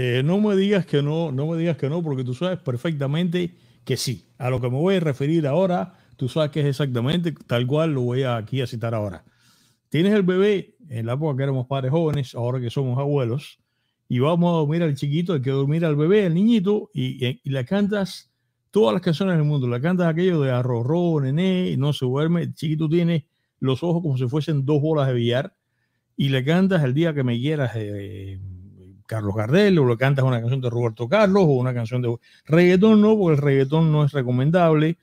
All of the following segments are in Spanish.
Eh, no me digas que no, no me digas que no, porque tú sabes perfectamente que sí. A lo que me voy a referir ahora, tú sabes que es exactamente tal cual lo voy a, aquí a citar ahora. Tienes el bebé, en la época que éramos padres jóvenes, ahora que somos abuelos, y vamos a dormir al chiquito, hay que dormir al bebé, al niñito, y, le cantas todas las canciones del mundo, le cantas aquello de arrorró, nené, y no se duerme, el chiquito tiene los ojos como si fuesen dos bolas de billar, y le cantas el día que me quieras. Eh, Carlos Gardel, o lo cantas una canción de Roberto Carlos, o una canción de reggaetón, no, porque el reggaetón no es recomendable.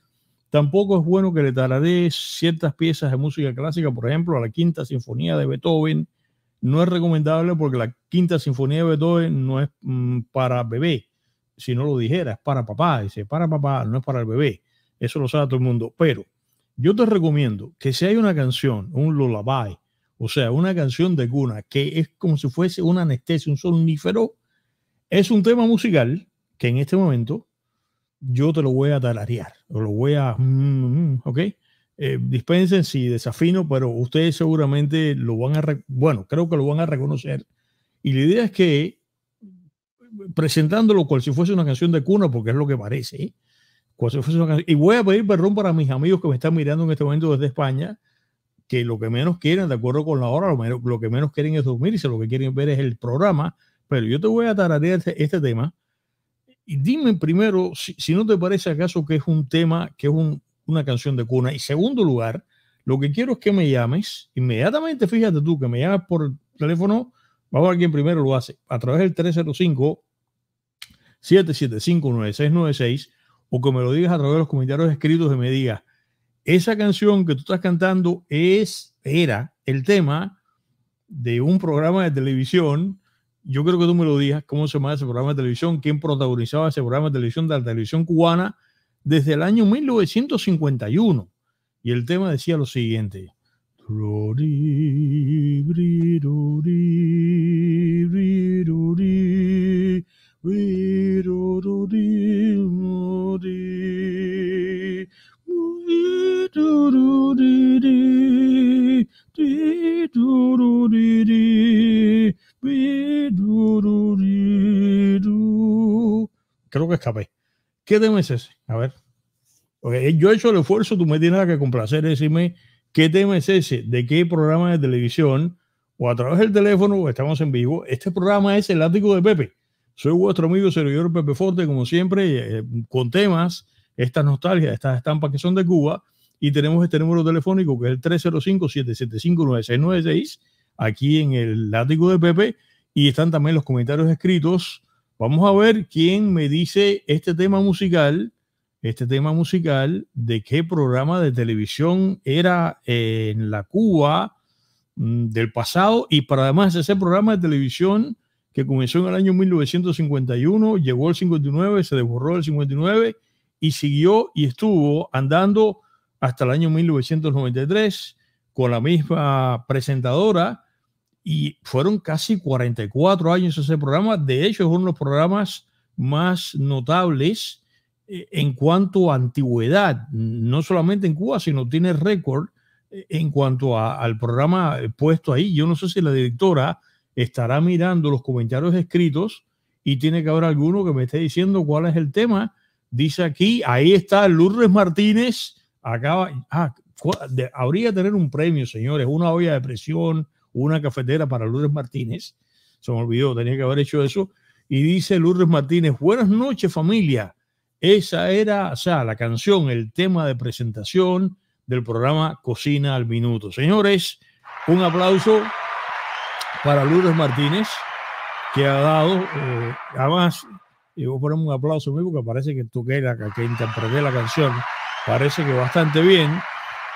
Tampoco es bueno que le taradees ciertas piezas de música clásica, por ejemplo, a la Quinta Sinfonía de Beethoven. No es recomendable porque la Quinta Sinfonía de Beethoven no es mm, para bebé. Si no lo dijera, es para papá. Dice, para papá, no es para el bebé. Eso lo sabe todo el mundo. Pero yo te recomiendo que si hay una canción, un lullaby, o sea, una canción de cuna que es como si fuese una anestesia, un somnífero, es un tema musical que en este momento yo te lo voy a talarear, o lo voy a, mm, mm, mm, ok, eh, dispensen si desafino, pero ustedes seguramente lo van a, bueno, creo que lo van a reconocer. Y la idea es que presentándolo cual si fuese una canción de cuna, porque es lo que parece, y voy a pedir perdón para mis amigos que me están mirando en este momento desde España, que lo que menos quieren, de acuerdo con la hora, lo, que menos quieren es dormirse, lo que quieren ver es el programa. Pero yo te voy a tararear este, este tema. Y dime primero si, no te parece acaso que es un tema, que es una canción de cuna. Y segundo lugar, lo que quiero es que me llames inmediatamente, fíjate tú, que me llamas por teléfono. Vamos a ver quién primero lo hace. A través del 305 775 9696 o que me lo digas a través de los comentarios escritos y me digas esa canción que tú estás cantando es, era el tema de un programa de televisión. Yo creo que tú me lo digas, cómo se llama ese programa de televisión, quién protagonizaba ese programa de televisión de la televisión cubana desde el año 1951. Y el tema decía lo siguiente. Creo que escapé. ¿Qué tema es ese? A ver. Yo he hecho el esfuerzo, tú me tienes que complacer, decirme qué tema es ese, de qué programa de televisión, o a través del teléfono, estamos en vivo. Este programa es El Ático de Pepe. Soy vuestro amigo servidor Pepe Forte, como siempre, eh, con temas estas nostalgias, estas estampas que son de Cuba. Y tenemos este número telefónico que es el 305-775-9696, aquí en el látigo de Pepe. Y están también los comentarios escritos. Vamos a ver quién me dice este tema musical, este tema musical, de qué programa de televisión era eh, en la Cuba mm, del pasado y para además ese programa de televisión que comenzó en el año 1951, llegó al 59, se desborró el 59 y siguió y estuvo andando hasta el año 1993 con la misma presentadora y fueron casi 44 años ese programa. De hecho, es uno de los programas más notables eh, en cuanto a antigüedad, no solamente en Cuba, sino tiene récord eh, en cuanto al programa eh, puesto ahí. Yo no sé si la directora estará mirando los comentarios escritos y tiene que haber alguno que me esté diciendo cuál es el tema dice aquí, ahí está Lourdes Martínez, acaba, ah, de, habría tener un premio, señores, una olla de presión, una cafetera para Lourdes Martínez, se me olvidó, tenía que haber hecho eso, y dice Lourdes Martínez, buenas noches familia, esa era, o sea, la canción, el tema de presentación del programa Cocina al Minuto. Señores, un aplauso para Lourdes Martínez, que ha dado, eh, además, y vos a un aplauso mío parece que toqué la que interpreté la canción, parece que bastante bien.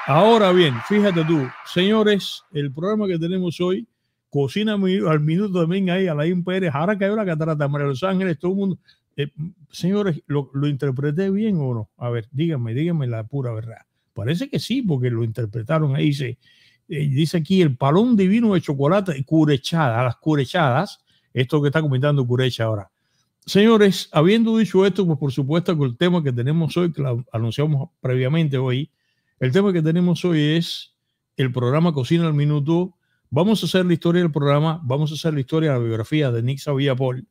Ahora bien, fíjate tú, señores, el programa que tenemos hoy, Cocina al Minuto también ahí, la Pérez, ahora que la una catarata, María Los Ángeles, todo el mundo. Eh, señores, ¿lo, ¿lo, interpreté bien o no? A ver, díganme, díganme la pura verdad. Parece que sí, porque lo interpretaron ahí. Dice, eh, dice aquí el palón divino de chocolate curechada, las curechadas, esto que está comentando Curecha ahora Señores, habiendo dicho esto, pues por supuesto que el tema que tenemos hoy, que lo anunciamos previamente hoy, el tema que tenemos hoy es el programa Cocina al Minuto. Vamos a hacer la historia del programa, vamos a hacer la historia de la biografía de Nixa Villapol,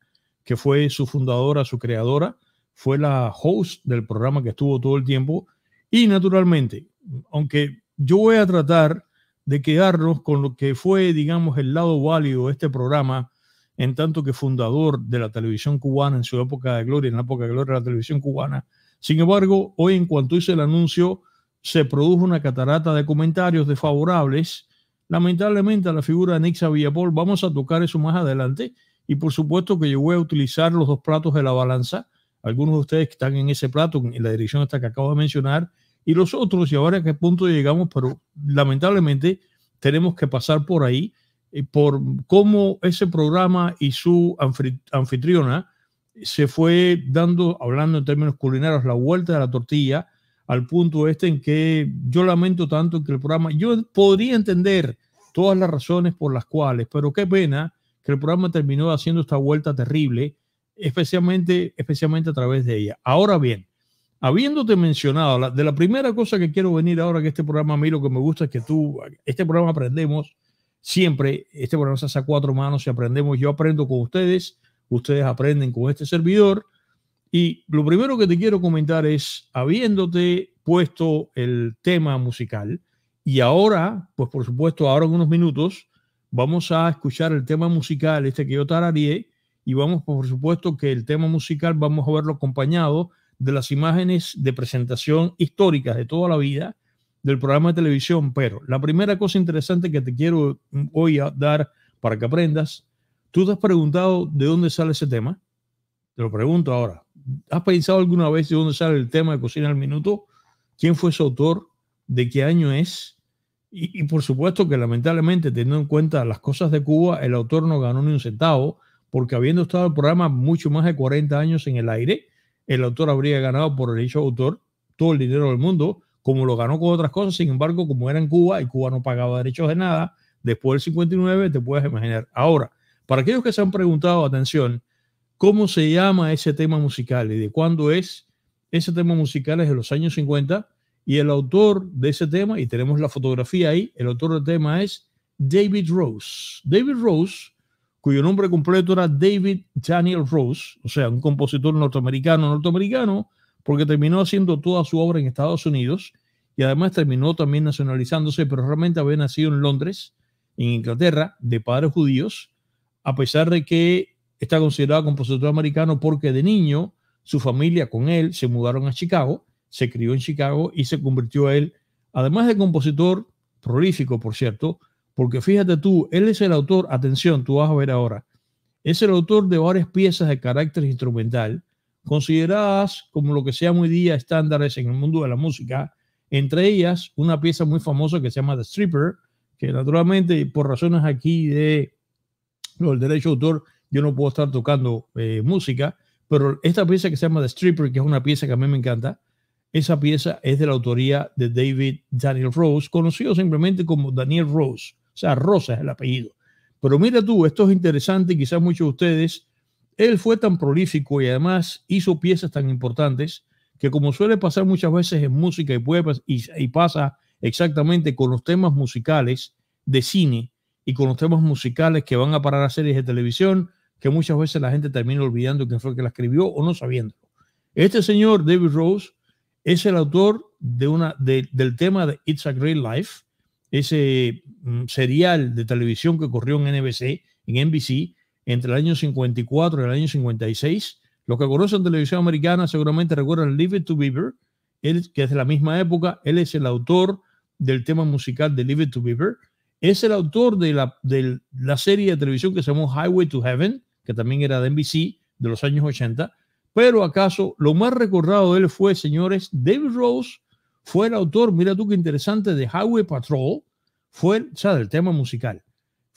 que fue su fundadora, su creadora, fue la host del programa que estuvo todo el tiempo. Y naturalmente, aunque yo voy a tratar de quedarnos con lo que fue, digamos, el lado válido de este programa, en tanto que fundador de la televisión cubana en su época de gloria, en la época de gloria de la televisión cubana. Sin embargo, hoy en cuanto hice el anuncio, se produjo una catarata de comentarios desfavorables, lamentablemente a la figura de Nixa Villapol. Vamos a tocar eso más adelante. Y por supuesto que yo voy a utilizar los dos platos de la balanza. Algunos de ustedes que están en ese plato, en la dirección hasta que acabo de mencionar, y los otros, y ahora a qué punto llegamos, pero lamentablemente tenemos que pasar por ahí eh, por cómo ese programa y su anfitriona se fue dando, hablando en términos culinarios, la vuelta de la tortilla al punto este en que yo lamento tanto que el programa, yo podría entender todas las razones por las cuales, pero qué pena que el programa terminó haciendo esta vuelta terrible, especialmente, especialmente a través de ella. Ahora bien, habiéndote mencionado, de la primera cosa que quiero venir ahora que este programa a mí lo que me gusta es que tú, este programa aprendemos Siempre, este programa se hace a cuatro manos y aprendemos. Yo aprendo con ustedes, ustedes aprenden con este servidor. Y lo primero que te quiero comentar es, habiéndote puesto el tema musical, y ahora, pues por supuesto, ahora en unos minutos, vamos a escuchar el tema musical, este que yo tarareé, y vamos, por supuesto, que el tema musical vamos a verlo acompañado de las imágenes de presentación histórica de toda la vida del programa de televisión, pero la primera cosa interesante que te quiero mm, hoy dar para que aprendas, tú te has preguntado de dónde sale ese tema. Te lo pregunto ahora. ¿Has pensado alguna vez de dónde sale el tema de Cocina al Minuto? ¿Quién fue su autor? ¿De qué año es? Y, por supuesto que lamentablemente, teniendo en cuenta las cosas de Cuba, el autor no ganó ni un centavo, porque habiendo estado el programa mucho más de 40 años en el aire, el autor habría ganado por el hecho autor todo el dinero del mundo, como lo ganó con otras cosas. Sin embargo, como era en Cuba y Cuba no pagaba derechos de nada, después del 59 te puedes imaginar. Ahora, para aquellos que se han preguntado, atención, ¿cómo se llama ese tema musical y de cuándo es? Ese tema musical es de los años 50 y el autor de ese tema, y tenemos la fotografía ahí, el autor del tema es David Rose. David Rose, cuyo nombre completo era David Daniel Rose, o sea, un compositor norteamericano, norteamericano, porque terminó haciendo toda su obra en Estados Unidos y además terminó también nacionalizándose, pero realmente había nacido en Londres, en Inglaterra, de padres judíos, a pesar de que está considerado compositor americano porque de niño su familia con él se mudaron a Chicago, se crió en Chicago y se convirtió a él, además de compositor prolífico, por cierto, porque fíjate tú, él es el autor, atención, tú vas a ver ahora, es el autor de varias piezas de carácter instrumental, consideradas como lo que sea muy hoy día estándares en el mundo de la música, entre ellas una pieza muy famosa que se llama The Stripper, que naturalmente por razones aquí de derecho de autor yo no puedo estar tocando eh, música, pero esta pieza que se llama The Stripper, que es una pieza que a mí me encanta, esa pieza es de la autoría de David Daniel Rose, conocido simplemente como Daniel Rose, o sea, Rosa es el apellido. Pero mira tú, esto es interesante, quizás muchos de ustedes él fue tan prolífico y además hizo piezas tan importantes que como suele pasar muchas veces en música y, puede, y, pasa exactamente con los temas musicales de cine y con los temas musicales que van a parar a series de televisión, que muchas veces la gente termina olvidando quién fue que la escribió o no sabiendo. Este señor, David Rose, es el autor de una, del tema de It's a Great Life, ese mm, serial de televisión que corrió en NBC, en NBC, entre el año 54 y el año 56. Los que conocen televisión americana seguramente recuerdan Live It to Beaver, él, que es de la misma época, él es el autor del tema musical de Live It to Beaver, es el autor de la, de la serie de televisión que se llamó Highway to Heaven, que también era de NBC de los años 80, pero acaso lo más recordado de él fue, señores, David Rose fue el autor, mira tú qué interesante, de Highway Patrol, fue, o del tema musical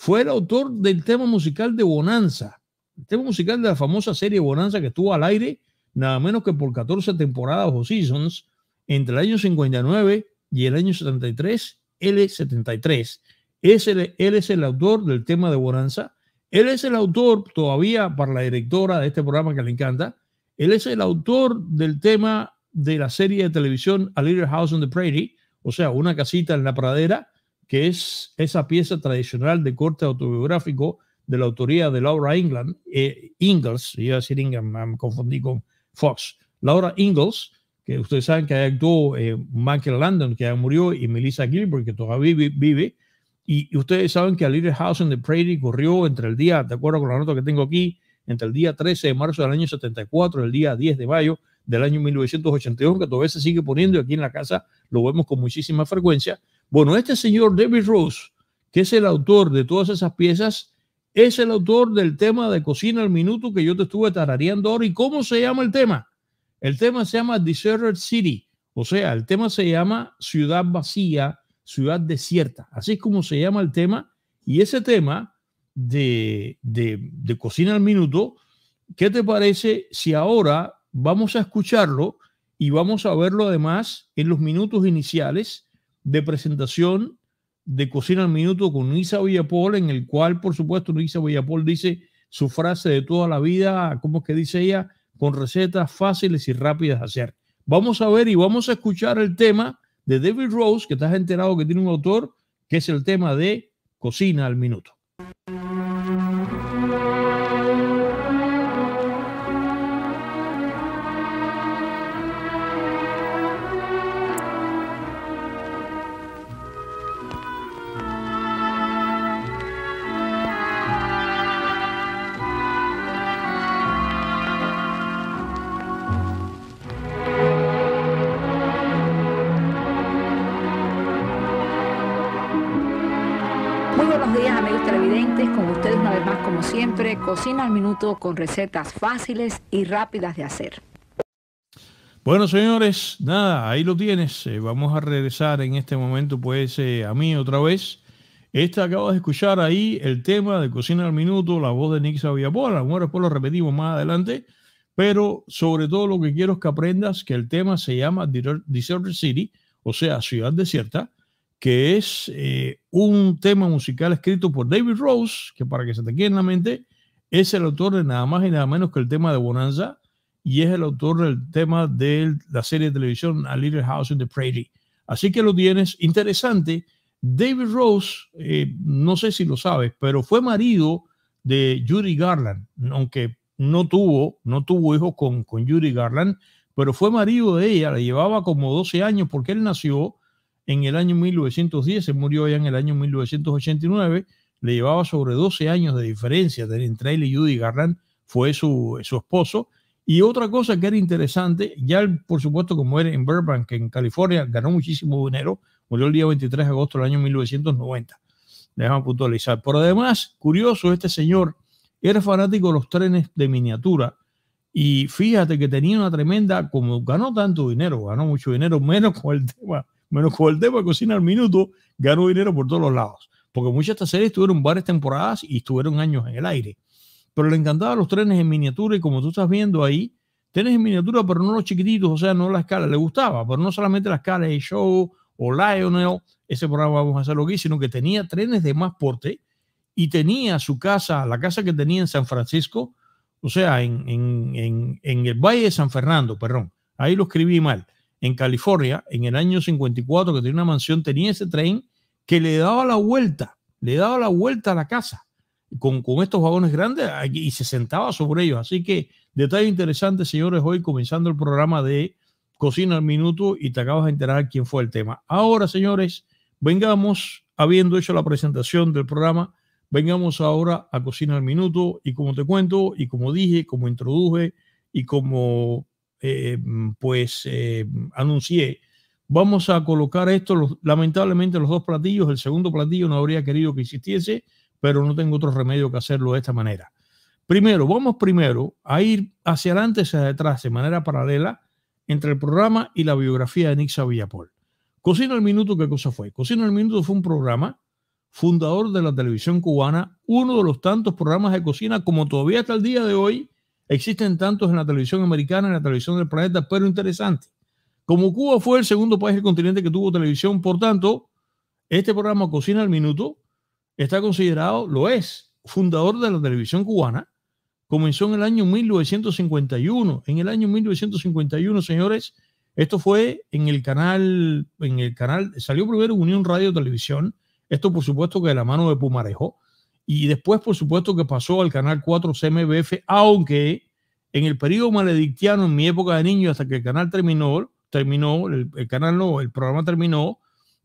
fue el autor del tema musical de Bonanza, el tema musical de la famosa serie Bonanza que estuvo al aire nada menos que por 14 temporadas o seasons entre el año 59 y el año 73, L73. Es él es el autor del tema de Bonanza. Él es el autor, todavía para la directora de este programa que le encanta, él es el autor del tema de la serie de televisión A Little House on the Prairie, o sea, una casita en la pradera, que es esa pieza tradicional de corte autobiográfico de la autoría de Laura England, Ingalls, eh, iba a decir Ingalls, me confundí con Fox, Laura Ingalls, que ustedes saben que actuó eh, Michael Landon, que ya murió, y Melissa Gilbert, que todavía vive, Y, ustedes saben que a Little House on the Prairie corrió entre el día, de acuerdo con la nota que tengo aquí, entre el día 13 de marzo del año 74 el día 10 de mayo del año 1981, que todavía se sigue poniendo y aquí en la casa lo vemos con muchísima frecuencia. Bueno, este señor David Rose, que es el autor de todas esas piezas, es el autor del tema de Cocina al Minuto que yo te estuve tarareando ahora. ¿Y cómo se llama el tema? El tema se llama Deserted City, o sea, el tema se llama Ciudad Vacía, Ciudad Desierta. Así es como se llama el tema. Y ese tema de, de, de Cocina al Minuto, ¿qué te parece si ahora vamos a escucharlo y vamos a verlo además en los minutos iniciales? de presentación de Cocina al Minuto con Luisa Villapol, en el cual, por supuesto, Luisa Villapol dice su frase de toda la vida, como que dice ella? Con recetas fáciles y rápidas de hacer. Vamos a ver y vamos a escuchar el tema de David Rose, que estás enterado que tiene un autor, que es el tema de Cocina al Minuto. siempre, cocina al minuto con recetas fáciles y rápidas de hacer. Bueno, señores, nada, ahí lo tienes. Eh, vamos a regresar en este momento, pues, eh, a mí otra vez. Esta acabo de escuchar ahí el tema de Cocina al Minuto, la voz de Nick Villapola. A lo mejor después lo repetimos más adelante, pero sobre todo lo que quiero es que aprendas que el tema se llama Desert City, o sea, Ciudad Desierta, que es eh, un tema musical escrito por David Rose, que para que se te quede en la mente, es el autor de nada más y nada menos que el tema de Bonanza y es el autor del tema de la serie de televisión A Little House in the Prairie. Así que lo tienes. Interesante, David Rose, eh, no sé si lo sabes, pero fue marido de Judy Garland, aunque no tuvo, no tuvo hijos con, con Judy Garland, pero fue marido de ella, Le llevaba como 12 años porque él nació en el año 1910, se murió ya en el año 1989, le llevaba sobre 12 años de diferencia entre él y Judy Garland, fue su, esposo. Y otra cosa que era interesante, ya por supuesto como era en Burbank, en California, ganó muchísimo dinero, murió el día 23 de agosto del año 1990. Déjame puntualizar. Pero además, curioso, este señor era fanático de los trenes de miniatura y fíjate que tenía una tremenda, como ganó tanto dinero, ganó mucho dinero, menos con el tema menos con el de cocina al minuto, ganó dinero por todos los lados. Porque muchas de estas series tuvieron varias temporadas y estuvieron años en el aire. Pero le encantaban los trenes en miniatura y como tú estás viendo ahí, trenes en miniatura, pero no los chiquititos, o sea, no la escala. Le gustaba, pero no solamente la escala de show o Lionel, ese programa vamos a hacerlo aquí, sino que tenía trenes de más porte y tenía su casa, la casa que tenía en San Francisco, o sea, en, en el Valle de San Fernando, perdón, ahí lo escribí mal en California en el año 54, que tenía una mansión, tenía ese tren que le daba la vuelta, le daba la vuelta a la casa con, estos vagones grandes y se sentaba sobre ellos. Así que detalle interesante, señores, hoy comenzando el programa de Cocina al Minuto y te acabas de enterar quién fue el tema. Ahora, señores, vengamos, habiendo hecho la presentación del programa, vengamos ahora a Cocina al Minuto y como te cuento y como dije, como introduje y como eh, pues eh, anuncié, vamos a colocar esto, lamentablemente los dos platillos, el segundo platillo no habría querido que existiese, pero no tengo otro remedio que hacerlo de esta manera. Primero, vamos primero a ir hacia adelante, hacia detrás, de manera paralela, entre el programa y la biografía de Nixa Villapol. Cocina al Minuto, ¿qué cosa fue? Cocina al Minuto fue un programa fundador de la televisión cubana, uno de los tantos programas de cocina como todavía hasta el día de hoy Existen tantos en la televisión americana, en la televisión del planeta, pero interesante. Como Cuba fue el segundo país del continente que tuvo televisión, por tanto, este programa Cocina al Minuto está considerado, lo es, fundador de la televisión cubana. Comenzó en el año 1951. En el año 1951, señores, esto fue en el canal, en el canal, salió primero Unión Radio Televisión. Esto, por supuesto, que de la mano de Pumarejo. Y después, por supuesto, que pasó al Canal 4 CMBF, aunque en el periodo maledictiano, en mi época de niño, hasta que el canal terminó, terminó, el, canal no, el programa terminó,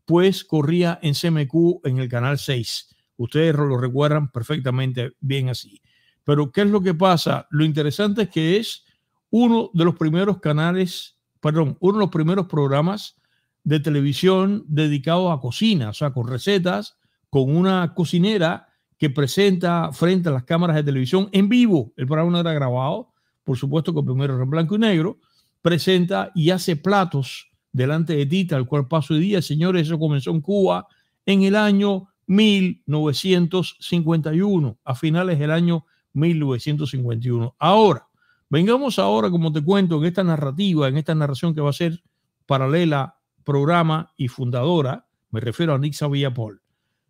pues corría en CMQ en el canal 6. Ustedes lo recuerdan perfectamente bien así. Pero ¿qué es lo que pasa? Lo interesante es que es uno de los primeros canales, perdón, uno de los primeros programas de televisión dedicado a cocina, o sea, con recetas, con una cocinera que presenta frente a las cámaras de televisión en vivo. El programa no era grabado, por supuesto que primero era en blanco y negro. Presenta y hace platos delante de Tita, tal cual paso de día. Señores, eso comenzó en Cuba en el año 1951, a finales del año 1951. Ahora, vengamos ahora, como te cuento, en esta narrativa, en esta narración que va a ser paralela, programa y fundadora, me refiero a Nixa Villapol.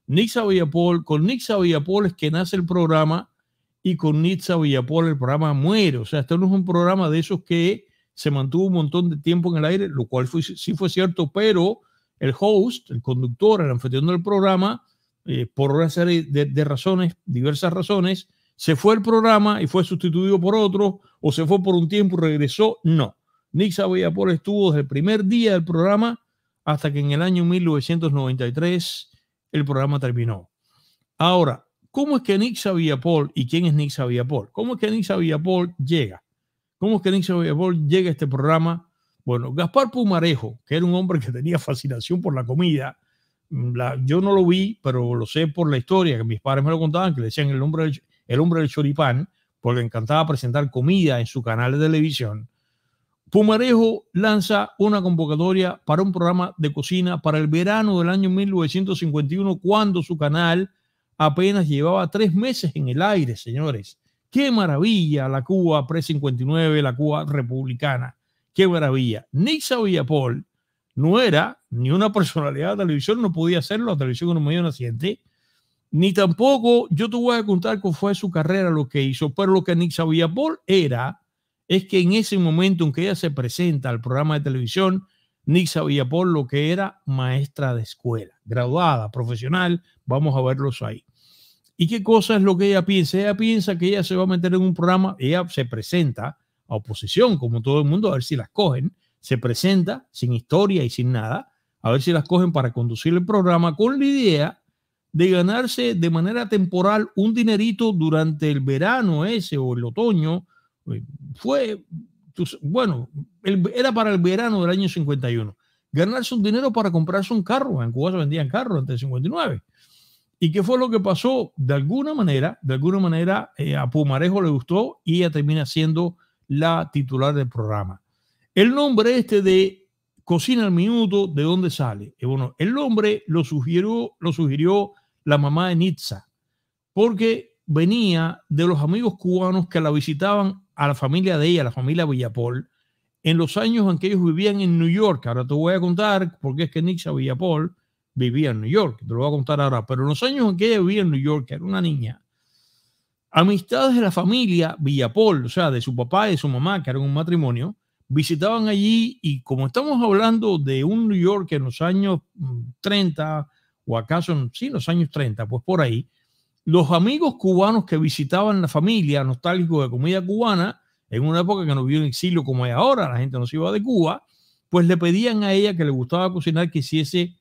Nixa Villapol, con Nixa Villapol es que nace el programa y con Nixa Villapol el programa muere. O sea, esto no es un programa de esos que se mantuvo un montón de tiempo en el aire, lo cual fue, sí fue cierto, pero el host, el conductor, el anfitrión del programa, eh, por una serie de, razones, diversas razones, se fue el programa y fue sustituido por otro, o se fue por un tiempo y regresó. No. Nixa Villapol estuvo desde el primer día del programa hasta que en el año 1993 el programa terminó. Ahora, ¿cómo es que Nick Paul y quién es Nick Paul? ¿Cómo es que Nick Paul llega? ¿Cómo es que Nick Paul llega a este programa? Bueno, Gaspar Pumarejo, que era un hombre que tenía fascinación por la comida, mm, yo no lo vi, pero lo sé por la historia que mis padres me lo contaban, que le decían el hombre el hombre del choripán, porque encantaba presentar comida en su canal de televisión. Pumarejo lanza una convocatoria para un programa de cocina para el verano del año 1951, cuando su canal apenas llevaba tres meses en el aire, señores. Qué maravilla la Cuba pre-59, la Cuba republicana. Qué maravilla. Nixa Villapol no era ni una personalidad de televisión, no podía hacerlo, la televisión un medio naciente, ni tampoco yo te voy a contar cómo fue su carrera, lo que hizo, pero lo que Nixa Villapol era es que en ese momento en que ella se presenta al programa de televisión, Nick sabía por lo que era maestra de escuela, graduada, profesional, vamos a verlos ahí. ¿Y qué cosa es lo que ella piensa? Ella piensa que ella se va a meter en un programa, ella se presenta a oposición, como todo el mundo, a ver si las cogen, se presenta sin historia y sin nada, a ver si las cogen para conducir el programa con la idea de ganarse de manera temporal un dinerito durante el verano ese o el otoño fue, pues, bueno, era para el verano del año 51. Ganarse un dinero para comprarse un carro. En Cuba se vendían carros antes del 59. ¿Y qué fue lo que pasó? De alguna manera, de alguna manera, eh, a Pumarejo le gustó y ella termina siendo la titular del programa. El nombre este de Cocina al Minuto, ¿de dónde sale? Eh, bueno, el nombre lo sugirió, lo sugirió la mamá de Nitza, porque venía de los amigos cubanos que la visitaban a la familia de ella, a la familia Villapol, en los años en que ellos vivían en New York. Ahora te voy a contar por qué es que Nixa Villapol vivía en New York, te lo voy a contar ahora. Pero en los años en que ella vivía en New York, era una niña, amistades de la familia Villapol, o sea, de su papá y de su mamá, que eran un matrimonio, visitaban allí y como estamos hablando de un New York en los años 30 mm, o acaso, sí, en los años 30, pues por ahí, los amigos cubanos que visitaban la familia nostálgico de comida cubana, en una época que no vivió en exilio como es ahora, la gente no se iba de Cuba, pues le pedían a ella que le gustaba cocinar que hiciese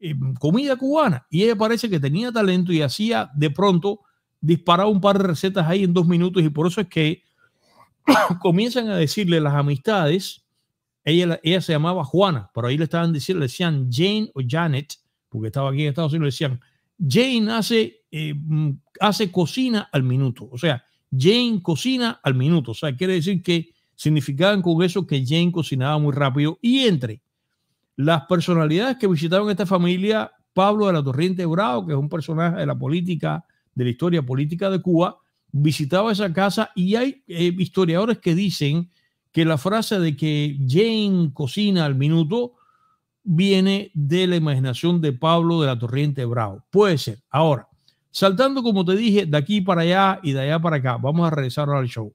eh, comida cubana. Y ella parece que tenía talento y hacía de pronto disparaba un par de recetas ahí en dos minutos y por eso es que comienzan a decirle las amistades, ella, ella se llamaba Juana, pero ahí le estaban diciendo, le decían Jane o Janet, porque estaba aquí en Estados Unidos, le decían, Jane hace eh, mm, hace cocina al minuto. O sea, Jane cocina al minuto. O sea, quiere decir que significaban con eso que Jane cocinaba muy rápido. Y entre las personalidades que visitaron esta familia, Pablo de la Torriente Bravo, que es un personaje de la política, de la historia política de Cuba, visitaba esa casa y hay eh, historiadores que dicen que la frase de que Jane cocina al minuto viene de la imaginación de Pablo de la Torriente Bravo. Puede ser. Ahora, saltando, como te dije, de aquí para allá y de allá para acá. Vamos a regresar al show.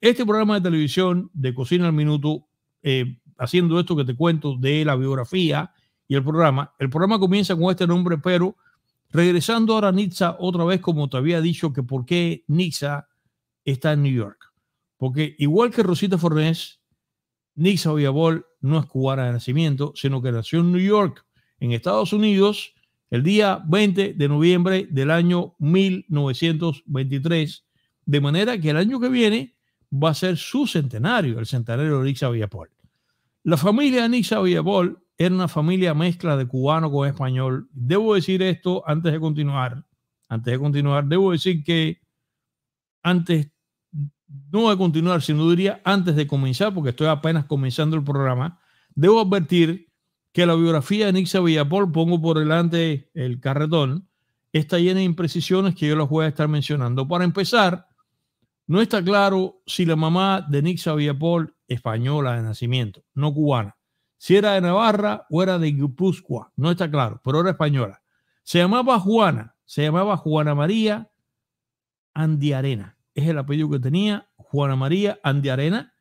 Este programa de televisión de Cocina al Minuto, eh, haciendo esto que te cuento de la biografía y el programa, el programa comienza con este nombre, pero regresando ahora a Nixa, otra vez, como te había dicho, que por qué Nixa está en New York. Porque igual que Rosita Fornés, Nixa, Oyabol no es cubana de nacimiento, sino que nació en New York, en Estados Unidos, el día 20 de noviembre del año 1923, de manera que el año que viene va a ser su centenario, el centenario de Nixa Villapol. La familia Nixa Villapol era una familia mezcla de cubano con español. Debo decir esto antes de continuar. Antes de continuar, debo decir que antes, no de continuar, sino diría antes de comenzar, porque estoy apenas comenzando el programa, debo advertir que la biografía de Nixa Villapol, pongo por delante el carretón, está llena de imprecisiones que yo las voy a estar mencionando. Para empezar, no está claro si la mamá de Nixa Villapol, española de nacimiento, no cubana, si era de Navarra o era de Guipúzcoa, no está claro, pero era española. Se llamaba Juana, se llamaba Juana María Andiarena, es el apellido que tenía, Juana María Andiarena,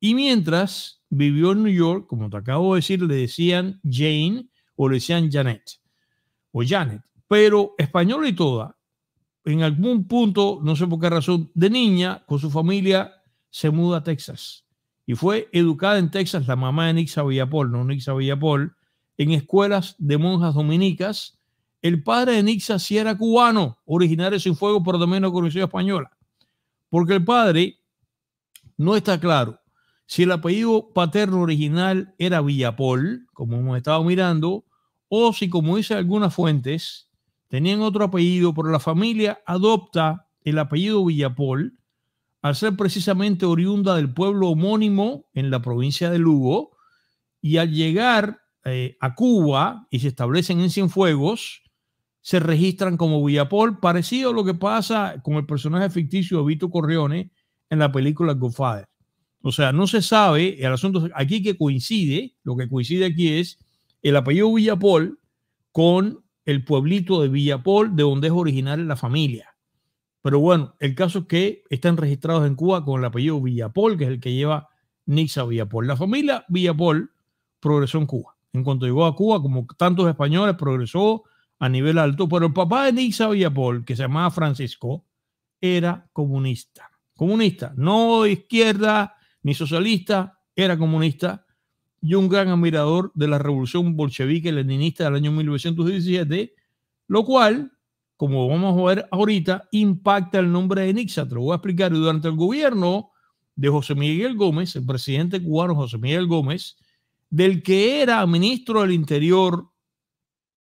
y mientras vivió en New York, como te acabo de decir, le decían Jane o le decían Janet o Janet, pero española y toda. En algún punto, no sé por qué razón, de niña, con su familia, se muda a Texas. Y fue educada en Texas la mamá de Nixa Villapol, no Nixa Villapol, en escuelas de monjas dominicas. El padre de Nixa sí era cubano, originario sin fuego, pero también no conocía española. Porque el padre no está claro si el apellido paterno original era Villapol, como hemos estado mirando, o si, como dicen algunas fuentes, tenían otro apellido, pero la familia adopta el apellido Villapol al ser precisamente oriunda del pueblo homónimo en la provincia de Lugo, y al llegar eh, a Cuba y se establecen en Cienfuegos, se registran como Villapol, parecido a lo que pasa con el personaje ficticio de Vito Corleone en la película Godfather. O sea, no se sabe el asunto. Aquí que coincide, lo que coincide aquí es el apellido Villapol con el pueblito de Villapol, de donde es original la familia. Pero bueno, el caso es que están registrados en Cuba con el apellido Villapol, que es el que lleva Nixa Villapol. La familia Villapol progresó en Cuba. En cuanto llegó a Cuba, como tantos españoles, progresó a nivel alto. Pero el papá de Nixa Villapol, que se llamaba Francisco, era comunista. Comunista, no de izquierda, ni socialista, era comunista y un gran admirador de la revolución bolchevique leninista del año 1917, lo cual, como vamos a ver ahorita, impacta el nombre de Nixa. Te lo voy a explicar. durante el gobierno de José Miguel Gómez, el presidente cubano José Miguel Gómez, del que era ministro del Interior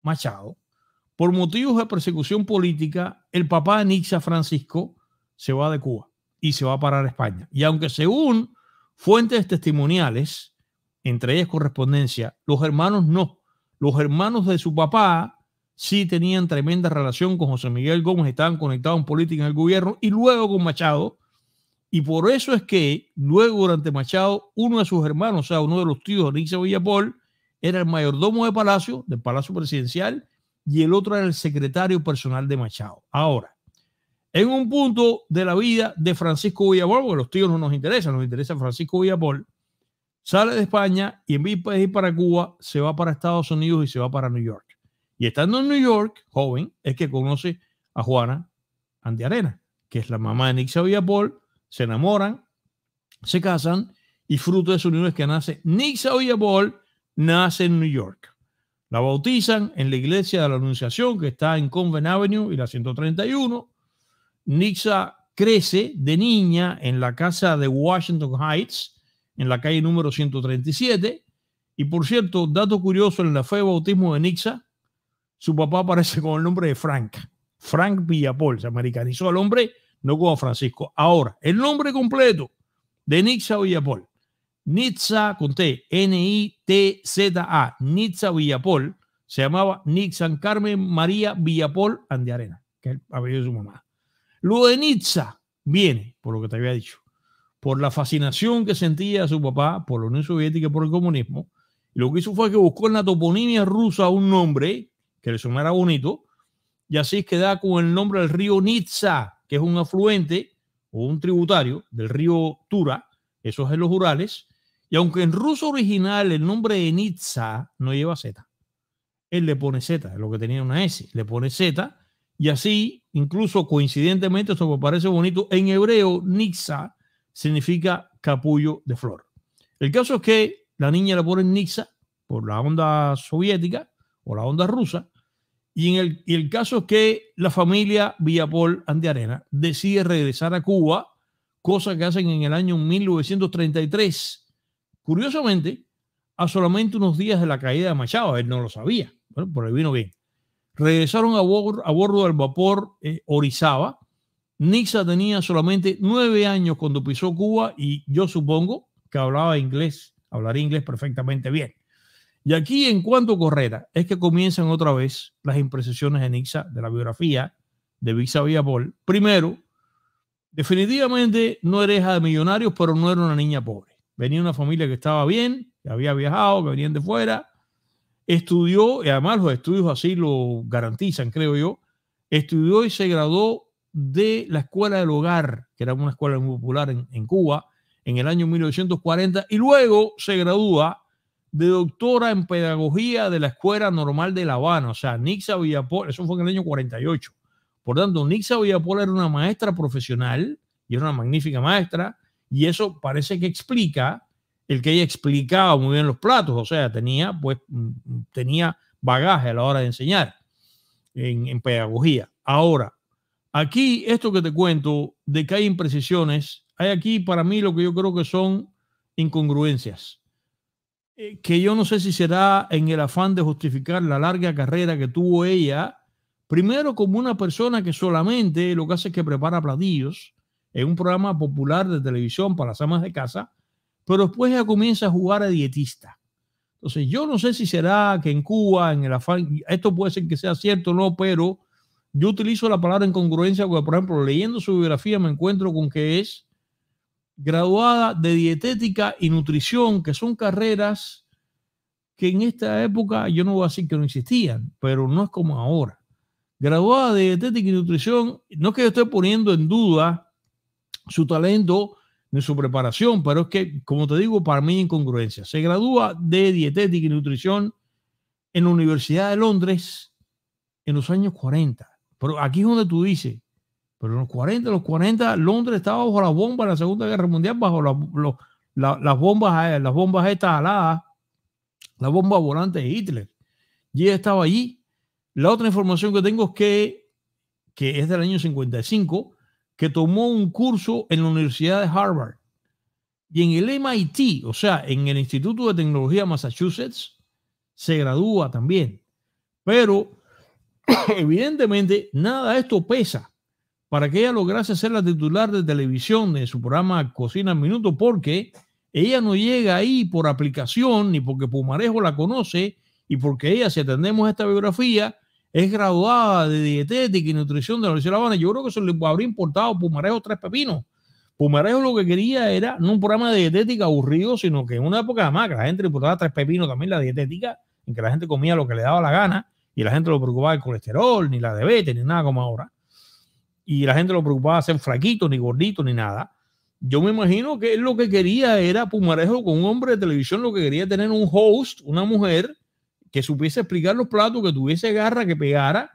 Machado, por motivos de persecución política, el papá de Nixa, Francisco, se va de Cuba y se va a parar a España. Y aunque según Fuentes testimoniales, entre ellas correspondencia, los hermanos no. Los hermanos de su papá sí tenían tremenda relación con José Miguel Gómez, estaban conectados en política en el gobierno y luego con Machado. Y por eso es que luego durante Machado, uno de sus hermanos, o sea, uno de los tíos de Nixon Villapol, era el mayordomo de Palacio, del Palacio Presidencial, y el otro era el secretario personal de Machado. Ahora, en un punto de la vida de Francisco Villabol, porque los tíos no nos interesan, nos interesa Francisco Villabol, sale de España y en vez de ir para Cuba, se va para Estados Unidos y se va para New York. Y estando en New York, joven, es que conoce a Juana arena que es la mamá de Nixa Villapol, se enamoran, se casan y fruto de su unión es que nace Nixa Villapol, nace en New York. La bautizan en la iglesia de la Anunciación, que está en Convent Avenue y la 131. Nixa crece de niña en la casa de Washington Heights, en la calle número 137. Y por cierto, dato curioso, en la fe de bautismo de Nixa su papá aparece con el nombre de Frank. Frank Villapol, se americanizó al hombre, no como Francisco. Ahora, el nombre completo de Nixa Villapol. Nixa con T, N-I-T-Z-A, Nixa Villapol, se llamaba Nixan Carmen María Villapol Andiarena, que es el apellido de su mamá. Luego de viene, por lo que te había dicho, por la fascinación que sentía su papá por la Unión Soviética y por el comunismo. lo que hizo fue que buscó en la toponimia rusa un nombre que le sonara bonito, y así es que da con el nombre del río Nitsa, que es un afluente o un tributario del río Tura, eso es en los Urales, y aunque en ruso original el nombre de Nitsa no lleva Z, él le pone Z, lo que tenía una S, le pone Z, y así, incluso coincidentemente, esto me parece bonito, en hebreo, Nixa significa capullo de flor. El caso es que la niña pone ponen Nixa por la onda soviética o la onda rusa, y, el, caso es que la familia Villapol Arena decide regresar a Cuba, cosa que hacen en el año 1933. Curiosamente, a solamente unos días de la caída de Machado, él no lo sabía, bueno, pero vino bien regresaron a, bordo, del vapor eh, Orizaba. Nixa tenía solamente nueve años cuando pisó Cuba y yo supongo que hablaba inglés, hablaría inglés perfectamente bien. Y aquí, en cuanto a Correra, es que comienzan otra vez las impresiones de Nixa de la biografía de Visa Paul. Primero, definitivamente no era hija de millonarios, pero no era una niña pobre. Venía de una familia que estaba bien, que había viajado, que venían de fuera, Estudió, y además los estudios así lo garantizan, creo yo, estudió y se graduó de la Escuela del Hogar, que era una escuela muy popular en, Cuba, en el año 1940, y luego se gradúa de doctora en pedagogía de la Escuela Normal de La Habana, o sea, Nixa Villapol, eso fue en el año 48. Por tanto, Nixa Villapol era una maestra profesional y era una magnífica maestra, y eso parece que explica el que ella explicaba muy bien los platos, o sea, tenía, pues, mm, tenía bagaje a la hora de enseñar en, pedagogía. Ahora, aquí esto que te cuento de que hay imprecisiones, hay aquí para mí lo que yo creo que son incongruencias, eh, que yo no sé si será en el afán de justificar la larga carrera que tuvo ella, primero como una persona que solamente lo que hace es que prepara platillos en un programa popular de televisión para las amas de casa, pero después ya comienza a jugar a dietista. Entonces, yo no sé si será que en Cuba, en el afán, esto puede ser que sea cierto o no, pero yo utilizo la palabra incongruencia porque, por ejemplo, leyendo su biografía me encuentro con que es graduada de dietética y nutrición, que son carreras que en esta época yo no voy a decir que no existían, pero no es como ahora. Graduada de dietética y nutrición, no es que yo esté poniendo en duda su talento en su preparación, pero es que, como te digo, para mí incongruencia. Se gradúa de dietética y nutrición en la Universidad de Londres en los años 40. Pero aquí es donde tú dices, pero en los 40, los 40, Londres estaba bajo la bomba de la Segunda Guerra Mundial, bajo las bombas eh, las bombas estas aladas, la bomba volante de Hitler. Y ella estaba allí. La otra información que tengo es que, que es del año 55, que tomó un curso en la Universidad de Harvard y en el MIT, o sea, en el Instituto de Tecnología de Massachusetts, se gradúa también. Pero evidentemente nada de esto pesa para que ella lograse ser la titular de televisión de su programa Cocina al Minuto, porque ella no llega ahí por aplicación, ni porque Pumarejo la conoce, y porque ella, si atendemos esta biografía, es graduada de dietética y nutrición de la Universidad de La Habana. Yo creo que se le habría importado Pumarejo tres pepinos. Pumarejo lo que quería era no un programa de dietética aburrido, sino que en una época además, que la gente le importaba tres pepinos también la dietética, en que la gente comía lo que le daba la gana y la gente lo preocupaba el colesterol, ni la diabetes, ni nada como ahora. Y la gente lo preocupaba ser flaquito, ni gordito, ni nada. Yo me imagino que él lo que quería era Pumarejo con un hombre de televisión, lo que quería tener un host, una mujer que supiese explicar los platos, que tuviese garra, que pegara.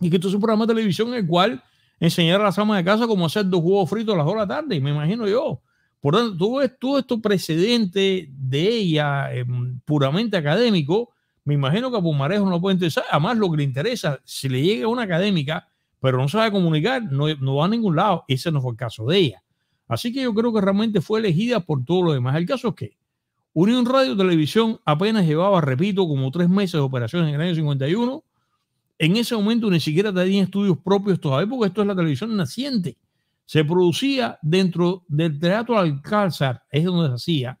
Y que esto es un programa de televisión en el cual enseñara a las amas de casa cómo hacer dos huevos fritos a las 2 de la tarde, me imagino yo. Por tanto, todo esto, precedente de ella, em, puramente académico, me imagino que a Pumarejo no puede interesar. Además, lo que le interesa, si le llega a una académica, pero no sabe comunicar, no, no va a ningún lado. Ese no fue el caso de ella. Así que yo creo que realmente fue elegida por todo lo demás. El caso es que Unión Radio Televisión apenas llevaba, repito, como tres meses de operaciones en el año 51. En ese momento ni siquiera tenía estudios propios todavía, porque esto es la televisión naciente. Se producía dentro del Teatro Alcázar, es donde se hacía.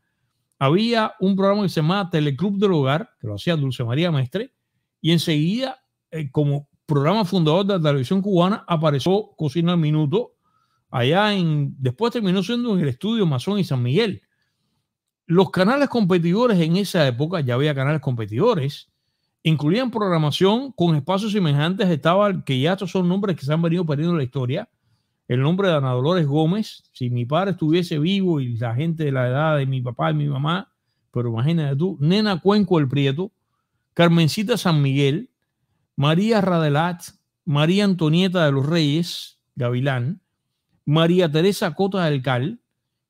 Había un programa que se llamaba Teleclub del Hogar, que lo hacía Dulce María Maestre. y enseguida, eh, como programa fundador de la televisión cubana, apareció Cocina al Minuto, allá en, después terminó siendo en el estudio Mazón y San Miguel los canales competidores en esa época, ya había canales competidores, incluían programación con espacios semejantes. Estaba, que ya estos son nombres que se han venido perdiendo en la historia. El nombre de Ana Dolores Gómez, si mi padre estuviese vivo y la gente de la edad de mi papá y mi mamá, pero imagínate tú, Nena Cuenco el Prieto, Carmencita San Miguel, María Radelat, María Antonieta de los Reyes, Gavilán, María Teresa Cota del Cal,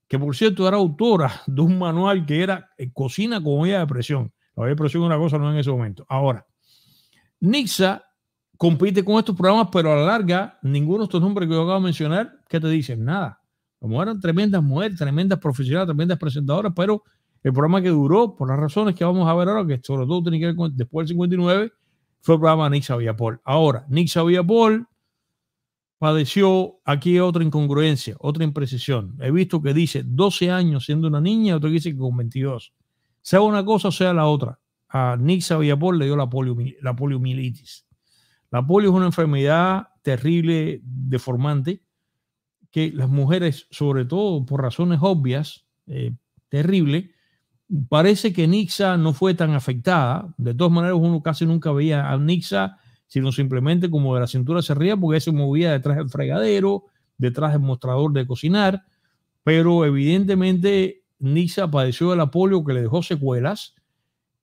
que por cierto era autora de un manual que era eh, Cocina con olla de presión. La olla de presión una cosa, no en ese momento. Ahora, Nixa compite con estos programas, pero a la larga, ninguno de estos nombres que yo acabo de mencionar, ¿qué te dicen? Nada. Como eran tremendas mujeres, tremendas profesionales, tremendas presentadoras, pero el programa que duró, por las razones que vamos a ver ahora, que sobre todo tiene que ver con después del 59, fue el programa Nixa Villapol. Ahora, Nixa Villapol padeció aquí otra incongruencia, otra imprecisión. He visto que dice 12 años siendo una niña, otro que dice que con 22. Sea una cosa o sea la otra. A Nixa Villapol le dio la, poliomielitis. la poliomielitis. La polio es una enfermedad terrible, deformante, que las mujeres, sobre todo por razones obvias, eh, terrible, parece que Nixa no fue tan afectada. De todas maneras, uno casi nunca veía a Nixa sino simplemente como de la cintura hacia arriba, porque se movía detrás del fregadero, detrás del mostrador de cocinar, pero evidentemente Nisa padeció de la polio que le dejó secuelas,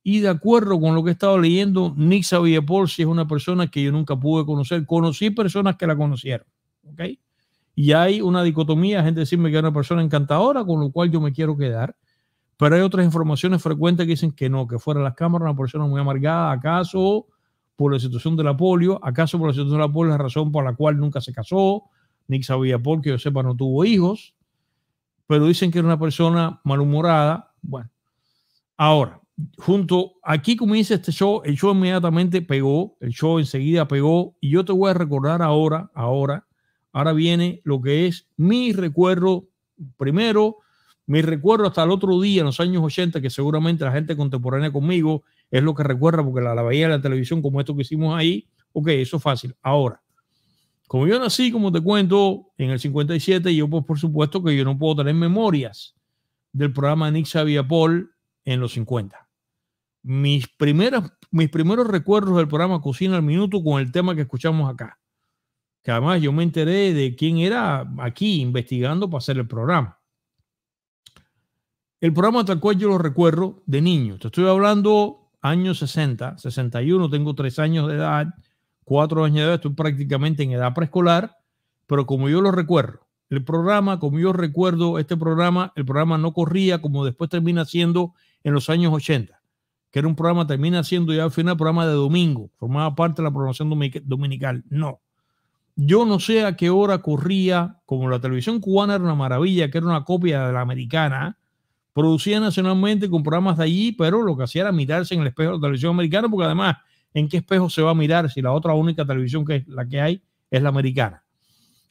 y de acuerdo con lo que he estado leyendo, Nixa Villepolsi es una persona que yo nunca pude conocer. Conocí personas que la conocieron. ¿ok? Y hay una dicotomía, gente decirme que es una persona encantadora, con lo cual yo me quiero quedar. Pero hay otras informaciones frecuentes que dicen que no, que fuera de las cámaras una persona muy amargada, acaso, por la situación de la polio. ¿Acaso por la situación de la polio es la razón por la cual nunca se casó? ni sabía qué, yo sepa, no tuvo hijos. Pero dicen que era una persona malhumorada. Bueno, ahora, junto aquí como dice este show. El show inmediatamente pegó, el show enseguida pegó. Y yo te voy a recordar ahora, ahora, ahora viene lo que es mi recuerdo primero. Mi recuerdo hasta el otro día, en los años 80, que seguramente la gente contemporánea conmigo es lo que recuerda, porque la, la veía de la televisión como esto que hicimos ahí, ok, eso es fácil. Ahora, como yo nací, como te cuento, en el 57, yo pues por supuesto que yo no puedo tener memorias del programa Nick Nick Paul en los 50. Mis, primeras, mis primeros recuerdos del programa Cocina al Minuto con el tema que escuchamos acá, que además yo me enteré de quién era aquí investigando para hacer el programa. El programa tal cual yo lo recuerdo de niño. Te estoy hablando años 60, 61, tengo tres años de edad, cuatro años de edad, estoy prácticamente en edad preescolar, pero como yo lo recuerdo, el programa, como yo recuerdo este programa, el programa no corría como después termina siendo en los años 80, que era un programa, termina siendo ya al final programa de domingo, formaba parte de la programación dominical. No. Yo no sé a qué hora corría, como la televisión cubana era una maravilla, que era una copia de la americana, Producía nacionalmente con programas de allí, pero lo que hacía era mirarse en el espejo de la televisión americana, porque además, ¿en qué espejo se va a mirar si la otra única televisión que la que hay es la americana?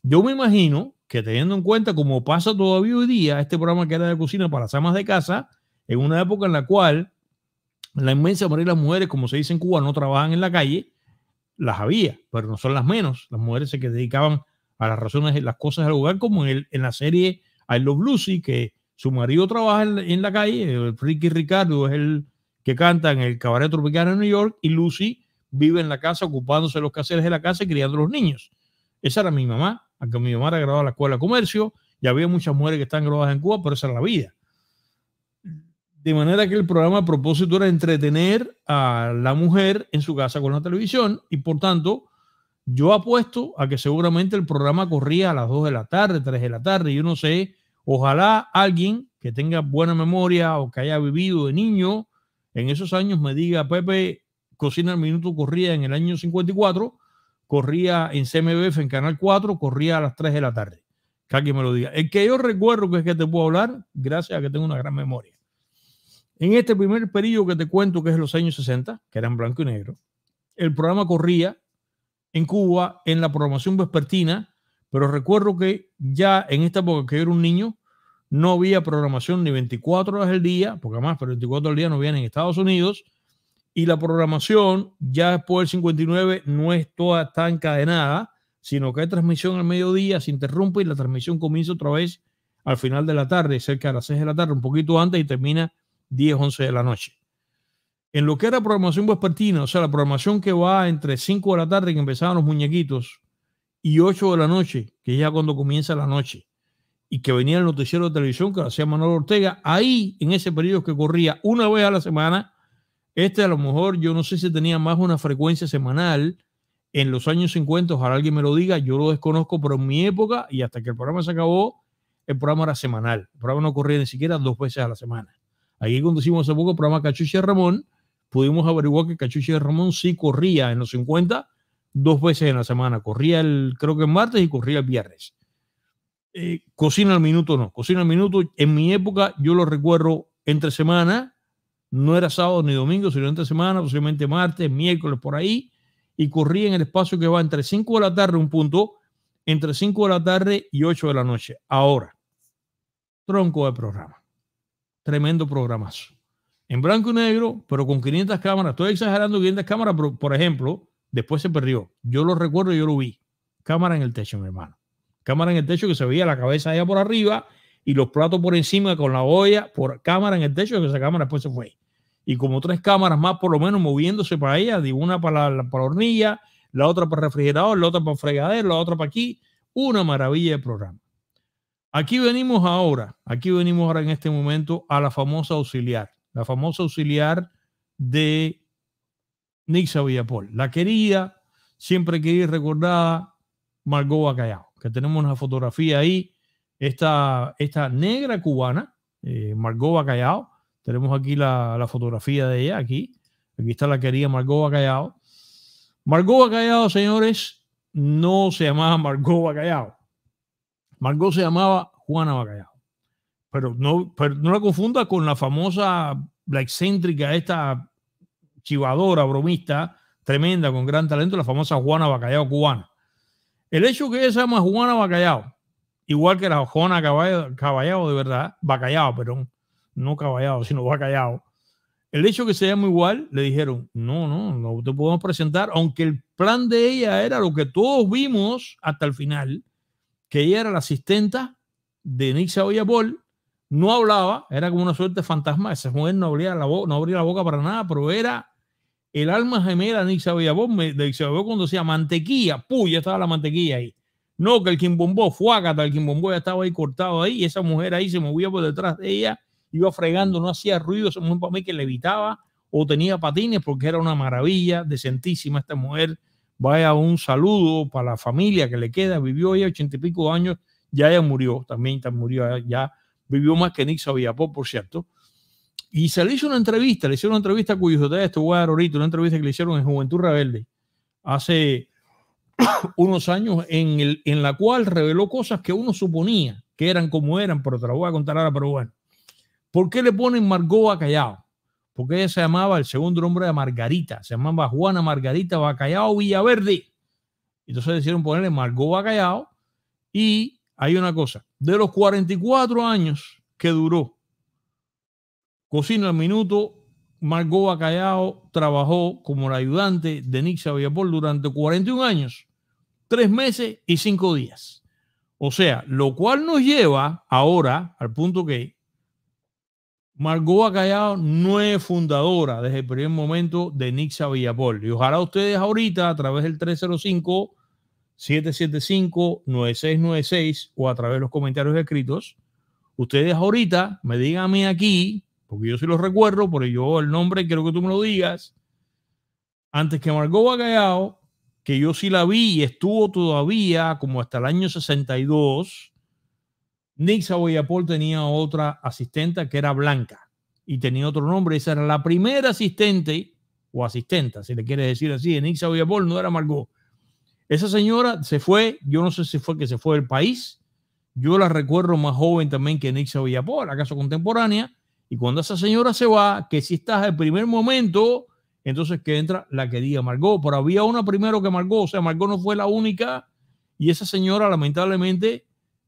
Yo me imagino que teniendo en cuenta como pasa todavía hoy día este programa que era de cocina para las amas de casa, en una época en la cual la inmensa mayoría de las mujeres, como se dice en Cuba, no trabajan en la calle, las había, pero no son las menos. Las mujeres se que dedicaban a las razones de las cosas del hogar, como en la serie I Love Lucy, que su marido trabaja en, la calle, el eh, Ricky Ricardo es el que canta en el Cabaret Tropical en New York y Lucy vive en la casa ocupándose de los caseros de la casa y criando a los niños. Esa era mi mamá, aunque mi mamá era graduada de la escuela de comercio y había muchas mujeres que están graduadas en Cuba, pero esa era la vida. De manera que el programa a propósito era entretener a la mujer en su casa con la televisión y por tanto yo apuesto a que seguramente el programa corría a las 2 de la tarde, 3 de la tarde, yo no sé Ojalá alguien que tenga buena memoria o que haya vivido de niño en esos años me diga, Pepe, Cocina al Minuto corría en el año 54, corría en CMBF, en Canal 4, corría a las 3 de la tarde. Que alguien me lo diga. El que yo recuerdo que es que te puedo hablar, gracias a que tengo una gran memoria. En este primer periodo que te cuento, que es los años 60, que eran blanco y negro, el programa corría en Cuba en la programación vespertina pero recuerdo que ya en esta época que yo era un niño, no había programación ni 24 horas al día, porque además, pero 24 horas al día no viene en Estados Unidos, y la programación ya después del 59 no es toda tan encadenada, sino que hay transmisión al mediodía, se interrumpe y la transmisión comienza otra vez al final de la tarde, cerca de las 6 de la tarde, un poquito antes y termina 10, 11 de la noche. En lo que era programación vespertina, o sea, la programación que va entre 5 de la tarde que empezaban los muñequitos, y 8 de la noche, que ya cuando comienza la noche, y que venía el noticiero de televisión que lo hacía Manuel Ortega, ahí en ese periodo que corría una vez a la semana, este a lo mejor yo no sé si tenía más una frecuencia semanal en los años 50, ojalá alguien me lo diga, yo lo desconozco, pero en mi época y hasta que el programa se acabó, el programa era semanal, el programa no corría ni siquiera dos veces a la semana. Ahí conducimos hicimos hace poco el programa Cachucha Ramón, pudimos averiguar que Cachucha de Ramón sí corría en los 50 dos veces en la semana. Corría el, creo que el martes y corría el viernes. Eh, cocina al minuto no, cocina al minuto. En mi época, yo lo recuerdo entre semana, no era sábado ni domingo, sino entre semana, posiblemente martes, miércoles, por ahí, y corría en el espacio que va entre 5 de la tarde, un punto, entre 5 de la tarde y 8 de la noche. Ahora, tronco de programa. Tremendo programazo. En blanco y negro, pero con 500 cámaras. Estoy exagerando 500 cámaras, pero por ejemplo, Después se perdió. Yo lo recuerdo, yo lo vi. Cámara en el techo, mi hermano. Cámara en el techo que se veía la cabeza allá por arriba y los platos por encima con la olla, por cámara en el techo, que esa cámara después se fue. Y como tres cámaras más, por lo menos, moviéndose para ella, de una para la, para la hornilla, la otra para el refrigerador, la otra para el fregadero, la otra para aquí. Una maravilla de programa. Aquí venimos ahora, aquí venimos ahora en este momento a la famosa auxiliar, la famosa auxiliar de Nixa Villapol. La querida, siempre querida y recordada, Margot Bacallao, que tenemos una fotografía ahí. Esta, esta negra cubana, eh, Margot Bacallao, tenemos aquí la, fotografía de ella, aquí. Aquí está la querida Margot Bacallao. Margot Bacallao, señores, no se llamaba Margot Bacallao. Margot se llamaba Juana Bacallao. Pero no, pero no la confunda con la famosa, la excéntrica, esta chivadora, bromista, tremenda, con gran talento, la famosa Juana Bacallao cubana. El hecho que ella se llama Juana Bacallao, igual que la Juana Caballao, Caballao de verdad, Bacallao, pero no Caballao, sino Bacallao, el hecho que se llama igual, le dijeron, no, no, no te podemos presentar, aunque el plan de ella era lo que todos vimos hasta el final, que ella era la asistenta de Nixa Oyapol, no hablaba, era como una suerte fantasma, esa mujer no abría la, boca, no abría la boca para nada, pero era el alma gemela de vos me de cuando decía mantequilla, ya estaba la mantequilla ahí. No, que el quimbombó, acá, el quimbombó ya estaba ahí cortado ahí, y esa mujer ahí se movía por detrás de ella, iba fregando, no hacía ruido, esa mujer para mí que levitaba o tenía patines porque era una maravilla, decentísima esta mujer. Vaya un saludo para la familia que le queda, vivió ella ochenta y pico años, ya ella murió, también murió, ya vivió más que Nixa Villapó, por cierto y se le hizo una entrevista, le hicieron una entrevista cuyo te voy a dar ahorita, una entrevista que le hicieron en Juventud Rebelde hace unos años, en, el, en la cual reveló cosas que uno suponía que eran como eran, pero te las voy a contar ahora, pero bueno. ¿Por qué le ponen Margot Bacallao? Porque ella se llamaba, el segundo nombre de Margarita, se llamaba Juana Margarita Bacallao Villaverde. Entonces decidieron ponerle Margot Bacallao y hay una cosa, de los 44 años que duró Cocina al minuto. Margot Callao trabajó como la ayudante de Nixa Villapol durante 41 años, 3 meses y 5 días. O sea, lo cual nos lleva ahora al punto que Margot Callao no es fundadora desde el primer momento de Nixa Villapol. Y ojalá ustedes ahorita a través del 305-775-9696 o a través de los comentarios escritos, ustedes ahorita me digan a mí aquí porque yo sí lo recuerdo, pero yo el nombre quiero que tú me lo digas. Antes que Margot Bacallao, que yo sí la vi y estuvo todavía como hasta el año 62, Nick Savoyapol tenía otra asistente que era Blanca y tenía otro nombre. Esa era la primera asistente o asistenta, si le quieres decir así, En Nick no era Margot. Esa señora se fue, yo no sé si fue que se fue del país. Yo la recuerdo más joven también que Nixa Villapol, acaso contemporánea, y cuando esa señora se va, que si estás al primer momento, entonces que entra la querida Margot. Pero había una primero que Margot, o sea, Margot no fue la única. Y esa señora, lamentablemente,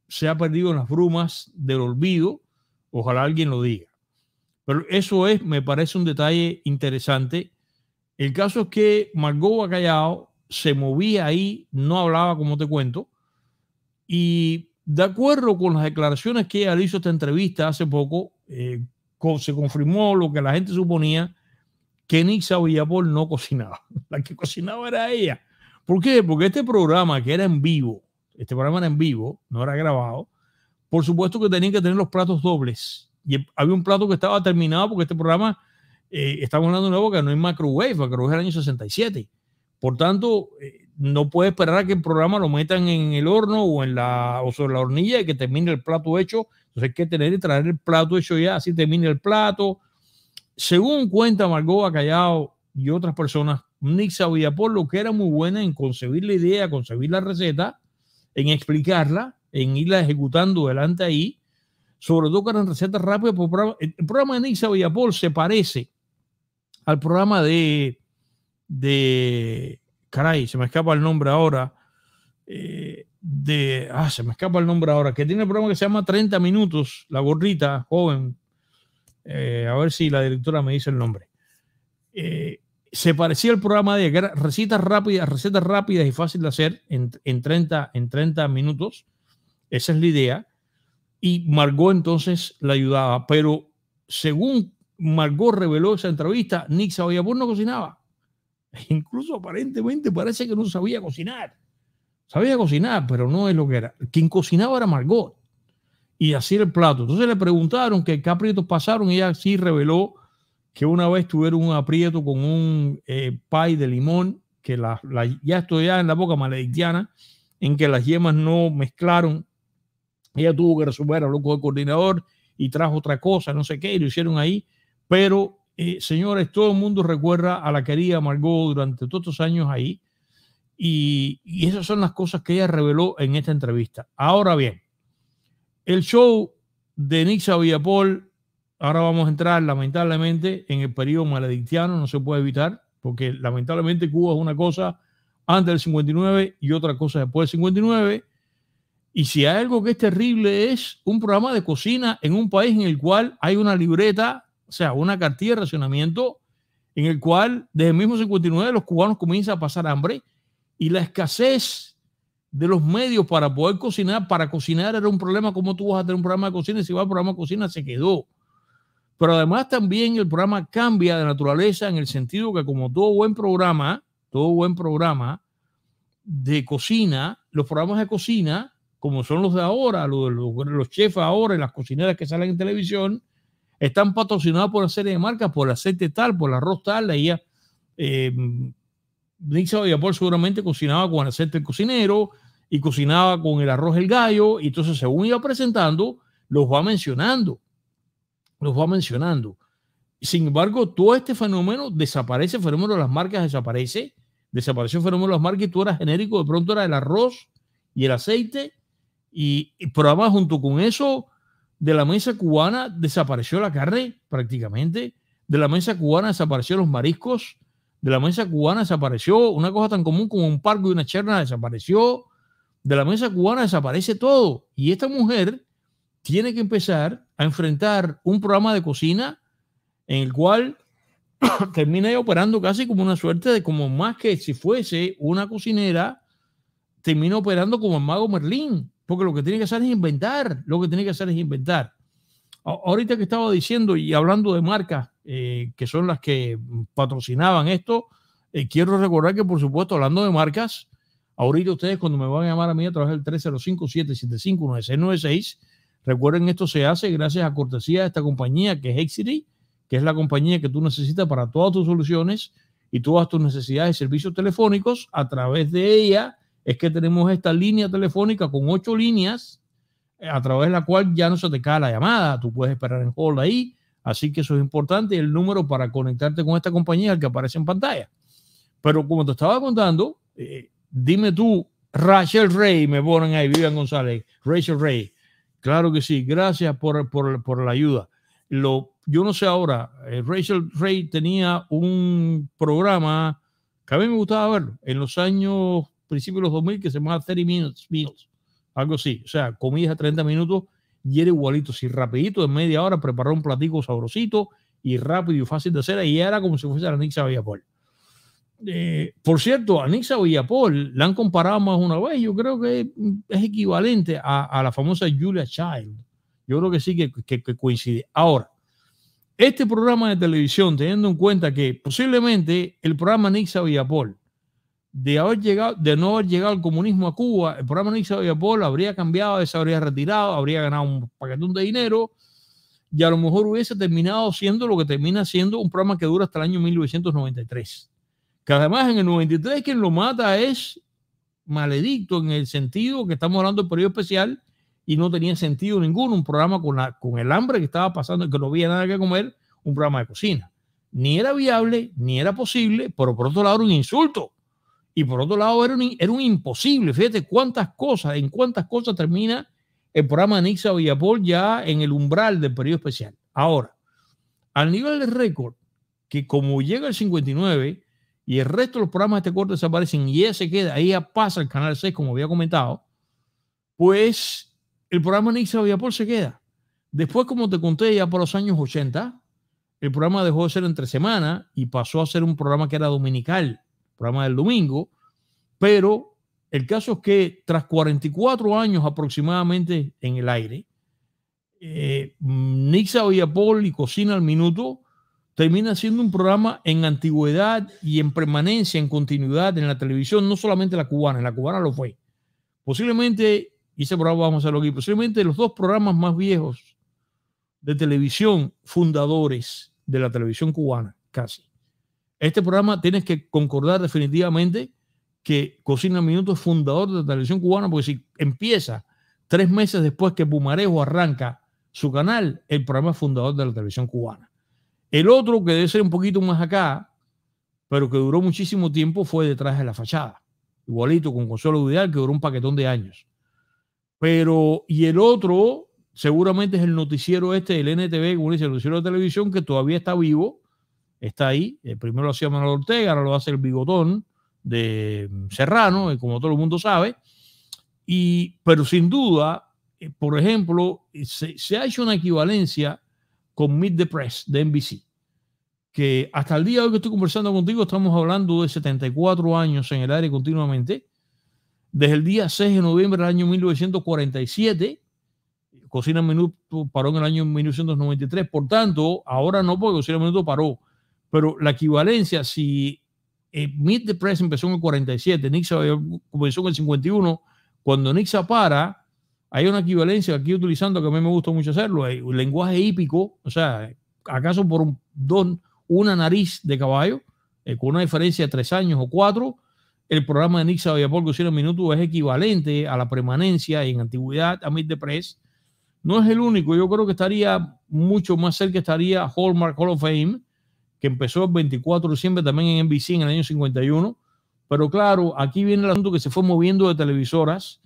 se ha perdido en las brumas del olvido. Ojalá alguien lo diga. Pero eso es, me parece un detalle interesante. El caso es que Margot callado, se movía ahí, no hablaba, como te cuento. Y de acuerdo con las declaraciones que ella hizo esta entrevista hace poco, eh, se confirmó lo que la gente suponía, que Nixa Villapol no cocinaba. La que cocinaba era ella. ¿Por qué? Porque este programa que era en vivo, este programa era en vivo, no era grabado, por supuesto que tenían que tener los platos dobles. Y había un plato que estaba terminado porque este programa, eh, estamos hablando de una época, no hay microwave, microwave era el año 67. Por tanto, eh, no puede esperar a que el programa lo metan en el horno o en la o sobre la hornilla y que termine el plato hecho. Entonces hay que tener y traer el plato hecho ya, así termine el plato. Según cuenta Margot Callao y otras personas, Nixa lo que era muy buena en concebir la idea, concebir la receta, en explicarla, en irla ejecutando delante ahí, sobre todo que eran recetas rápidas. Pues, el programa de Nixa Villapol se parece al programa de, de caray, se me escapa el nombre ahora, eh, de, ah, se me escapa el nombre ahora, que tiene el programa que se llama 30 minutos, la gorrita joven, eh, a ver si la directora me dice el nombre. Eh, se parecía al programa de recetas rápidas, recetas rápidas y fáciles de hacer en, en, 30, en 30 minutos. Esa es la idea. Y Margot entonces la ayudaba. Pero según Margot reveló esa entrevista, Nick Saboyapur no cocinaba. Incluso aparentemente parece que no sabía cocinar. Sabía cocinar, pero no es lo que era. Quien cocinaba era Margot y así el plato. Entonces le preguntaron que qué aprietos pasaron y ella sí reveló que una vez tuvieron un aprieto con un eh, pie de limón, que la, ya estoy en la boca maledictiana, en que las yemas no mezclaron. Ella tuvo que resolver, a loco el coordinador y trajo otra cosa, no sé qué, y lo hicieron ahí, pero eh, señores, todo el mundo recuerda a la querida Margot durante todos estos años ahí. Y, y, esas son las cosas que ella reveló en esta entrevista. Ahora bien, el show de Nixa Villapol, ahora vamos a entrar lamentablemente en el periodo maledictiano, no se puede evitar, porque lamentablemente Cuba es una cosa antes del 59 y otra cosa después del 59. Y si hay algo que es terrible es un programa de cocina en un país en el cual hay una libreta o sea, una cartilla de racionamiento en el cual desde el mismo 59 los cubanos comienzan a pasar hambre y la escasez de los medios para poder cocinar, para cocinar era un problema, ¿cómo tú vas a tener un programa de cocina? Si va al programa de cocina se quedó. Pero además también el programa cambia de naturaleza en el sentido que como todo buen programa, todo buen programa de cocina, los programas de cocina, como son los de ahora, los, los, los chefs ahora y las cocineras que salen en televisión, están patrocinados por una serie de marcas, por el aceite tal, por el arroz tal, ella, eh, Villapol seguramente cocinaba con el aceite del cocinero y cocinaba con el arroz el gallo, y entonces según iba presentando, los va mencionando, los va mencionando. Sin embargo, todo este fenómeno desaparece, el fenómeno de las marcas desaparece, desapareció el fenómeno de las marcas y tú eras genérico, de pronto era el arroz y el aceite, y, por programa junto con eso de la mesa cubana desapareció la carne prácticamente, de la mesa cubana desapareció los mariscos, de la mesa cubana desapareció una cosa tan común como un parco y una cherna desapareció, de la mesa cubana desaparece todo. Y esta mujer tiene que empezar a enfrentar un programa de cocina en el cual termina operando casi como una suerte de, como más que si fuese una cocinera, termina operando como el mago Merlín, porque lo que tiene que hacer es inventar, lo que tiene que hacer es inventar. Ahorita que estaba diciendo y hablando de marcas eh, que son las que patrocinaban esto, eh, quiero recordar que, por supuesto, hablando de marcas, ahorita ustedes cuando me van a llamar a mí a través del 305-775-9696, recuerden esto se hace gracias a cortesía de esta compañía que es Exity, que es la compañía que tú necesitas para todas tus soluciones y todas tus necesidades de servicios telefónicos. A través de ella es que tenemos esta línea telefónica con ocho líneas eh, a través de la cual ya no se te cae la llamada. Tú puedes esperar en hold ahí. Así que eso es importante. El número para conectarte con esta compañía el que aparece en pantalla. Pero como te estaba contando, eh, dime tú, Rachel Ray, me ponen ahí, Vivian González, Rachel Ray. Claro que sí, gracias por, la ayuda. Lo, yo no sé ahora, eh, Rachel Ray tenía un programa que a mí me gustaba verlo en los años principios de los 2000 que se llamaba 30 Minutes Meals, algo así. O sea, comidas a 30 minutos y era igualito. Si rapidito, en media hora, preparar un platico sabrosito y rápido y fácil de hacer. Y era como si fuese la Nixa Villapol. Eh, por cierto, a Nixa Villapol la han comparado más una vez. Yo creo que es equivalente a, la famosa Julia Child. Yo creo que sí que, que coincide. Ahora, este programa de televisión, teniendo en cuenta que posiblemente el programa Nixa Villapol de haber llegado, de no haber llegado el comunismo a Cuba, el programa Nixa de habría cambiado, se habría retirado, habría ganado un paquetón de dinero y a lo mejor hubiese terminado siendo lo que termina siendo un programa que dura hasta el año 1993. Que además en el 93 quien lo mata es maledicto en el sentido que estamos hablando del periodo especial y no tenía sentido ninguno un programa con, la, con el hambre que estaba pasando, y que no había nada que comer, un programa de cocina. Ni era viable, ni era posible, pero por otro lado un insulto y por otro lado, era un, era un imposible. Fíjate cuántas cosas, en cuántas cosas termina el programa de Nixa Villapol ya en el umbral del periodo especial. Ahora, al nivel del récord, que como llega el 59 y el resto de los programas de este corte desaparecen y ella se queda, ella pasa al canal 6, como había comentado, pues el programa de Nixa Villapol se queda. Después, como te conté, ya por los años 80, el programa dejó de ser entre semana y pasó a ser un programa que era dominical programa del domingo, pero el caso es que tras 44 años aproximadamente en el aire, eh, Nixa Villapol y Cocina al Minuto termina siendo un programa en antigüedad y en permanencia, en continuidad en la televisión, no solamente la cubana, en la cubana lo fue. Posiblemente, y ese programa vamos a hacerlo aquí, posiblemente los dos programas más viejos de televisión fundadores de la televisión cubana, casi. Este programa tienes que concordar definitivamente que Cocina Minuto es fundador de la televisión cubana, porque si empieza tres meses después que Pumarejo arranca su canal, el programa es fundador de la televisión cubana. El otro que debe ser un poquito más acá, pero que duró muchísimo tiempo, fue detrás de la fachada. Igualito con Consuelo Vidal, que duró un paquetón de años. Pero, y el otro, seguramente es el noticiero este del NTV, como dice, el noticiero de televisión, que todavía está vivo, está ahí. el eh, primero lo hacía Manuel Ortega, ahora lo hace el bigotón de mm, Serrano, eh, como todo el mundo sabe. Y, pero sin duda, eh, por ejemplo, se, se, ha hecho una equivalencia con Meet the Press de NBC, que hasta el día de hoy que estoy conversando contigo estamos hablando de 74 años en el aire continuamente, desde el día 6 de noviembre del año 1947. Cocina Minuto paró en el año 1993. Por tanto, ahora no, porque Cocina Minuto paró pero la equivalencia, si eh, Meet the Press empezó en el 47, Nixa comenzó en el 51, cuando Nixa para, hay una equivalencia aquí utilizando que a mí me gusta mucho hacerlo, el eh, lenguaje hípico, o sea, acaso por un, don, una nariz de caballo, eh, con una diferencia de tres años o cuatro, el programa de Nixa Villapol que en Minuto es equivalente a la permanencia en antigüedad a Meet the Press. No es el único, yo creo que estaría mucho más cerca, estaría Hallmark Hall of Fame, que empezó el 24 de diciembre también en NBC en el año 51. Pero claro, aquí viene el asunto que se fue moviendo de televisoras,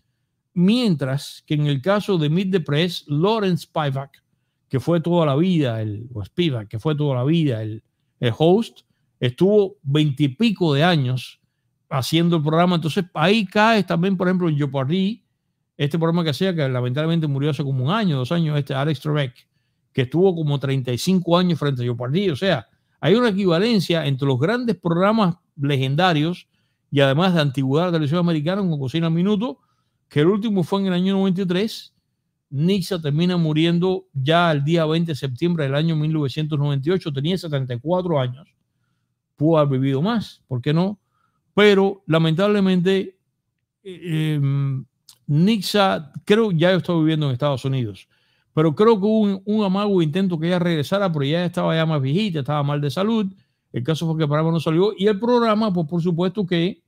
mientras que en el caso de Meet the Press, Lawrence Spivak, que fue toda la vida, el, o Spivak, que fue toda la vida el, el host, estuvo veintipico de años haciendo el programa. Entonces ahí cae también, por ejemplo, en Jeopardy, este programa que hacía, que lamentablemente murió hace como un año, dos años, este Alex Trebek, que estuvo como 35 años frente a Jeopardy. O sea, hay una equivalencia entre los grandes programas legendarios y además de antigüedad de la televisión americana con Cocina al Minuto, que el último fue en el año 93. Nixa termina muriendo ya el día 20 de septiembre del año 1998. Tenía 74 años. Pudo haber vivido más, ¿por qué no? Pero lamentablemente, eh, em, Nixa, creo ya está viviendo en Estados Unidos pero creo que hubo un, un amago intento que ella regresara, pero ya estaba ya más viejita, estaba mal de salud. El caso fue que el programa no salió y el programa, pues por supuesto que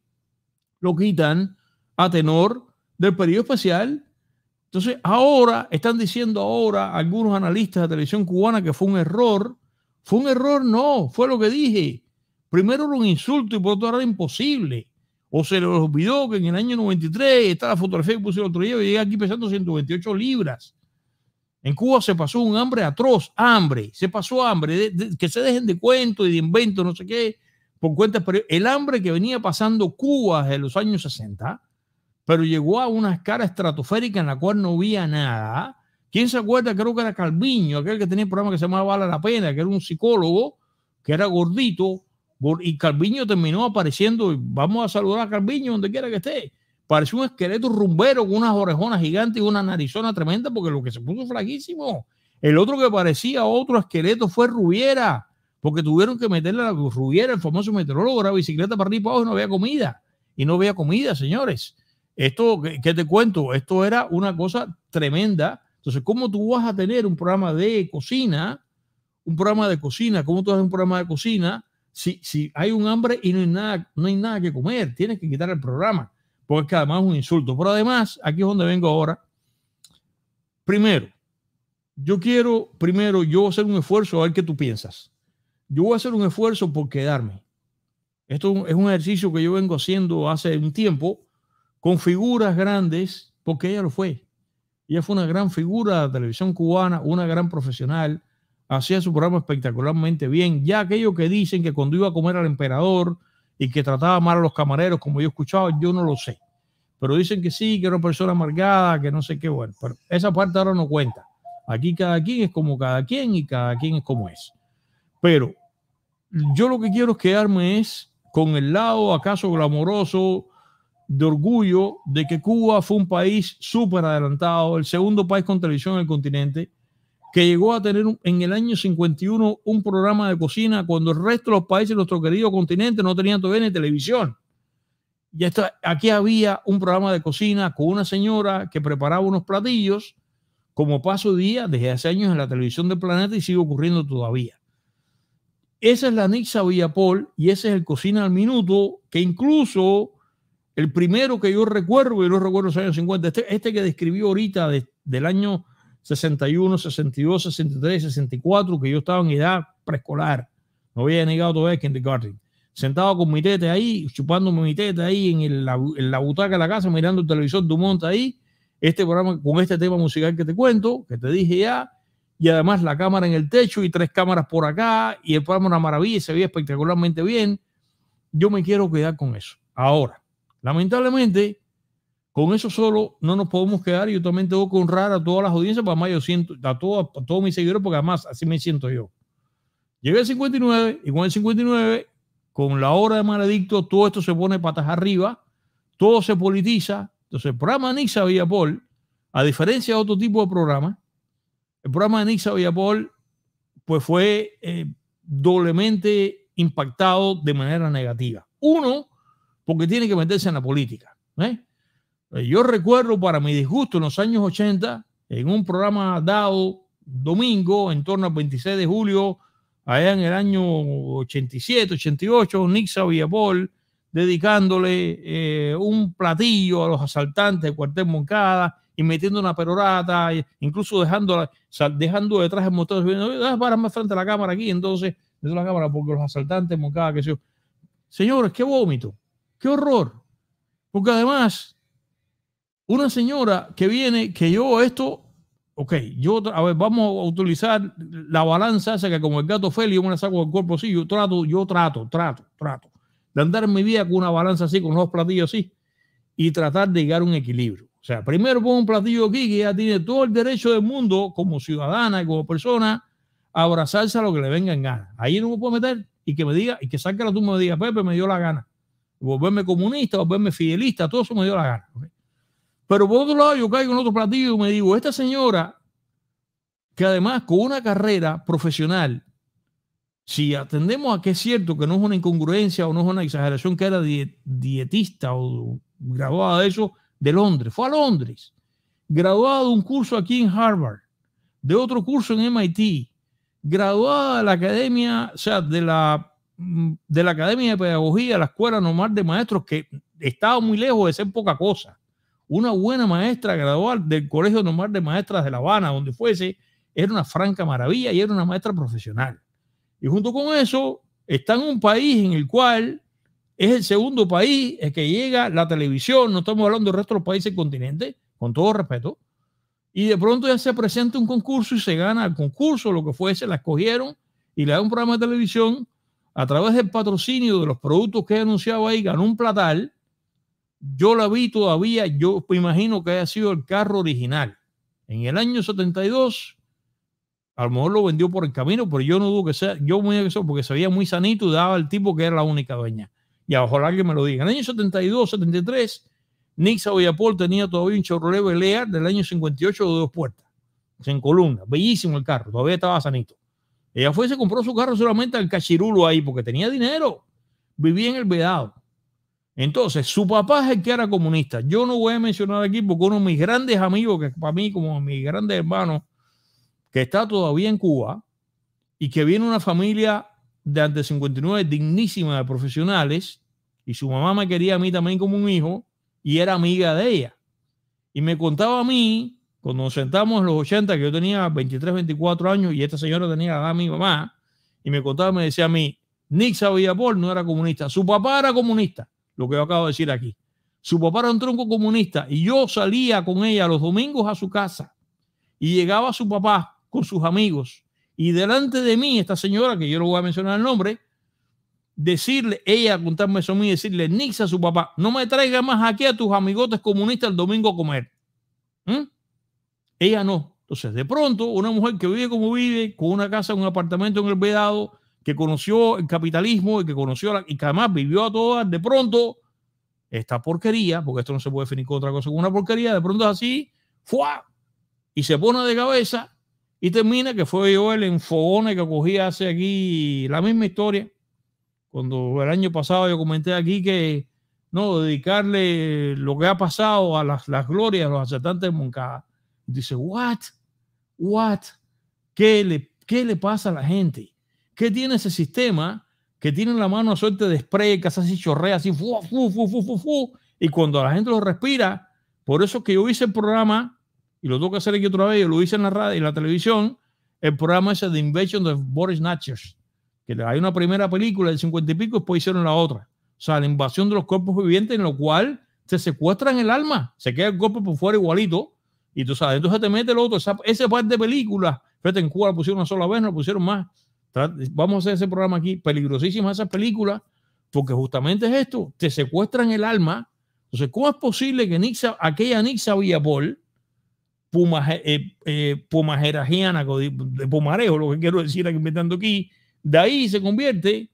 lo quitan a tenor del periodo especial. Entonces, ahora están diciendo ahora algunos analistas de televisión cubana que fue un error. Fue un error, no, fue lo que dije. Primero era un insulto y por otro era imposible. O se les olvidó que en el año 93 está la fotografía que puse el otro día, y llegué aquí pesando 128 libras. En Cuba se pasó un hambre atroz, hambre, se pasó hambre, que se dejen de cuentos y de inventos, no sé qué, por cuentas, pero el hambre que venía pasando Cuba desde los años 60, pero llegó a una escala estratosférica en la cual no había nada. ¿Quién se acuerda? Creo que era Calviño, aquel que tenía un programa que se llamaba Vale la Pena, que era un psicólogo, que era gordito, y Calviño terminó apareciendo, vamos a saludar a Calviño donde quiera que esté, Pareció un esqueleto rumbero con unas orejonas gigantes y una narizona tremenda, porque lo que se puso flaquísimo. El otro que parecía otro esqueleto fue Rubiera, porque tuvieron que meterle a Rubiera, el famoso meteorólogo, la bicicleta para arriba y para abajo y no había comida. Y no había comida, señores. Esto, ¿qué te cuento? Esto era una cosa tremenda. Entonces, ¿cómo tú vas a tener un programa de cocina? Un programa de cocina, ¿cómo tú haces un programa de cocina? Si, si hay un hambre y no hay, nada, no hay nada que comer, tienes que quitar el programa porque es que además es un insulto. Pero además, aquí es donde vengo ahora. Primero, yo quiero, primero, yo hacer un esfuerzo a ver qué tú piensas. Yo voy a hacer un esfuerzo por quedarme. Esto es un ejercicio que yo vengo haciendo hace un tiempo con figuras grandes, porque ella lo fue. Ella fue una gran figura de la televisión cubana, una gran profesional, hacía su programa espectacularmente bien. Ya aquello que dicen que cuando iba a comer al emperador, y que trataba mal a los camareros, como yo he escuchado, yo no lo sé. Pero dicen que sí, que era una persona amargada, que no sé qué, bueno, pero esa parte ahora no cuenta. Aquí cada quien es como cada quien y cada quien es como es. Pero yo lo que quiero es quedarme es con el lado acaso glamoroso de orgullo de que Cuba fue un país súper adelantado, el segundo país con televisión en el continente, que llegó a tener en el año 51 un programa de cocina cuando el resto de los países de nuestro querido continente no tenían todavía ni televisión. aquí había un programa de cocina con una señora que preparaba unos platillos, como paso día desde hace años en la televisión del planeta y sigue ocurriendo todavía. Esa es la Nixa Villapol y ese es el Cocina al Minuto, que incluso el primero que yo recuerdo, y lo recuerdo los años 50, este, que describió ahorita del año 61, 62, 63, 64, que yo estaba en edad preescolar. No había negado todavía kindergarten. Sentado con mi tete ahí, chupándome mi tete ahí en, el, en la butaca de la casa, mirando el televisor Dumont ahí, este programa con este tema musical que te cuento, que te dije ya, y además la cámara en el techo y tres cámaras por acá, y el programa una maravilla, se veía espectacularmente bien. Yo me quiero quedar con eso. Ahora, lamentablemente, con eso solo no nos podemos quedar yo también tengo que honrar a todas las audiencias, para siento, a, todo, todos mis seguidores, porque además así me siento yo. Llegué al 59 y con el 59, con la hora de maledicto, todo esto se pone patas arriba, todo se politiza. Entonces, el programa Nixa Villapol, a diferencia de otro tipo de programa, el programa de Nixa Villapol, pues fue eh, doblemente impactado de manera negativa. Uno, porque tiene que meterse en la política. ¿eh? Eh, yo recuerdo para mi disgusto en los años 80, en un programa dado domingo, en torno al 26 de julio, allá en el año 87, 88, Nixa Villapol, dedicándole eh, un platillo a los asaltantes del cuartel Moncada y metiendo una perorata, eh, incluso dejando, dejando detrás el motor, más frente a la cámara aquí, entonces, de la cámara, porque los asaltantes Moncada, que se Señores, qué vómito, qué horror, porque además una señora que viene, que yo esto, ok, yo, a ver, vamos a utilizar la balanza sea, que como el gato Feli, yo me la saco del cuerpo así, yo trato, yo trato, trato, trato, de andar en mi vida con una balanza así, con unos platillos así, y tratar de llegar a un equilibrio. O sea, primero pongo un platillo aquí que ya tiene todo el derecho del mundo, como ciudadana y como persona, a abrazarse a lo que le venga en gana. Ahí no me puedo meter y que me diga, y que saque la tumba y me diga, Pepe, me dio la gana. Volverme comunista, volverme fidelista, todo eso me dio la gana. Pero por otro lado, yo caigo en otro platillo y me digo, esta señora, que además con una carrera profesional, si atendemos a que es cierto que no es una incongruencia o no es una exageración, que era dietista o graduada de eso, de Londres, fue a Londres, graduada de un curso aquí en Harvard, de otro curso en MIT, graduada de la academia, de la, de la Academia de Pedagogía, la Escuela Normal de Maestros, que estaba muy lejos de ser poca cosa. Una buena maestra gradual del Colegio Normal de Maestras de La Habana, donde fuese, era una franca maravilla y era una maestra profesional. Y junto con eso, está en un país en el cual es el segundo país en que llega la televisión, no estamos hablando del resto de los países del continente, con todo respeto, y de pronto ya se presenta un concurso y se gana el concurso, lo que fuese, la escogieron y le da un programa de televisión a través del patrocinio de los productos que he anunciado ahí, ganó un platal yo la vi todavía, yo imagino que haya sido el carro original. En el año 72, a lo mejor lo vendió por el camino, pero yo no dudo que sea, yo muy eso, porque se veía muy sanito y daba al tipo que era la única dueña. Y a ojalá que me lo diga. En el año 72, 73, Nixa Villapol tenía todavía un Chevrolet Belear del año 58 de dos puertas, en columna, bellísimo el carro, todavía estaba sanito. Ella fue y se compró su carro solamente al cachirulo ahí, porque tenía dinero, vivía en el vedado. Entonces, su papá es el que era comunista. Yo no voy a mencionar aquí porque uno de mis grandes amigos, que para mí como mi grande hermano, que está todavía en Cuba y que viene una familia de antes 59 dignísima de profesionales, y su mamá me quería a mí también como un hijo, y era amiga de ella. Y me contaba a mí, cuando nos sentamos en los 80, que yo tenía 23, 24 años, y esta señora tenía a mi mamá, y me contaba, me decía a mí, Nick Villapol no era comunista, su papá era comunista lo que yo acabo de decir aquí. Su papá era un tronco comunista y yo salía con ella los domingos a su casa y llegaba su papá con sus amigos y delante de mí esta señora, que yo no voy a mencionar el nombre, decirle, ella contarme eso a mí, decirle, Nix a su papá, no me traiga más aquí a tus amigotes comunistas el domingo a comer. ¿Mm? Ella no. Entonces, de pronto, una mujer que vive como vive, con una casa, un apartamento en el vedado, que conoció el capitalismo y que conoció y que además vivió a todas, de pronto, esta porquería, porque esto no se puede definir con otra cosa, como una porquería, de pronto es así, ¡fua! Y se pone de cabeza y termina que fue yo el enfogón que cogí hace aquí la misma historia. Cuando el año pasado yo comenté aquí que no dedicarle lo que ha pasado a las, las glorias a los aceptantes de Moncada. Dice, ¿what? ¿What? ¿Qué le, ¿Qué le pasa a la gente? ¿Qué tiene ese sistema? Que tiene en la mano a suerte de spray que hace así chorrea, así, fu, fu, fu, fu, fu, y cuando la gente lo respira, por eso que yo hice el programa, y lo tengo que hacer aquí otra vez, yo lo hice en la radio y en la televisión, el programa ese de Invasion de Boris Natchez, que hay una primera película del 50 y pico, después hicieron la otra. O sea, la invasión de los cuerpos vivientes, en lo cual se secuestran el alma, se queda el cuerpo por fuera igualito, y tú sabes, entonces te mete el otro. Esa, ese par de películas, fíjate, en cuál pusieron una sola vez, no pusieron más. Vamos a hacer ese programa aquí. Peligrosísimas esas películas, porque justamente es esto: te secuestran el alma. Entonces, ¿cómo es posible que Nixa, aquella Nixa Villapol, puma eh, eh de Pumarejo, lo que quiero decir aquí aquí, de ahí se convierte,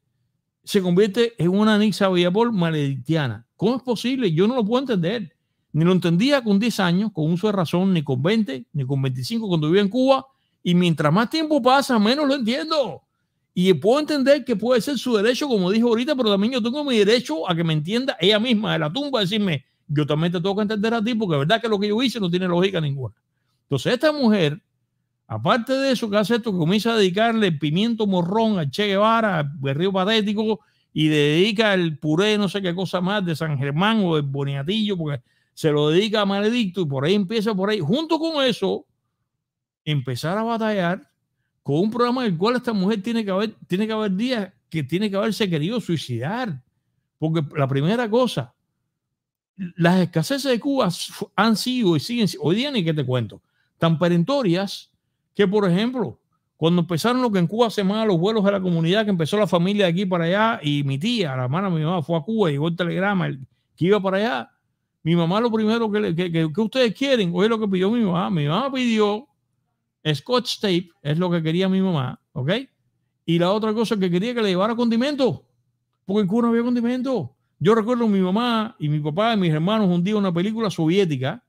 se convierte en una Nixa Villapol maledictiana? ¿Cómo es posible? Yo no lo puedo entender. Ni lo entendía con 10 años, con uso de razón, ni con 20, ni con 25 cuando vivía en Cuba. Y mientras más tiempo pasa, menos lo entiendo. Y puedo entender que puede ser su derecho, como dijo ahorita, pero también yo tengo mi derecho a que me entienda ella misma de la tumba, decirme, yo también te tengo que entender a ti, porque verdad que lo que yo hice no tiene lógica ninguna. Entonces, esta mujer, aparte de eso que hace esto, que comienza a dedicarle pimiento morrón a Che Guevara, a Río Patético, y dedica el puré no sé qué cosa más de San Germán o del Boniatillo, porque se lo dedica a Maledicto, y por ahí empieza por ahí. Junto con eso, empezar a batallar con un programa en el cual esta mujer tiene que haber, tiene que haber días que tiene que haberse querido suicidar. Porque la primera cosa, las escaseces de Cuba han sido y siguen, hoy día ni que te cuento, tan perentorias que, por ejemplo, cuando empezaron lo que en Cuba se llamaban los vuelos de la comunidad, que empezó la familia de aquí para allá, y mi tía, la hermana de mi mamá, fue a Cuba, y llegó el telegrama que iba para allá. Mi mamá lo primero que, que, que, que ustedes quieren, oye lo que pidió mi mamá, mi mamá pidió Scotch tape es lo que quería mi mamá, ¿ok? Y la otra cosa que quería que le llevara condimento, porque en Cuba no había condimento. Yo recuerdo mi mamá y mi papá y mis hermanos un día una película soviética,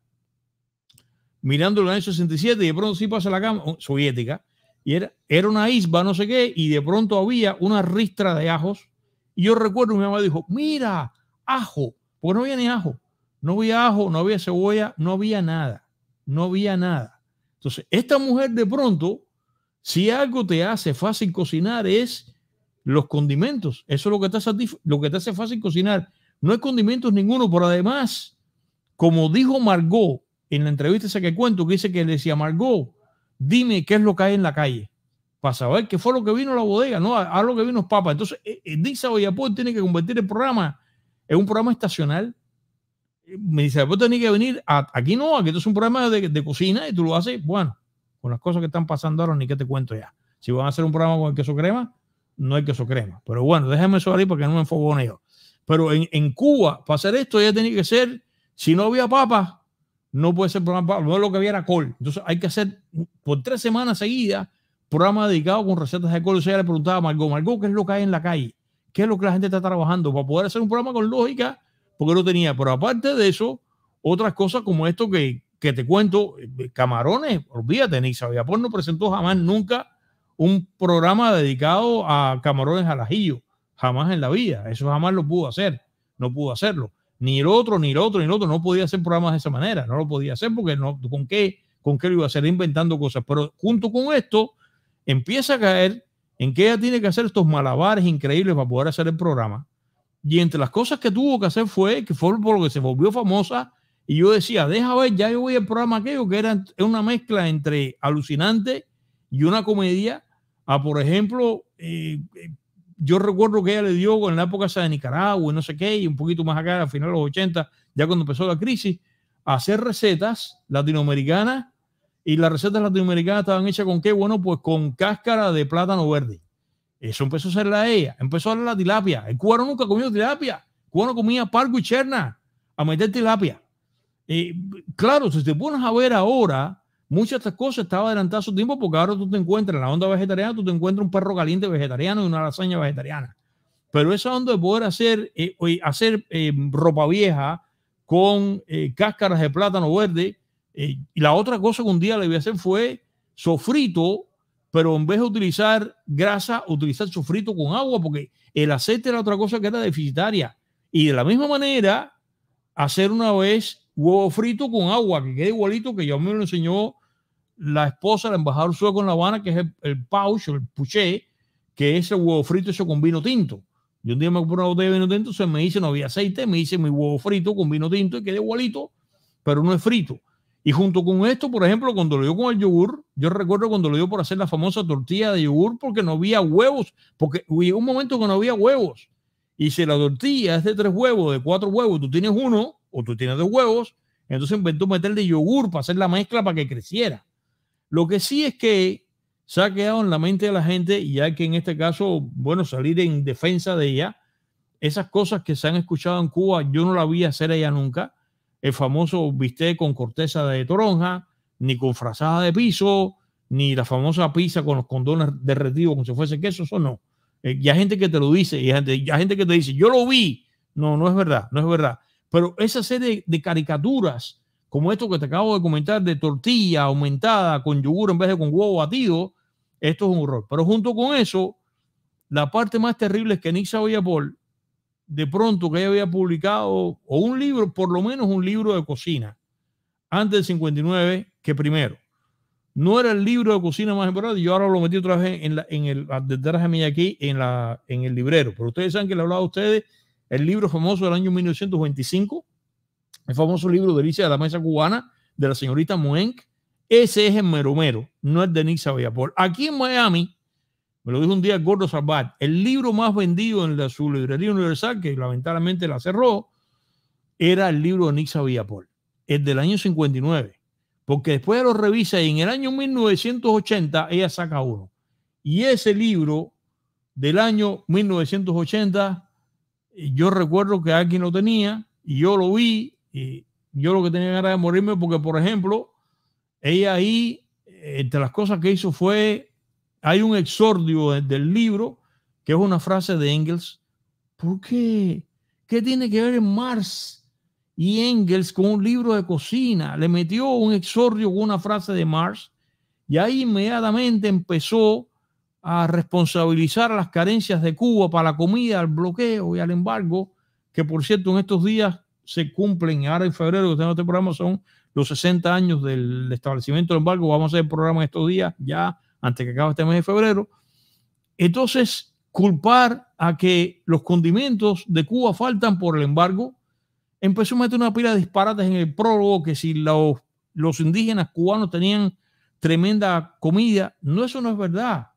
mirando el año 67, y de pronto sí pasa la cama, oh, soviética, y era, era una isba, no sé qué, y de pronto había una ristra de ajos. Y yo recuerdo, mi mamá dijo, mira, ajo, porque no había ni ajo, no había ajo, no había cebolla, no había nada, no había nada. Entonces, esta mujer de pronto, si algo te hace fácil cocinar es los condimentos. Eso es lo que te hace, lo que te hace fácil cocinar. No hay condimentos ninguno, pero además, como dijo Margot en la entrevista esa que cuento, que dice que le decía Margot, dime qué es lo que hay en la calle para saber qué fue lo que vino a la bodega, no, a, lo que vino es papa. Entonces, eh, eh, Dixa Ollapol tiene que convertir el programa en un programa estacional me dice, después tenés que venir, aquí no, aquí esto es un programa de, de, cocina y tú lo haces, bueno, con las cosas que están pasando ahora, ni que te cuento ya. Si van a hacer un programa con queso crema, no hay queso crema. Pero bueno, déjame eso ahí porque no me en ello, Pero en, en, Cuba, para hacer esto ya tenía que ser, si no había papa, no puede ser programa, no lo que había era col. Entonces hay que hacer por tres semanas seguidas programa dedicado con recetas de col. Yo sea, le preguntaba a Margot, Margot, ¿qué es lo que hay en la calle? ¿Qué es lo que la gente está trabajando? Para poder hacer un programa con lógica porque lo tenía. Pero aparte de eso, otras cosas como esto que, que te cuento, eh, Camarones, olvídate, ni sabía por no presentó jamás nunca un programa dedicado a Camarones jalajillo, jamás en la vida, eso jamás lo pudo hacer, no pudo hacerlo. Ni el otro, ni el otro, ni el otro, no podía hacer programas de esa manera, no lo podía hacer porque no, ¿con qué? ¿Con qué lo iba a hacer? Inventando cosas. Pero junto con esto, empieza a caer en que ella tiene que hacer estos malabares increíbles para poder hacer el programa y entre las cosas que tuvo que hacer fue, que fue por lo que se volvió famosa, y yo decía, deja ver, ya yo voy al programa aquello, que era una mezcla entre alucinante y una comedia, a ah, por ejemplo, eh, eh, yo recuerdo que ella le dio en la época de Nicaragua y no sé qué, y un poquito más acá, a final de los 80, ya cuando empezó la crisis, a hacer recetas latinoamericanas, y las recetas latinoamericanas estaban hechas con qué, bueno, pues con cáscara de plátano verde. Eso empezó a ser la ella, empezó a la tilapia. El cuero nunca comió tilapia. El comía pargo y cherna a meter tilapia. claro, si te pones a ver ahora, muchas de estas cosas estaban adelantadas a su tiempo porque ahora tú te encuentras en la onda vegetariana, tú te encuentras un perro caliente vegetariano y una lasaña vegetariana. Pero esa onda de poder hacer, eh, hacer eh, ropa vieja con eh, cáscaras de plátano verde, y la otra cosa que un día le voy a hacer fue sofrito pero en vez de utilizar grasa, utilizar sofrito con agua, porque el aceite era otra cosa que era deficitaria. Y de la misma manera, hacer una vez huevo frito con agua, que quede igualito que ya me lo enseñó la esposa la embajador sueco en La Habana, que es el, el el puché, que es el huevo frito hecho con vino tinto. Yo un día me compré una botella de vino tinto, se me dice no había aceite, me hice mi huevo frito con vino tinto y quedé igualito, pero no es frito. Y junto con esto, por ejemplo, cuando lo dio con el yogur, yo recuerdo cuando lo dio por hacer la famosa tortilla de yogur porque no había huevos, porque hubo un momento que no había huevos. Y si la tortilla es de tres huevos, de cuatro huevos, tú tienes uno o tú tienes dos huevos, entonces inventó meterle yogur para hacer la mezcla para que creciera. Lo que sí es que se ha quedado en la mente de la gente, y hay que en este caso, bueno, salir en defensa de ella, esas cosas que se han escuchado en Cuba, yo no la vi hacer ella nunca el famoso bistec con corteza de toronja, ni con frazada de piso, ni la famosa pizza con los condones derretidos como si fuese queso, eso no. Eh, y hay gente que te lo dice, y hay gente, que te dice, yo lo vi. No, no es verdad, no es verdad. Pero esa serie de caricaturas, como esto que te acabo de comentar, de tortilla aumentada con yogur en vez de con huevo batido, esto es un horror. Pero junto con eso, la parte más terrible es que Nick Paul de pronto que ella había publicado o un libro, por lo menos un libro de cocina, antes del 59 que primero. No era el libro de cocina más importante, yo ahora lo metí otra vez en, la, en el ah, detrás de mí aquí en, la, en el librero, pero ustedes saben que le hablado a ustedes el libro famoso del año 1925, el famoso libro Delicia de la Mesa Cubana de la señorita Moenk, ese es el meromero, no es de Nixa Villapol. Aquí en Miami, me lo dijo un día Gordo sabat El libro más vendido en la, su librería universal, que lamentablemente la cerró, era el libro de Nixa Villapol, el del año 59. Porque después lo revisa y en el año 1980 ella saca uno. Y ese libro del año 1980, eh, yo recuerdo que alguien lo tenía y yo lo vi y yo lo que tenía era de morirme porque, por ejemplo, ella ahí, eh, entre las cosas que hizo fue hay un exordio del libro que es una frase de Engels. ¿Por qué? ¿Qué tiene que ver Mars y Engels con un libro de cocina? Le metió un exordio con una frase de Mars y ahí inmediatamente empezó a responsabilizar las carencias de Cuba para la comida, al bloqueo y al embargo, que por cierto en estos días se cumplen, ahora en febrero que tenemos este programa son los 60 años del establecimiento del embargo, vamos a hacer el programa en estos días ya antes que acabe este mes de febrero. Entonces, culpar a que los condimentos de Cuba faltan por el embargo, empezó a meter una pila de disparates en el prólogo que si los, los indígenas cubanos tenían tremenda comida, no, eso no es verdad,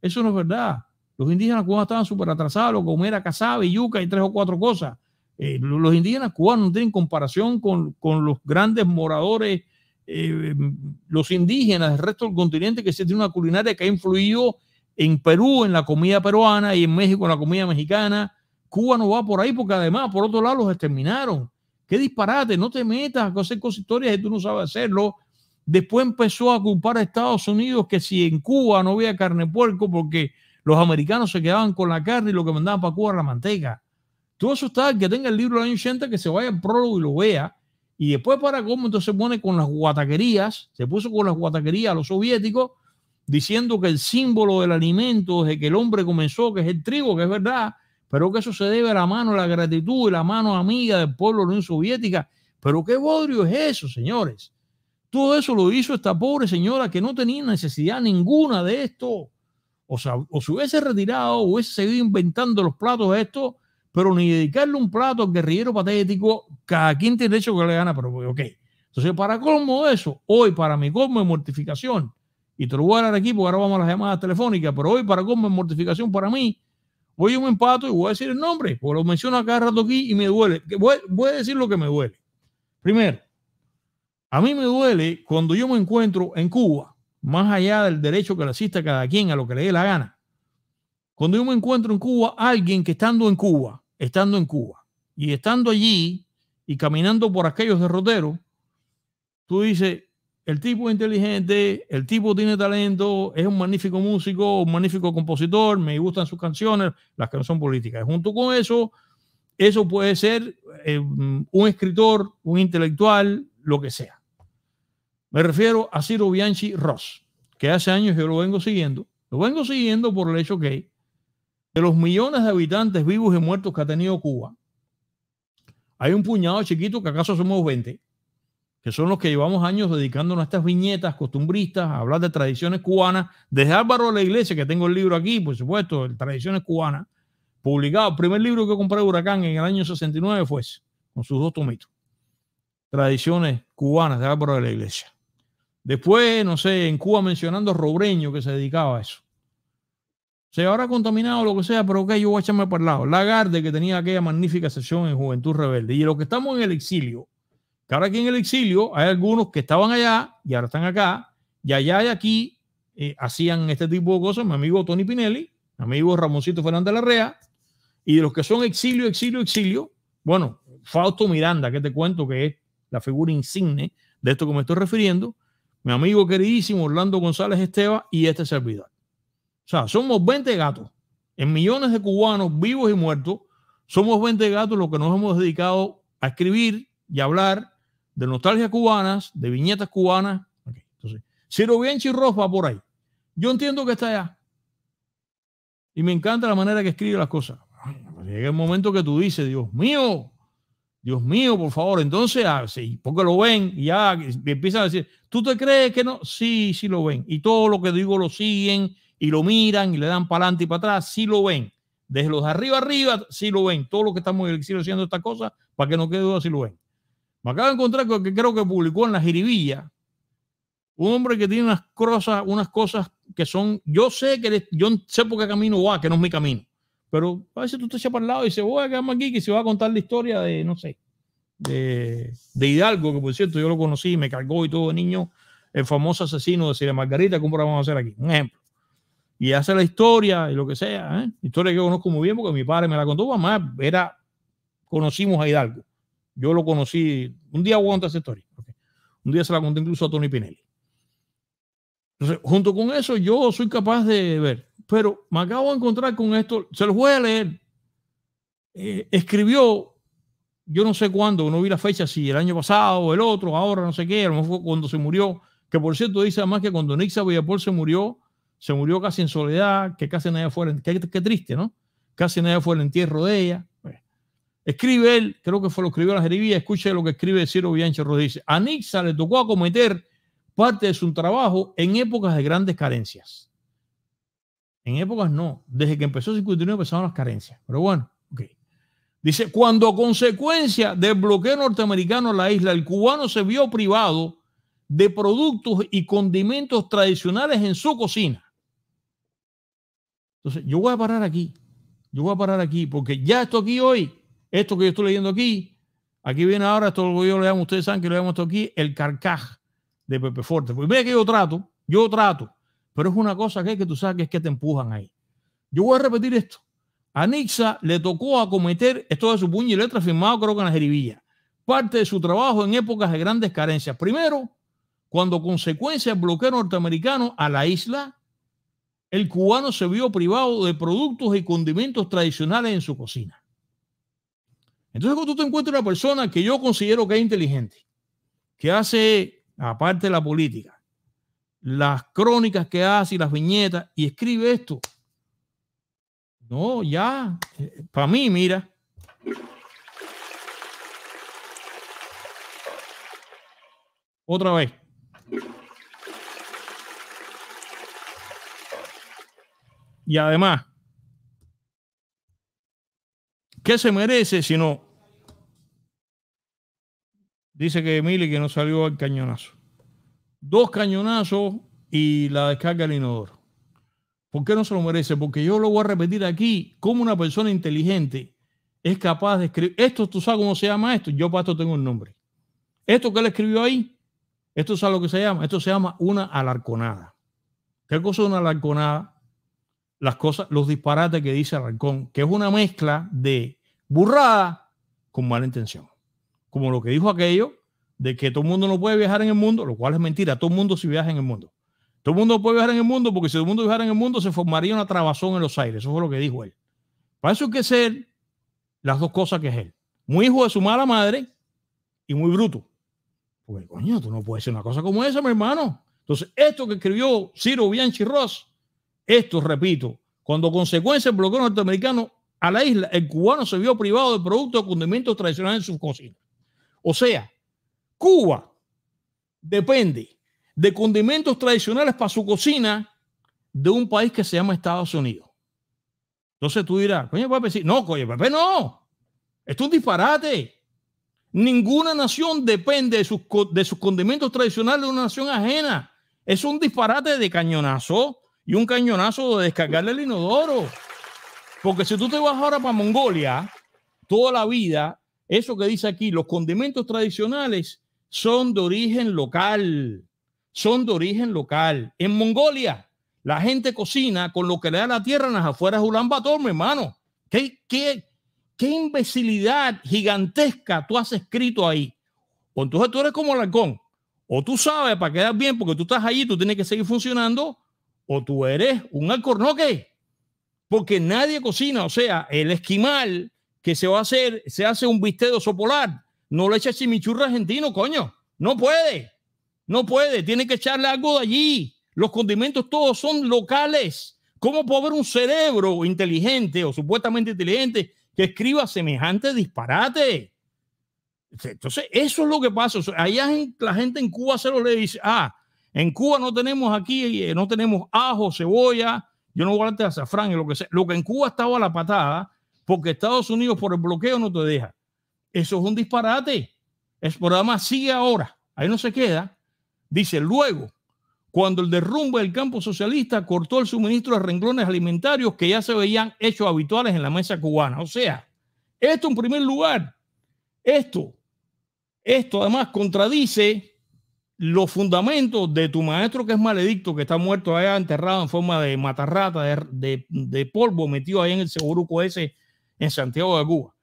eso no es verdad. Los indígenas cubanos estaban súper atrasados, lo que era yuca y tres o cuatro cosas. Eh, los indígenas cubanos no tienen comparación con, con los grandes moradores eh, los indígenas del resto del continente que se tiene una culinaria que ha influido en Perú, en la comida peruana y en México, en la comida mexicana. Cuba no va por ahí porque además, por otro lado, los exterminaron. Qué disparate, no te metas a hacer cosas historias y tú no sabes hacerlo. Después empezó a culpar a Estados Unidos que si en Cuba no había carne puerco porque los americanos se quedaban con la carne y lo que mandaban para Cuba era la manteca. Todo eso está, que tenga el libro del año 80, que se vaya al prólogo y lo vea y después para cómo entonces se pone con las guataquerías, se puso con las guataquerías a los soviéticos, diciendo que el símbolo del alimento desde que el hombre comenzó, que es el trigo, que es verdad, pero que eso se debe a la mano, la gratitud, y la mano amiga del pueblo de la Unión Soviética. Pero qué bodrio es eso, señores. Todo eso lo hizo esta pobre señora que no tenía necesidad ninguna de esto. O sea, o se hubiese retirado, hubiese seguido inventando los platos estos, pero ni dedicarle un plato al guerrillero patético, cada quien tiene derecho que le gana, pero pues, ok. Entonces, para colmo eso, hoy para mi colmo de mortificación, y te lo voy a dar aquí porque ahora vamos a las llamadas telefónicas, pero hoy para colmo es mortificación para mí, voy a un empato y voy a decir el nombre, porque lo menciono cada rato aquí y me duele. Voy, voy a decir lo que me duele. Primero, a mí me duele cuando yo me encuentro en Cuba, más allá del derecho que le asista cada quien a lo que le dé la gana. Cuando yo me encuentro en Cuba, alguien que estando en Cuba estando en Cuba. Y estando allí y caminando por aquellos derroteros, tú dices, el tipo es inteligente, el tipo tiene talento, es un magnífico músico, un magnífico compositor, me gustan sus canciones, las que no son políticas. Junto con eso, eso puede ser eh, un escritor, un intelectual, lo que sea. Me refiero a Ciro Bianchi Ross, que hace años yo lo vengo siguiendo. Lo vengo siguiendo por el hecho que de los millones de habitantes vivos y muertos que ha tenido Cuba, hay un puñado chiquito que acaso somos 20, que son los que llevamos años dedicándonos a estas viñetas costumbristas, a hablar de tradiciones cubanas, desde Álvaro de la Iglesia, que tengo el libro aquí, por supuesto, el Tradiciones Cubanas, publicado, el primer libro que compré de Huracán en el año 69 fue ese, con sus dos tomitos, Tradiciones Cubanas de Álvaro de la Iglesia. Después, no sé, en Cuba mencionando Robreño, que se dedicaba a eso se ahora contaminado lo que sea, pero ok, yo voy a echarme para el lado. Lagarde, que tenía aquella magnífica sesión en Juventud Rebelde, y los que estamos en el exilio, que ahora aquí en el exilio hay algunos que estaban allá y ahora están acá, y allá y aquí eh, hacían este tipo de cosas. Mi amigo Tony Pinelli, mi amigo Ramoncito Fernández Larrea, y de los que son exilio, exilio, exilio, bueno, Fausto Miranda, que te cuento que es la figura insigne de esto que me estoy refiriendo, mi amigo queridísimo Orlando González Esteva y este servidor. O sea, somos 20 gatos. En millones de cubanos vivos y muertos, somos 20 gatos los que nos hemos dedicado a escribir y hablar de nostalgias cubanas, de viñetas cubanas. Okay, entonces, Ciro Bianchi va por ahí. Yo entiendo que está allá. Y me encanta la manera que escribe las cosas. Llega el momento que tú dices, Dios mío, Dios mío, por favor. Entonces, ah, porque lo ven y ya empiezan a decir, ¿tú te crees que no? Sí, sí lo ven. Y todo lo que digo lo siguen y lo miran y le dan para adelante y para atrás, sí lo ven. Desde los arriba arriba, sí lo ven. Todos los que estamos en el haciendo esta cosa, para que no quede duda, sí lo ven. Me acabo de encontrar que creo que publicó en la jiribilla un hombre que tiene unas cosas, unas cosas que son, yo sé que yo sé por qué camino va, que no es mi camino, pero a veces tú te echas para el lado y dices, voy a quedarme aquí que se va a contar la historia de, no sé, de, Hidalgo, que por cierto yo lo conocí, me cargó y todo niño, el famoso asesino de Margarita, ¿cómo un vamos a hacer aquí, un ejemplo y hace la historia y lo que sea. ¿eh? Historia que conozco muy bien porque mi padre me la contó. Mamá era, conocimos a Hidalgo. Yo lo conocí. Un día aguanta esa historia. Un día se la conté incluso a Tony Pinelli. Entonces, junto con eso, yo soy capaz de ver. Pero me acabo de encontrar con esto. Se los voy a leer. Eh, escribió, yo no sé cuándo, no vi la fecha, si el año pasado el otro, ahora, no sé qué, a lo mejor cuando se murió. Que por cierto, dice además que cuando Nixa Villapol se murió, se murió casi en soledad, que casi nadie fue, qué, qué triste, ¿no? Casi nadie fue el entierro de ella. Escribe él, creo que fue lo que escribió la jerivía, escuche lo que escribe Ciro Bianchi Rodríguez. a Nixa le tocó acometer parte de su trabajo en épocas de grandes carencias. En épocas no, desde que empezó el 59 empezaron las carencias, pero bueno, ok. Dice, cuando a consecuencia del bloqueo norteamericano a la isla, el cubano se vio privado de productos y condimentos tradicionales en su cocina entonces, yo voy a parar aquí. Yo voy a parar aquí porque ya esto aquí hoy, esto que yo estoy leyendo aquí, aquí viene ahora, esto lo yo le llamo, ustedes saben que lo llamo esto aquí, el carcaj de Pepe Forte. Pues mira que yo trato, yo trato, pero es una cosa que, es que tú sabes que es que te empujan ahí. Yo voy a repetir esto. A Nixa le tocó acometer, esto de su puño y letra firmado creo que en la jeribilla, parte de su trabajo en épocas de grandes carencias. Primero, cuando consecuencia el bloqueo norteamericano a la isla el cubano se vio privado de productos y condimentos tradicionales en su cocina. Entonces, cuando tú te encuentras una persona que yo considero que es inteligente, que hace, aparte de la política, las crónicas que hace y las viñetas, y escribe esto. No, ya, eh, para mí, mira. Otra vez. Y además, ¿qué se merece si no? Dice que Emily que no salió al cañonazo. Dos cañonazos y la descarga del inodoro. ¿Por qué no se lo merece? Porque yo lo voy a repetir aquí, como una persona inteligente es capaz de escribir. Esto, tú sabes cómo se llama esto. Yo para esto tengo un nombre. Esto que él escribió ahí, esto es lo que se llama. Esto se llama una alarconada. ¿Qué cosa es una alarconada? las cosas, los disparates que dice Rancón, que es una mezcla de burrada con mala intención. Como lo que dijo aquello de que todo el mundo no puede viajar en el mundo, lo cual es mentira, todo el mundo sí viaja en el mundo. Todo el mundo puede viajar en el mundo porque si todo el mundo viajara en el mundo se formaría una trabazón en los aires. Eso fue lo que dijo él. Para eso que ser las dos cosas que es él. Muy hijo de su mala madre y muy bruto. Porque coño, tú no puedes ser una cosa como esa, mi hermano. Entonces, esto que escribió Ciro Bianchi Ross esto, repito, cuando consecuencia del bloqueo norteamericano a la isla, el cubano se vio privado de productos de condimentos tradicionales en sus cocinas. O sea, Cuba depende de condimentos tradicionales para su cocina de un país que se llama Estados Unidos. Entonces tú dirás, coño, Pepe, no, coño, Pepe, no. Esto es un disparate. Ninguna nación depende de de sus condimentos tradicionales de una nación ajena. Es un disparate de cañonazo y un cañonazo de descargarle el inodoro. Porque si tú te vas ahora para Mongolia, toda la vida, eso que dice aquí, los condimentos tradicionales son de origen local, son de origen local. En Mongolia, la gente cocina con lo que le da la tierra en las afueras de Ulan Bator, mi hermano. ¿Qué, qué, qué imbecilidad gigantesca tú has escrito ahí? O entonces tú eres como halcón. o tú sabes para quedar bien, porque tú estás allí, tú tienes que seguir funcionando, o tú eres un alcornoque, porque nadie cocina, o sea, el esquimal que se va a hacer, se hace un bistec de polar, no le echa chimichurri argentino, coño, no puede, no puede, tiene que echarle algo de allí, los condimentos todos son locales, ¿cómo puede haber un cerebro inteligente o supuestamente inteligente que escriba semejante disparate? Entonces, eso es lo que pasa. la gente en Cuba se lo le dice, ah, en Cuba no tenemos aquí, eh, no tenemos ajo, cebolla, yo no voy a hablar de azafrán y lo que sea. Lo que en Cuba estaba a la patada, porque Estados Unidos por el bloqueo no te deja. Eso es un disparate. El programa sigue ahora, ahí no se queda. Dice, luego, cuando el derrumbe del campo socialista cortó el suministro de renglones alimentarios que ya se veían hechos habituales en la mesa cubana. O sea, esto en primer lugar, esto, esto además contradice los fundamentos de tu maestro que es maledicto, que está muerto allá enterrado en forma de matarrata, de, polvo metido ahí en el seguro ese en Santiago de Cuba.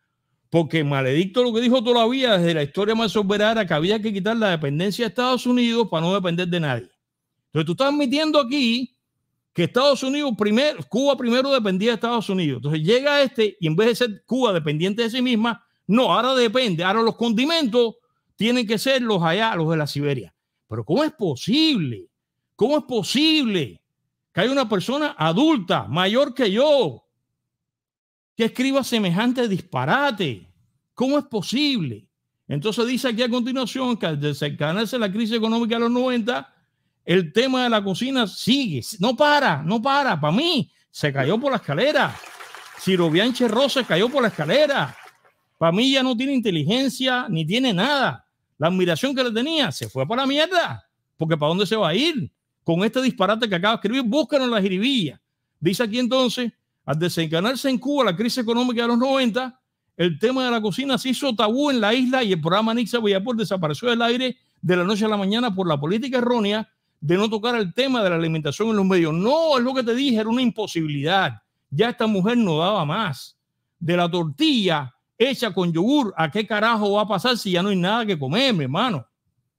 Porque maledicto lo que dijo todavía desde la historia más soberana que había que quitar la dependencia de Estados Unidos para no depender de nadie. Entonces tú estás admitiendo aquí que Estados Unidos primero, Cuba primero dependía de Estados Unidos. Entonces llega este y en vez de ser Cuba dependiente de sí misma, no, ahora depende. Ahora los condimentos tienen que ser los allá, los de la Siberia. Pero ¿cómo es posible? ¿Cómo es posible que haya una persona adulta, mayor que yo, que escriba semejante disparate? ¿Cómo es posible? Entonces dice aquí a continuación que al desencadenarse la crisis económica de los 90, el tema de la cocina sigue, no para, no para. Para mí, se cayó por la escalera. Ciro Bianche Rosa cayó por la escalera. Para mí ya no tiene inteligencia ni tiene nada. La admiración que le tenía se fue para la mierda. Porque ¿para dónde se va a ir? Con este disparate que acaba de escribir, búscanos la jiribilla. Dice aquí entonces, al desencanarse en Cuba la crisis económica de los 90, el tema de la cocina se hizo tabú en la isla y el programa Nixa Villaport desapareció del aire de la noche a la mañana por la política errónea de no tocar el tema de la alimentación en los medios. No, es lo que te dije, era una imposibilidad. Ya esta mujer no daba más. De la tortilla hecha con yogur, ¿a qué carajo va a pasar si ya no hay nada que comer, mi hermano?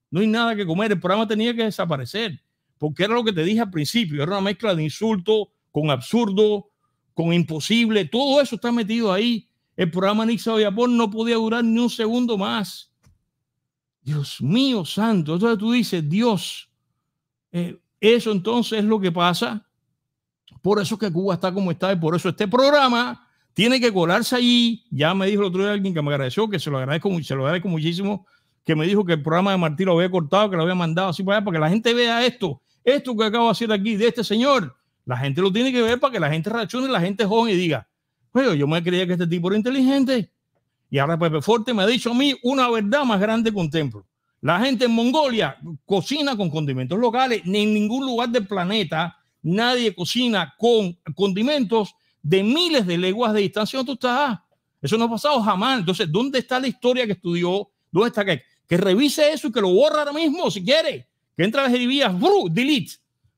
No hay nada que comer, el programa tenía que desaparecer, porque era lo que te dije al principio, era una mezcla de insulto con absurdo, con imposible, todo eso está metido ahí. El programa Nixa Japón no podía durar ni un segundo más. Dios mío santo, entonces tú dices, Dios, eh, eso entonces es lo que pasa. Por eso que Cuba está como está y por eso este programa tiene que colarse allí. Ya me dijo el otro día alguien que me agradeció, que se lo agradezco, se lo agradezco muchísimo, que me dijo que el programa de Martí lo había cortado, que lo había mandado así para allá, para que la gente vea esto, esto que acabo de hacer aquí de este señor. La gente lo tiene que ver para que la gente reaccione, la gente joven y diga, pero yo me creía que este tipo era inteligente. Y ahora Pepe Forte me ha dicho a mí una verdad más grande que templo. La gente en Mongolia cocina con condimentos locales, ni en ningún lugar del planeta nadie cocina con condimentos de miles de leguas de distancia donde tú estás. Eso no ha pasado jamás. Entonces, ¿dónde está la historia que estudió? ¿Dónde está que, que revise eso y que lo borra ahora mismo si quiere? Que entra a las heridas, ¡bru! delete.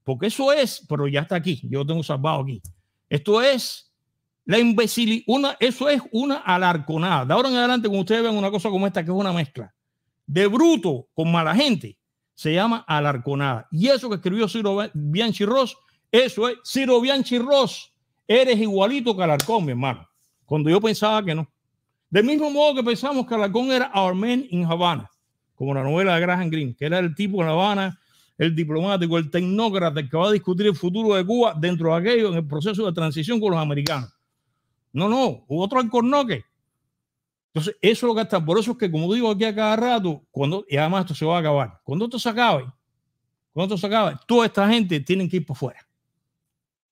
Porque eso es, pero ya está aquí. Yo lo tengo salvado aquí. Esto es la imbecilidad. Una, eso es una alarconada. De ahora en adelante, cuando ustedes vean una cosa como esta, que es una mezcla de bruto con mala gente, se llama alarconada. Y eso que escribió Ciro Bianchi Ross, eso es Ciro Bianchi Ross Eres igualito que Alarcón, mi hermano. Cuando yo pensaba que no. Del mismo modo que pensamos que Alarcón era Our Man in Havana, como la novela de Graham Greene, que era el tipo en Habana, el diplomático, el tecnócrata que va a discutir el futuro de Cuba dentro de aquello, en el proceso de transición con los americanos. No, no, Hubo otro alcornoque. Entonces, eso es lo que está. Por eso es que, como digo aquí a cada rato, cuando, y además esto se va a acabar, cuando esto se acabe, cuando esto se acabe, toda esta gente tiene que ir por fuera.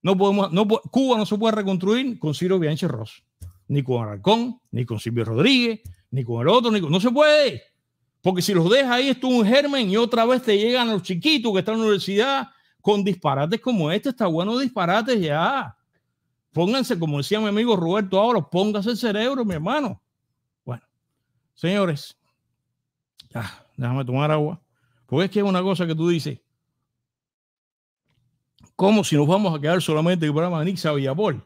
No podemos, no, Cuba no se puede reconstruir con Ciro Bianchi Ross, ni con Aracón ni con Silvio Rodríguez, ni con el otro, ni no se puede. Porque si los dejas ahí, es un germen y otra vez te llegan los chiquitos que están en la universidad con disparates como este. Está bueno disparates ya. Pónganse, como decía mi amigo Roberto ahora, pónganse el cerebro, mi hermano. Bueno, señores, déjame tomar agua. Porque es que es una cosa que tú dices, ¿Cómo si nos vamos a quedar solamente el programa de Nixa Villapol?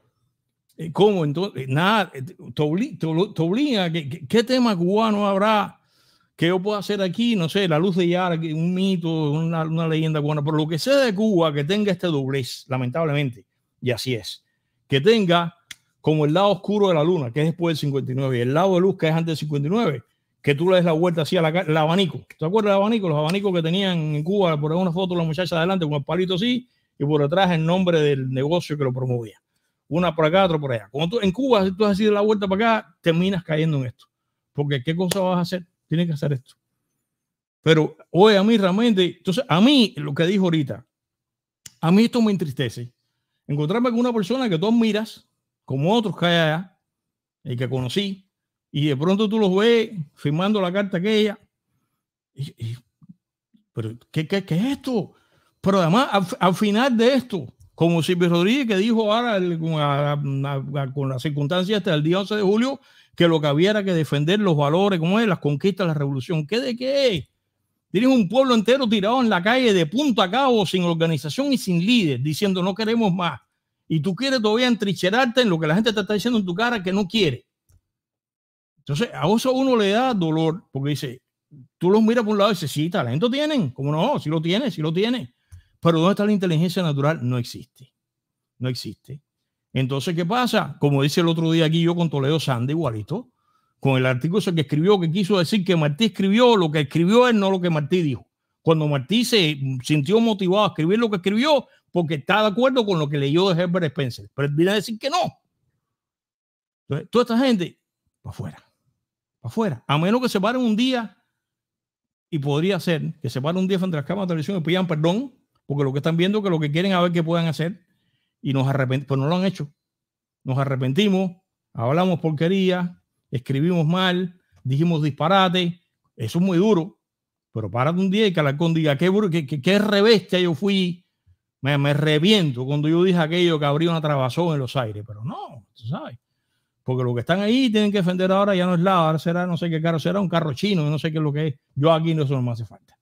Eh, ¿Cómo entonces? Eh, nada, eh, obliga ¿qué, ¿qué, tema cubano habrá que yo pueda hacer aquí? No sé, la luz de Yara, un mito, una, leyenda cubana, pero lo que sé de Cuba, que tenga este doblez, lamentablemente, y así es, que tenga como el lado oscuro de la luna, que es después del 59, y el lado de luz, que es antes del 59, que tú le des la vuelta así al abanico. ¿Te acuerdas del abanico? Los abanicos que tenían en Cuba, por alguna foto, la muchacha adelante con el palito así, y por detrás el nombre del negocio que lo promovía. Una por acá, otra por allá. Cuando tú en Cuba, si tú has sido la vuelta para acá, terminas cayendo en esto. Porque ¿qué cosa vas a hacer? Tienes que hacer esto. Pero hoy a mí realmente, entonces a mí lo que dijo ahorita, a mí esto me entristece. Encontrarme con una persona que tú admiras, como otros que hay allá, y que conocí, y de pronto tú los ves firmando la carta aquella. Y, pero, ¿qué, qué, qué es esto? Pero además, al, final de esto, como Silvio Rodríguez, que dijo ahora con las circunstancias hasta el día 11 de julio, que lo que había era que defender los valores, como es, las conquistas, la revolución. ¿Qué de qué? Tienes un pueblo entero tirado en la calle de punto a cabo, sin organización y sin líder, diciendo no queremos más. Y tú quieres todavía entricherarte en lo que la gente te está diciendo en tu cara que no quiere. Entonces, a eso uno le da dolor, porque dice, tú los miras por un lado y dices, sí, talento tienen, como no, Si lo tiene, si lo tiene. Pero ¿dónde está la inteligencia natural? No existe. No existe. Entonces, ¿qué pasa? Como dice el otro día aquí yo con Toledo Sande, igualito, con el artículo que escribió, que quiso decir que Martí escribió lo que escribió él, no lo que Martí dijo. Cuando Martí se sintió motivado a escribir lo que escribió, porque está de acuerdo con lo que leyó de Herbert Spencer, pero él viene a decir que no. Entonces, toda esta gente, para afuera, para afuera, a menos que se paren un día, y podría ser que se paren un día frente a las cámaras de televisión y pidan perdón porque lo que están viendo que lo que quieren a ver qué puedan hacer y nos arrepentimos, pues no lo han hecho. Nos arrepentimos, hablamos porquería, escribimos mal, dijimos disparate. Eso es muy duro. Pero párate un día y Calarcón diga, qué, qué, qué revestia yo fui. Me, me, reviento cuando yo dije aquello que abrió una trabazón en los aires. Pero no, tú sabes. Porque lo que están ahí tienen que defender ahora, ya no es la, ahora será no sé qué carro, será un carro chino, no sé qué es lo que es. Yo aquí no, eso no me hace falta.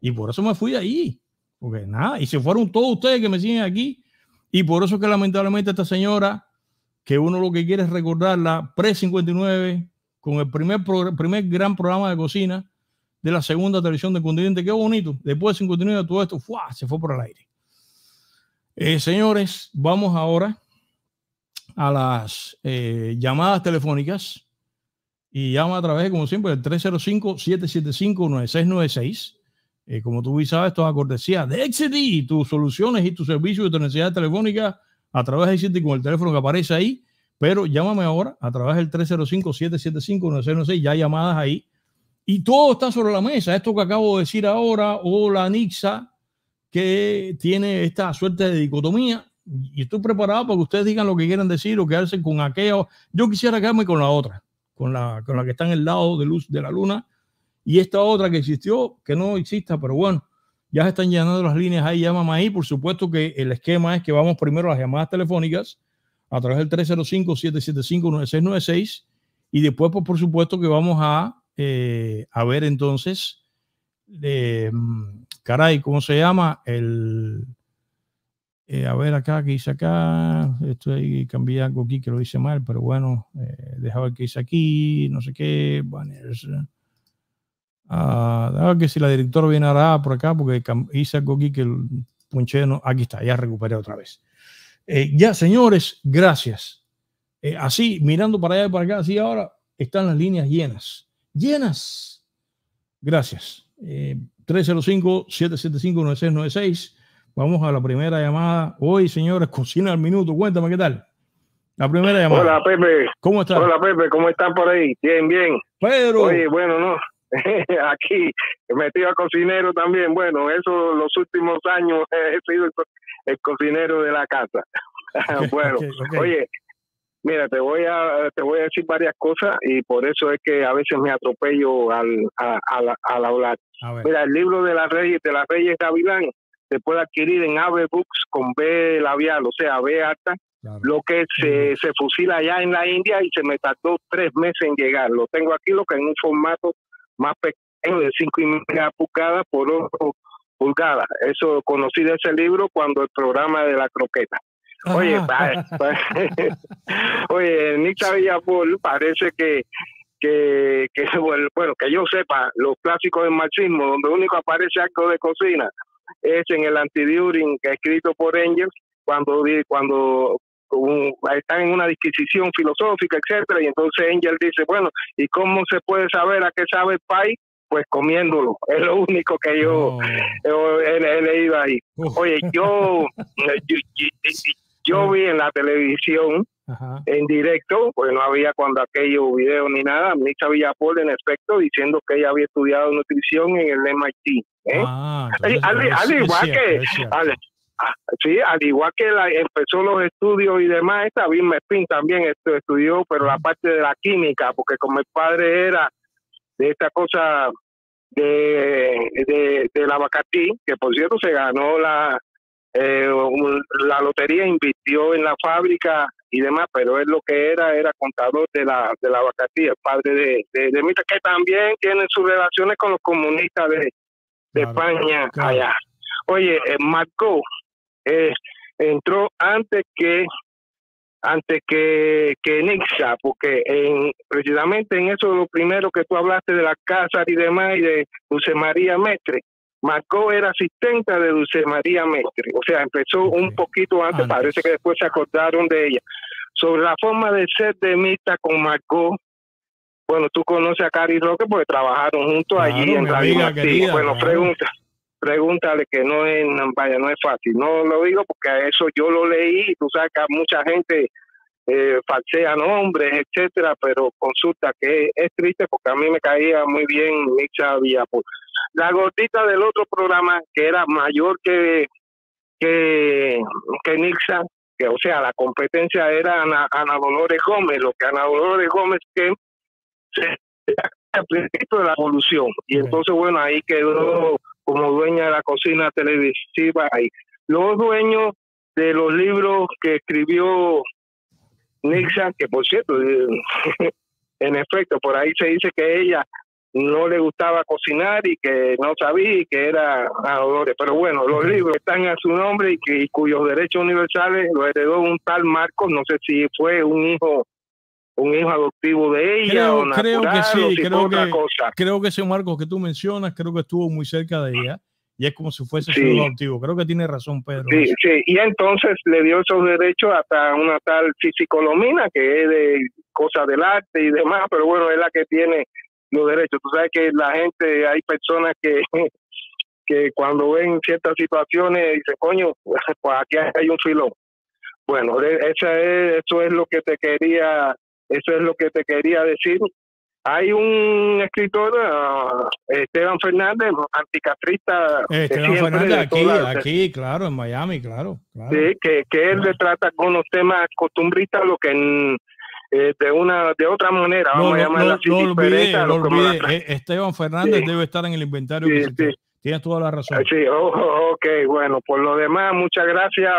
Y por eso me fui de ahí. Porque nada, y se fueron todos ustedes que me siguen aquí. Y por eso que lamentablemente esta señora, que uno lo que quiere es recordarla, pre-59, con el primer, primer gran programa de cocina de la segunda televisión del continente. Qué bonito. Después de 59, todo esto ¡fua! se fue por el aire. Eh, señores, vamos ahora a las eh, llamadas telefónicas y llama a través, como siempre, el 305-775-9696 eh, como tú bien sabes, toda cortesía de y tus soluciones y tus servicios de tu necesidades telefónicas a través de Exity, con el teléfono que aparece ahí. Pero llámame ahora a través del 305 775 906 ya hay llamadas ahí. Y todo está sobre la mesa. Esto que acabo de decir ahora, o la Nixa, que tiene esta suerte de dicotomía. Y estoy preparado para que ustedes digan lo que quieran decir o quedarse con aquello. Yo quisiera quedarme con la otra, con la, con la que está en el lado de luz de la luna, y esta otra que existió, que no exista, pero bueno, ya se están llenando las líneas ahí, llámame ahí. Por supuesto que el esquema es que vamos primero a las llamadas telefónicas a través del 305-775-9696 y después, pues, por supuesto que vamos a, eh, a ver entonces, eh, caray, ¿cómo se llama? El... Eh, a ver acá, ¿qué hice acá? Estoy cambiando algo aquí que lo hice mal, pero bueno, dejaba que qué hice aquí, no sé qué, banners. Ah, ah, que si la directora viene ahora ah, por acá, porque hice aquí que el poncheno, aquí está, ya recuperé otra vez. Eh, ya, señores, gracias. Eh, así, mirando para allá y para acá, así ahora están las líneas llenas. Llenas. Gracias. 305-775-9696. Eh, Vamos a la primera llamada. Hoy, señores, cocina al minuto. Cuéntame qué tal. La primera llamada. Hola, Pepe. ¿Cómo estás? Hola, Pepe. ¿Cómo están por ahí? Bien, bien. Pedro. Oye, bueno, no. aquí metido a cocinero también. Bueno, eso los últimos años he sido el, cocinero de la casa. bueno, oye, mira, te voy a te voy a decir varias cosas y por eso es que a veces me atropello al, a, a, hablar. Mira, el libro de las Reyes de las Reyes Gavilán se puede adquirir en Ave Books con B labial, o sea, B alta, lo que se, se fusila allá en la India y se me tardó tres meses en llegar. Lo tengo aquí, lo que en un formato más pequeño de 5 y media pulgadas por 8 pulgadas. Eso conocí de ese libro cuando el programa de la croqueta. Oye, oye Nita parece que, que, que, bueno, que yo sepa, los clásicos del machismo donde único aparece acto de cocina, es en el antiduring que escrito por Engels, cuando, cuando un, están en una disquisición filosófica, etcétera, y entonces Angel dice, bueno, ¿y cómo se puede saber a qué sabe el país? Pues comiéndolo, es lo único que yo, oh. iba he, ahí. Oye, eh, yo, yo, vi en la televisión, en directo, pues no había cuando aquello video ni nada, sabía Villapol en efecto diciendo que ella había estudiado nutrición en el MIT. ¿eh? Ah, al, igual que, Ah, sí, al igual que la, empezó los estudios y demás, esta también estudió, pero la parte de la química, porque como el padre era de esta cosa de, de, de la vacatín que por cierto se ganó la, eh, la lotería, invirtió en la fábrica y demás, pero él lo que era era contador de la, de la el padre de, de, Mita, que también tiene sus relaciones con los comunistas de, de España allá. Oye, eh, Marcó. Eh, entró antes que antes que, que Nixa, porque en, precisamente en eso lo primero que tú hablaste de la casa y demás y de Dulce María Mestre, Marco era asistente de Dulce María Mestre, o sea, empezó un poquito antes, parece que después se acordaron de ella. Sobre la forma de ser de Mita con Marco bueno, tú conoces a Cari Roque porque trabajaron juntos allí en Radio Martí. Bueno, pregunta pregúntale que no es, vaya, no es fácil. No lo digo porque a eso yo lo leí, tú sabes que mucha gente eh, falsea nombres, etcétera, pero consulta que es, triste porque a mí me caía muy bien Nixa Villapol. La gordita del otro programa que era mayor que que, que Nixa, que o sea, la competencia era Ana, Dolores Gómez, lo que Ana Dolores Gómez que se al principio de la evolución. Y entonces, bueno, ahí quedó como dueña de la cocina televisiva ahí. Los dueños de los libros que escribió Nixon, que por cierto, en efecto, por ahí se dice que ella no le gustaba cocinar y que no sabía y que era a Pero bueno, los libros están a su nombre y, que, cuyos derechos universales lo heredó un tal Marcos, no sé si fue un hijo un hijo adoptivo de ella creo, o natural, que creo otra que, cosa. Creo que ese Marcos que tú mencionas, creo que estuvo muy cerca de ella y es como si fuese su hijo adoptivo. Creo que tiene razón Pedro. Sí, y entonces le dio esos derechos hasta una tal fisiconomía que es de cosas del arte y demás, pero bueno, es la que tiene los derechos. Tú sabes que la gente, hay personas que que cuando ven ciertas situaciones dicen, coño, pues aquí hay un filón. Bueno, esa es, eso es lo que te quería eso es lo que te quería decir. Hay un escritor, ah, Esteban Fernández, anticatrista. Esteban Fernández, aquí, aquí, claro, en Miami, claro. Sí, que, que él le trata con los temas costumbristas lo que en, eh, de una de otra manera, vamos no, a llamar así. No, no lo olvidé. E, Esteban Fernández debe estar en el inventario. Sí, Tienes toda la razón. Sí, oh, oh, ok, bueno, por lo demás, muchas gracias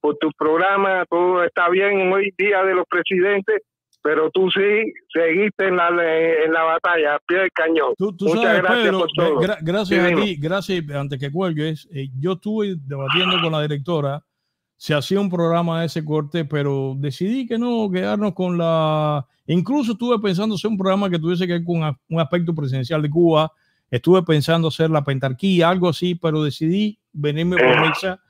por tu programa, todo está bien hoy día de los presidentes pero tú sí seguiste en la, en la batalla, a pie del cañón. Muchas gracias por todo. gracias a ti, gracias, antes que cuelgues, eh, yo estuve debatiendo con la directora, se hacía un programa de ese corte, pero decidí que no, quedarnos con la... Incluso estuve pensando hacer un programa que tuviese que ver con un aspecto presidencial de Cuba, estuve pensando hacer la pentarquía, algo así, pero decidí venirme por eh. Mexa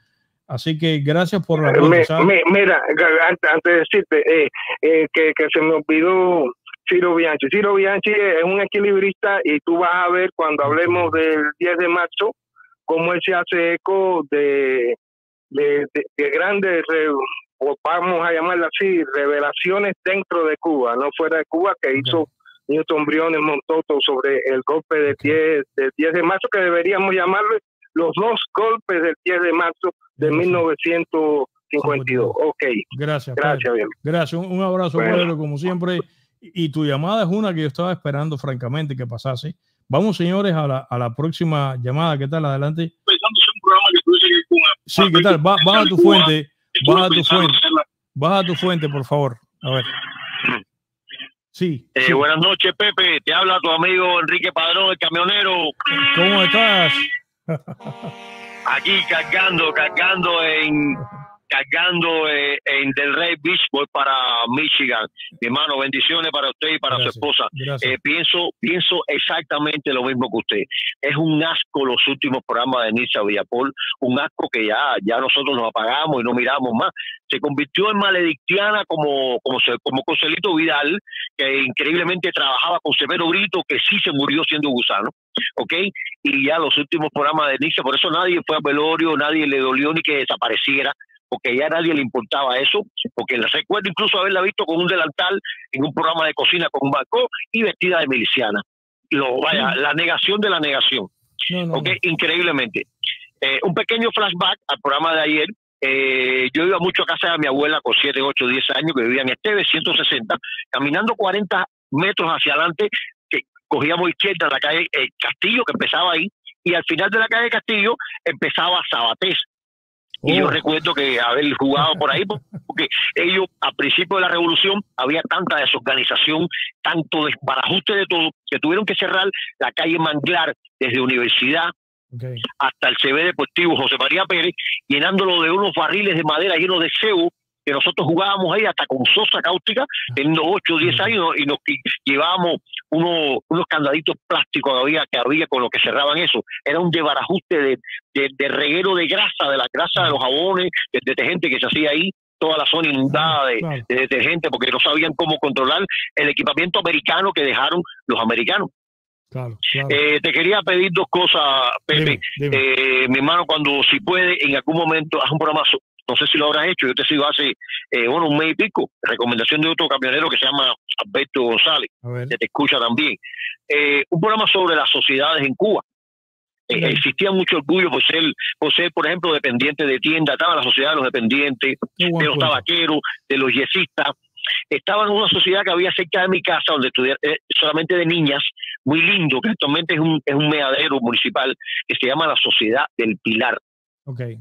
Así que gracias por la pregunta. Eh, mira, antes, de decirte eh, eh, que, se me olvidó Ciro Bianchi. Ciro Bianchi es un equilibrista y tú vas a ver cuando hablemos del 10 de marzo cómo él se hace eco de, grandes, vamos a llamarla así, revelaciones dentro de Cuba, no fuera de Cuba, que hizo Newton Briones Montoto sobre el golpe de 10, del 10 de marzo, que deberíamos llamarlo los dos golpes del 10 de marzo de 1952. Ok. Gracias. Gracias, bien. Gracias. Un, abrazo, como siempre. Y, tu llamada es una que yo estaba esperando, francamente, que pasase. Vamos, señores, a la, próxima llamada. ¿Qué tal? Adelante. Sí, ¿qué tal? baja tu fuente. Baja tu fuente. Baja tu fuente, por favor. A ver. Sí, eh, sí. Buenas noches, Pepe. Te habla tu amigo Enrique Padrón, el camionero. ¿Cómo estás? Aquí cargando, cargando en cargando eh, en Del Rey Beach, para Michigan. Mi hermano, bendiciones para usted y para su esposa. Eh, pienso, pienso exactamente lo mismo que usted. Es un asco los últimos programas de Nisa Villapol, un asco que ya, ya nosotros nos apagamos y no miramos más. Se convirtió en maledictiana como, como, como Vidal, que increíblemente trabajaba con Severo Brito, que sí se murió siendo gusano. ¿ok? Y ya los últimos programas de Nietzsche, por eso nadie fue a velorio, nadie le dolió ni que desapareciera, porque ya a nadie le importaba eso, porque la recuerdo incluso haberla visto con un delantal en un programa de cocina con un barco y vestida de miliciana. Lo, vaya, la negación de la negación, Increíblemente. Eh, un pequeño flashback al programa de ayer, eh, yo iba mucho a casa de mi abuela con 7, 8, 10 años, que vivía en Esteve, 160, caminando 40 metros hacia adelante cogíamos izquierda la calle eh, Castillo, que empezaba ahí, y al final de la calle Castillo empezaba Sabatés. Y yo oh. recuerdo que haber jugado por ahí, porque ellos a principio de la revolución había tanta desorganización, tanto desbarajuste de todo, que tuvieron que cerrar la calle Manglar desde Universidad hasta el CB Deportivo José María Pérez, llenándolo de unos barriles de madera llenos de cebo que nosotros jugábamos ahí hasta con sosa cáustica en los 8 o 10 años y nos llevábamos unos, candaditos plásticos que había, que había con lo que cerraban eso. Era un debarajuste de, de, reguero de grasa, de la grasa de los jabones, de detergente que se hacía ahí toda la zona inundada de, detergente porque no sabían cómo controlar el equipamiento americano que dejaron los americanos. Eh, te quería pedir dos cosas, Pepe. Eh, mi hermano, cuando si puede, en algún momento haz un programa no sé si lo habrás hecho, yo te sigo hace eh, bueno, un mes y pico, recomendación de otro camionero que se llama Alberto González, que te escucha también, eh, un programa sobre las sociedades en Cuba. Eh, existía mucho orgullo por ser, por por ejemplo, dependiente de tienda, estaba la sociedad de los dependientes, de los tabaqueros, de los yesistas. Estaba en una sociedad que había cerca de mi casa, donde estudié solamente de niñas, muy lindo, que actualmente es un, es un meadero municipal, que se llama la Sociedad del Pilar. Okay.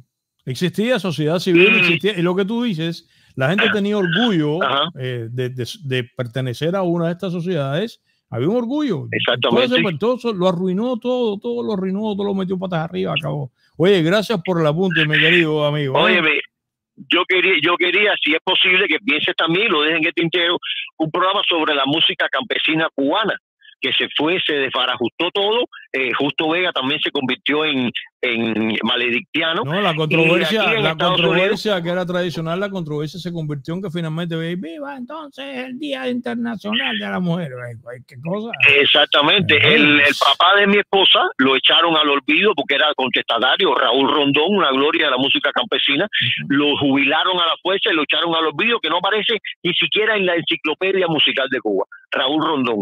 Existía sociedad civil, mm. existía, y lo que tú dices, la gente tenía orgullo eh, de, pertenecer a una de estas sociedades. Había un orgullo. Exactamente. Entonces, lo arruinó todo, todo lo arruinó, todo lo metió patas arriba, acabó. Oye, gracias por el apunte, mi querido amigo. Oye, ¿eh? yo quería, yo quería, si es posible, que pienses también, lo dejen en el este tintero, un programa sobre la música campesina cubana que se fue, se desbarajustó todo. Eh, justo Vega también se convirtió en, en maledictiano. la controversia, la controversia que era tradicional, la controversia se convirtió en que finalmente viva entonces el Día Internacional de la Mujer. ¿Qué cosa? Exactamente. el, papá de mi esposa lo echaron al olvido porque era contestadario Raúl Rondón, una gloria de la música campesina. Lo jubilaron a la fuerza y lo echaron al olvido que no aparece ni siquiera en la enciclopedia musical de Cuba. Raúl Rondón.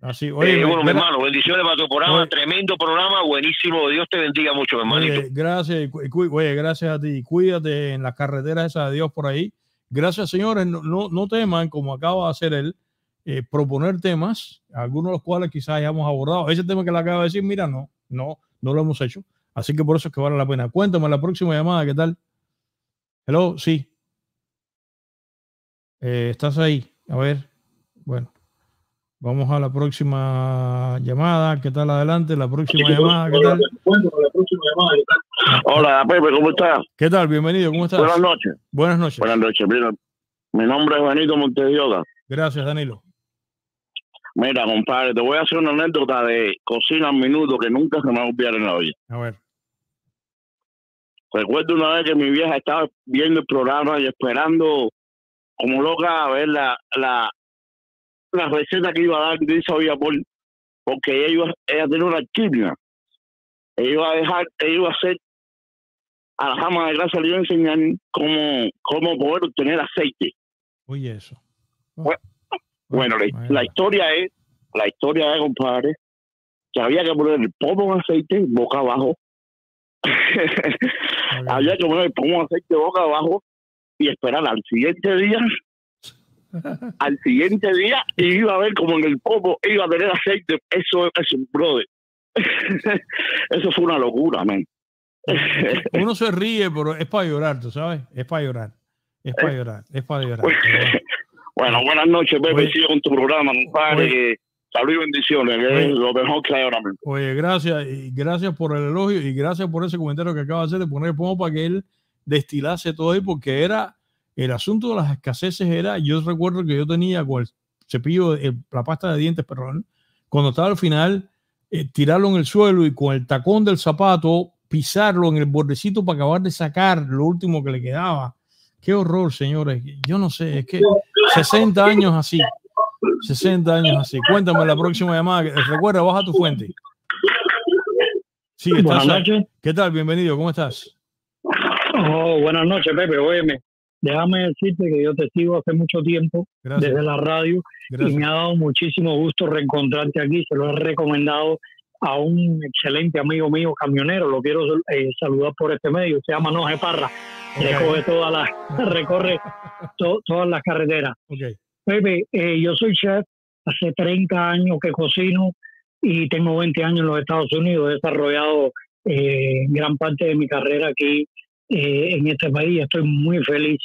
Así, bueno, eh, mi hermano, bendiciones para tu programa, tremendo programa, buenísimo. Dios te bendiga mucho, hermanito. gracias, oye, gracias a ti. Cuídate en las carreteras esas de Dios por ahí. Gracias, señores. No, no, teman, como acaba de hacer él, eh, proponer temas, algunos de los cuales quizás hayamos abordado. Ese tema que le acaba de decir, mira, no, no, no lo hemos hecho. Así que por eso es que vale la pena. Cuéntame la próxima llamada, ¿qué tal? Hello, sí. Eh, ¿Estás ahí? A ver, bueno. Vamos a la próxima llamada. ¿Qué tal? Adelante, la próxima llamada. ¿Qué tal? Hola, Pepe, pues, pues, ¿cómo estás? ¿Qué tal? Bienvenido, ¿cómo estás? Buenas noches. Buenas noches. Buenas noches. Mira, mi nombre es Benito Montedioga. Gracias, Danilo. Mira, compadre, te voy a hacer una anécdota de cocina al minuto que nunca se me va a olvidar en la olla. A ver. Recuerdo una vez que mi vieja estaba viendo el programa y esperando como loca a ver la, la, la receta que iba a dar dice hoy por, porque ella iba, a tenía una química Ella iba a dejar, ella iba a hacer a la jama de grasa, le iba a enseñar cómo, cómo poder obtener aceite. Oye, eso. Bueno, la, historia es, la historia es, compadre, que había que poner el pomo en aceite boca abajo. había que poner el pomo en aceite boca abajo y esperar al siguiente día al siguiente día y iba a ver como en el popo iba a tener aceite. Eso es un brother. Eso fue una locura, Uno se ríe, pero es para llorar, tú sabes. Es para llorar. Es para llorar. Es para llorar. Pues, bueno, buenas noches, bebé. con tu programa, Salud y bendiciones, lo mejor que hay ahora mismo. Oye, gracias, y gracias por el elogio y gracias por ese comentario que acaba de hacer de poner pongo para que él destilase todo ahí, porque era el asunto de las escaseces era, yo recuerdo que yo tenía con el cepillo, la pasta de dientes, perdón, cuando estaba al final, eh, tirarlo en el suelo y con el tacón del zapato pisarlo en el bordecito para acabar de sacar lo último que le quedaba. Qué horror, señores. Yo no sé, es que 60 años así. 60 años así. Cuéntame la próxima llamada. Recuerda, baja tu fuente. Sí, estás, ¿Qué tal? Bienvenido, ¿cómo estás? Oh, buenas noches, Pepe. Óyeme, Déjame decirte que yo te sigo hace mucho tiempo desde la radio y me ha dado muchísimo gusto reencontrarte aquí. Se lo he recomendado a un excelente amigo mío camionero, lo quiero eh, saludar por este medio, se llama Noje Parra, todas las, recorre todas las carreteras. Pepe, eh, yo soy chef, hace 30 años que cocino y tengo 20 años en los Estados Unidos, he desarrollado eh, gran parte de mi carrera aquí eh, en este país. Estoy muy feliz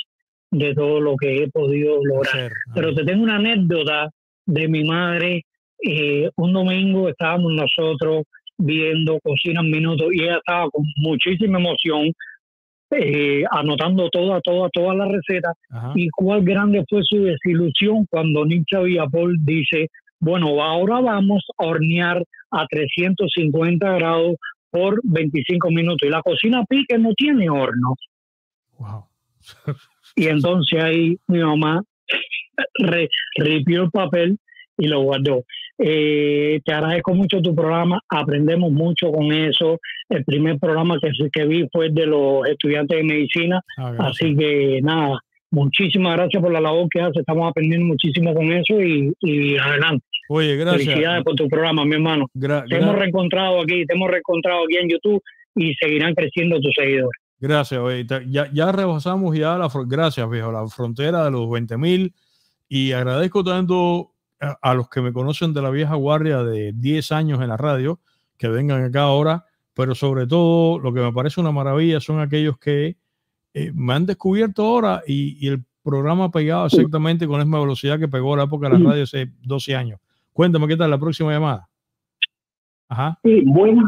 de todo lo que he podido lograr. Pero te tengo una anécdota de mi madre. Eh, un domingo estábamos nosotros viendo Cocina en Minuto y ella estaba con muchísima emoción eh, anotando toda, toda, la receta. Y cuál grande fue su desilusión cuando Ninja Villapol dice, bueno, ahora vamos a hornear a 350 grados por 25 minutos. Y la cocina pique no tiene horno. y entonces ahí mi mamá ripió el papel y lo guardó. Eh, te agradezco mucho tu programa, aprendemos mucho con eso. El primer programa que, que vi fue de los estudiantes de medicina, ah, así que nada, muchísimas gracias por la labor que hace. Estamos aprendiendo muchísimo con eso y, adelante. Oye, gracias. Felicidades por tu programa, mi hermano. te hemos reencontrado aquí, te hemos reencontrado aquí en YouTube y seguirán creciendo tus seguidores. Gracias, oye. Ya, ya rebasamos ya la, gracias, viejo, la frontera de los 20.000 mil y agradezco tanto a, los que me conocen de la vieja guardia de 10 años en la radio que vengan acá ahora, pero sobre todo lo que me parece una maravilla son aquellos que eh, me han descubierto ahora y, el programa ha pegado exactamente con la misma velocidad que pegó la época de la radio hace 12 años. Cuéntame, ¿qué tal la próxima llamada? Ajá. Sí, buenas,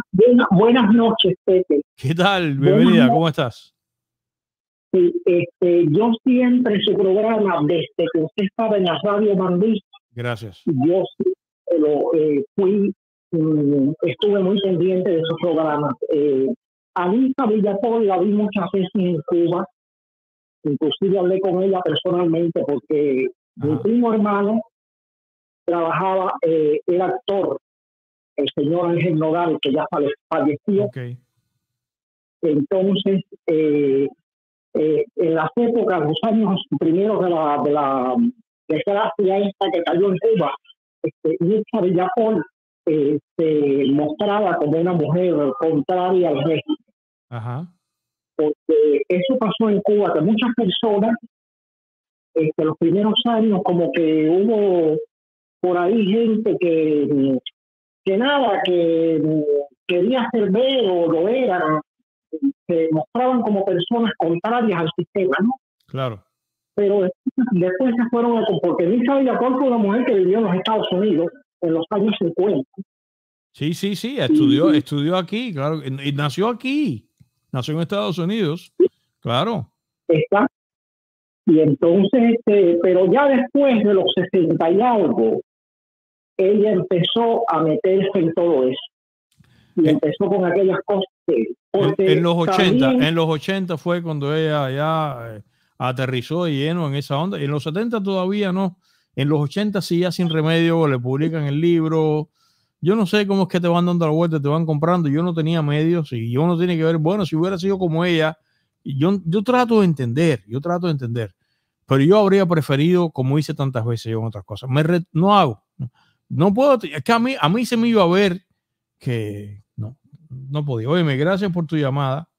buenas, noches, Pepe. ¿Qué tal? Bienvenida, ¿cómo estás? Sí, este, yo siempre en su programa, desde que usted estaba en la radio Bandí. Gracias. Yo eh, fui, mm, estuve muy pendiente de su programa. Eh, a Villapol la vi muchas veces en Cuba, inclusive hablé con ella personalmente porque mi primo hermano trabajaba, eh, era actor, el señor Ángel Nogal, que ya falleció. Entonces, eh, eh, en las épocas, los años primeros de la, de la desgracia esta que cayó en Cuba, este, Villapol se mostraba como una mujer contraria al resto. Ajá. Porque eso pasó en Cuba, que muchas personas, este, los primeros años, como que hubo por ahí gente que, que nada, que quería ser ver o lo eran, se mostraban como personas contrarias al sistema, ¿no? Claro. Pero después, se fueron a... Porque ni sabía fue una mujer que vivió en los Estados Unidos en los años 50. Sí, sí, sí, estudió, sí. estudió aquí, claro, y nació aquí. Nació en Estados Unidos, claro. Está. Y entonces, este, pero ya después de los 60 y algo, ella empezó a meterse en todo eso. Y empezó con aquellas cosas. que... en, los 80, en los 80 fue cuando ella ya eh, aterrizó de lleno en esa onda. en los 70 todavía no. En los 80 sí, ya sin remedio, le publican el libro, yo no sé cómo es que te van dando la vuelta, te van comprando. Yo no tenía medios y yo no tiene que ver. Bueno, si hubiera sido como ella, yo, yo trato de entender, yo trato de entender. Pero yo habría preferido, como hice tantas veces yo en otras cosas, me no hago. No puedo, es que a mí, a mí se me iba a ver que no, no podía. Oye, gracias por tu llamada.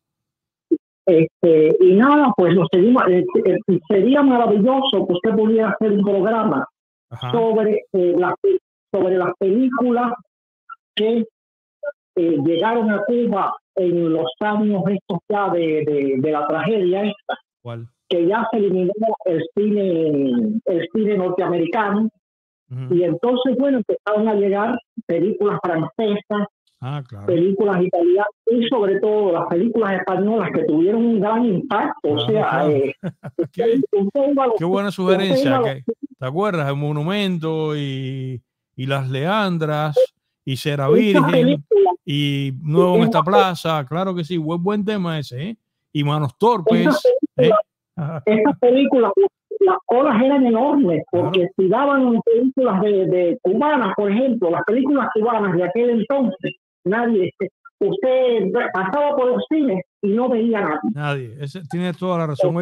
Este, y nada, pues lo seguimos. Eh, eh, sería maravilloso que usted pudiera hacer un programa sobre, eh, sobre las películas que eh, llegaron a Cuba en los años estos ya de, de, la tragedia esta, que ya se eliminó el cine, el cine norteamericano, y entonces, bueno, empezaron a llegar películas francesas, ah, películas italianas, y sobre todo las películas españolas que tuvieron un gran impacto, o sea... Eh, qué, buena sugerencia, ¿te acuerdas? El monumento y, y las leandras y Será Virgen y Nuevo en esta plaza, claro que sí, buen, buen tema ese, ¿eh? y Manos Torpes. Esas ¿eh? películas, las horas eran enormes, porque si daban películas de, cubanas, por ejemplo, las películas cubanas de aquel entonces, nadie, este, usted pasaba por los cines y no veía nada. nadie. tiene toda la razón.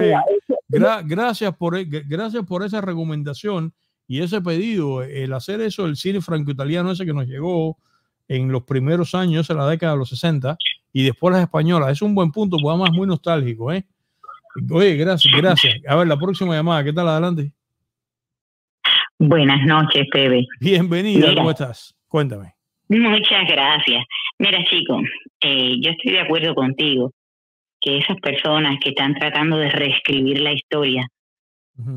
gracias, por, eh, gracias por esa recomendación y ese pedido, el hacer eso, el cine franco-italiano ese que nos llegó en los primeros años, en la década de los 60, y después las españolas, es un buen punto, porque además muy nostálgico, ¿eh? Oye, gracias, gracias. A ver, la próxima llamada, ¿qué tal adelante? Buenas noches, Pepe. Bienvenida, ¿cómo estás? Cuéntame. Muchas gracias. Mira, chico, eh, yo estoy de acuerdo contigo que esas personas que están tratando de reescribir la historia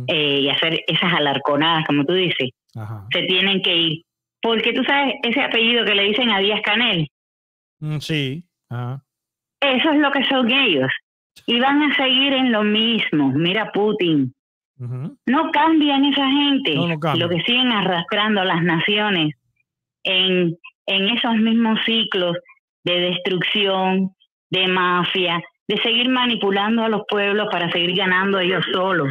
eh, y hacer esas alarconadas, como tú dices, se tienen que ir. Porque tú sabes ese apellido que le dicen a Díaz Canel. Mm, sí. Eso es lo que son ellos. Y van a seguir en lo mismo. Mira Putin. No cambian esa gente. Lo que siguen arrastrando a las naciones en, en esos mismos ciclos de destrucción, de mafia, de seguir manipulando a los pueblos para seguir ganando ellos solos.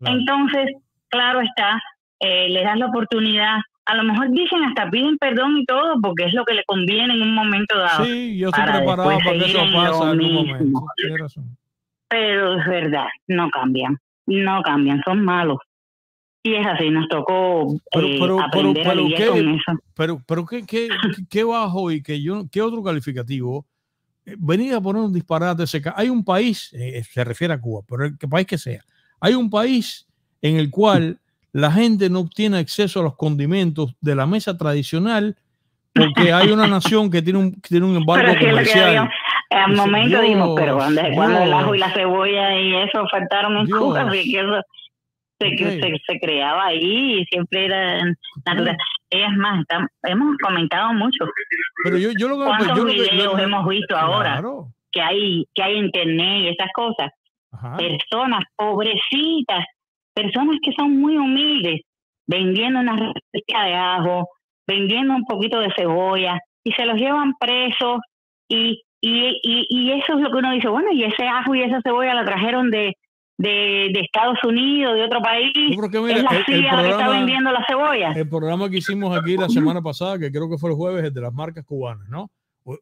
Entonces, claro está, eh, les das la oportunidad. A lo mejor dicen hasta piden perdón y todo porque es lo que le conviene en un momento dado. Sí, yo estoy para para que eso pase en algún momento. Pero es verdad, no cambian, no cambian, son malos. Y es así, nos tocó pero, eh, pero, aprender a qué, Pero, pero qué, qué, bajo y qué, yo, qué otro calificativo eh, venir a poner un disparate. Hay un país, eh, se refiere a Cuba, pero el país que sea, hay un país en el cual la gente no obtiene acceso a los condimentos de la mesa tradicional porque hay una nación que tiene un, tiene un embargo comercial. Al momento dijimos, pero cuando el ajo y la cebolla y eso faltaron en Dios. porque eso se, creaba ahí y siempre era natural. Es más, hemos comentado mucho. Pero yo, yo lo pues, que ¿Cuántos videos hemos visto ahora que hay que hay internet y esas cosas personas pobrecitas, personas que son muy humildes, vendiendo una receta de ajo, vendiendo un poquito de cebolla, y se los llevan presos, y, y, y, eso es lo que uno dice, bueno, y ese ajo y esa cebolla la trajeron de, de, Estados Unidos, de otro país. la el, que está vendiendo la cebolla. El programa que hicimos aquí la semana pasada, que creo que fue el jueves, es de las marcas cubanas, ¿no?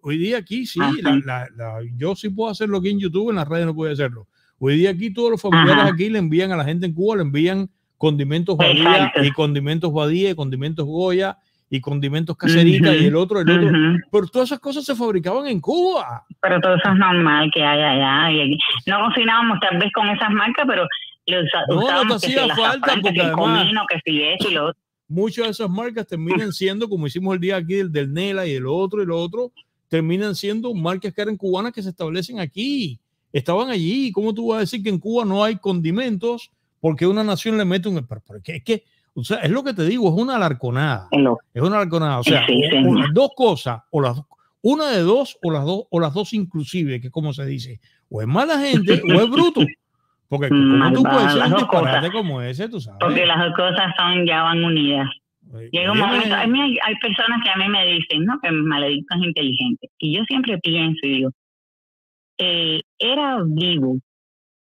Hoy, día aquí sí, yo sí puedo hacer aquí en YouTube, en las redes no puedo hacerlo. Hoy día aquí todos los familiares aquí le envían a la gente en Cuba, le envían condimentos y condimentos Badía y condimentos Goya y condimentos caseritas y el otro, el otro. Pero todas esas cosas se fabricaban en Cuba. Pero todo eso es normal que haya allá. No cocinábamos tal vez con esas marcas, pero los no, no te hacía falta porque que si y Muchas de esas marcas terminan siendo, como hicimos el día aquí del, del Nela y el otro y lo otro, terminan siendo marcas que eran cubanas que se establecen aquí estaban allí. ¿Cómo tú vas a decir que en Cuba no hay condimentos porque una nación le mete un... Porque es que, o sea, es lo que te digo, es una alarconada. Es una alarconada. O sea, dos cosas, o las una de dos, o las dos, o las dos inclusive, que es como se dice, o es mala gente o es bruto. Porque tú puedes ser como ese, tú sabes. Porque las dos cosas son, ya van unidas. Llega un momento, hay, personas que a mí me dicen, no, que maledicto es inteligente. Y yo siempre pienso y digo, eh, era vivo,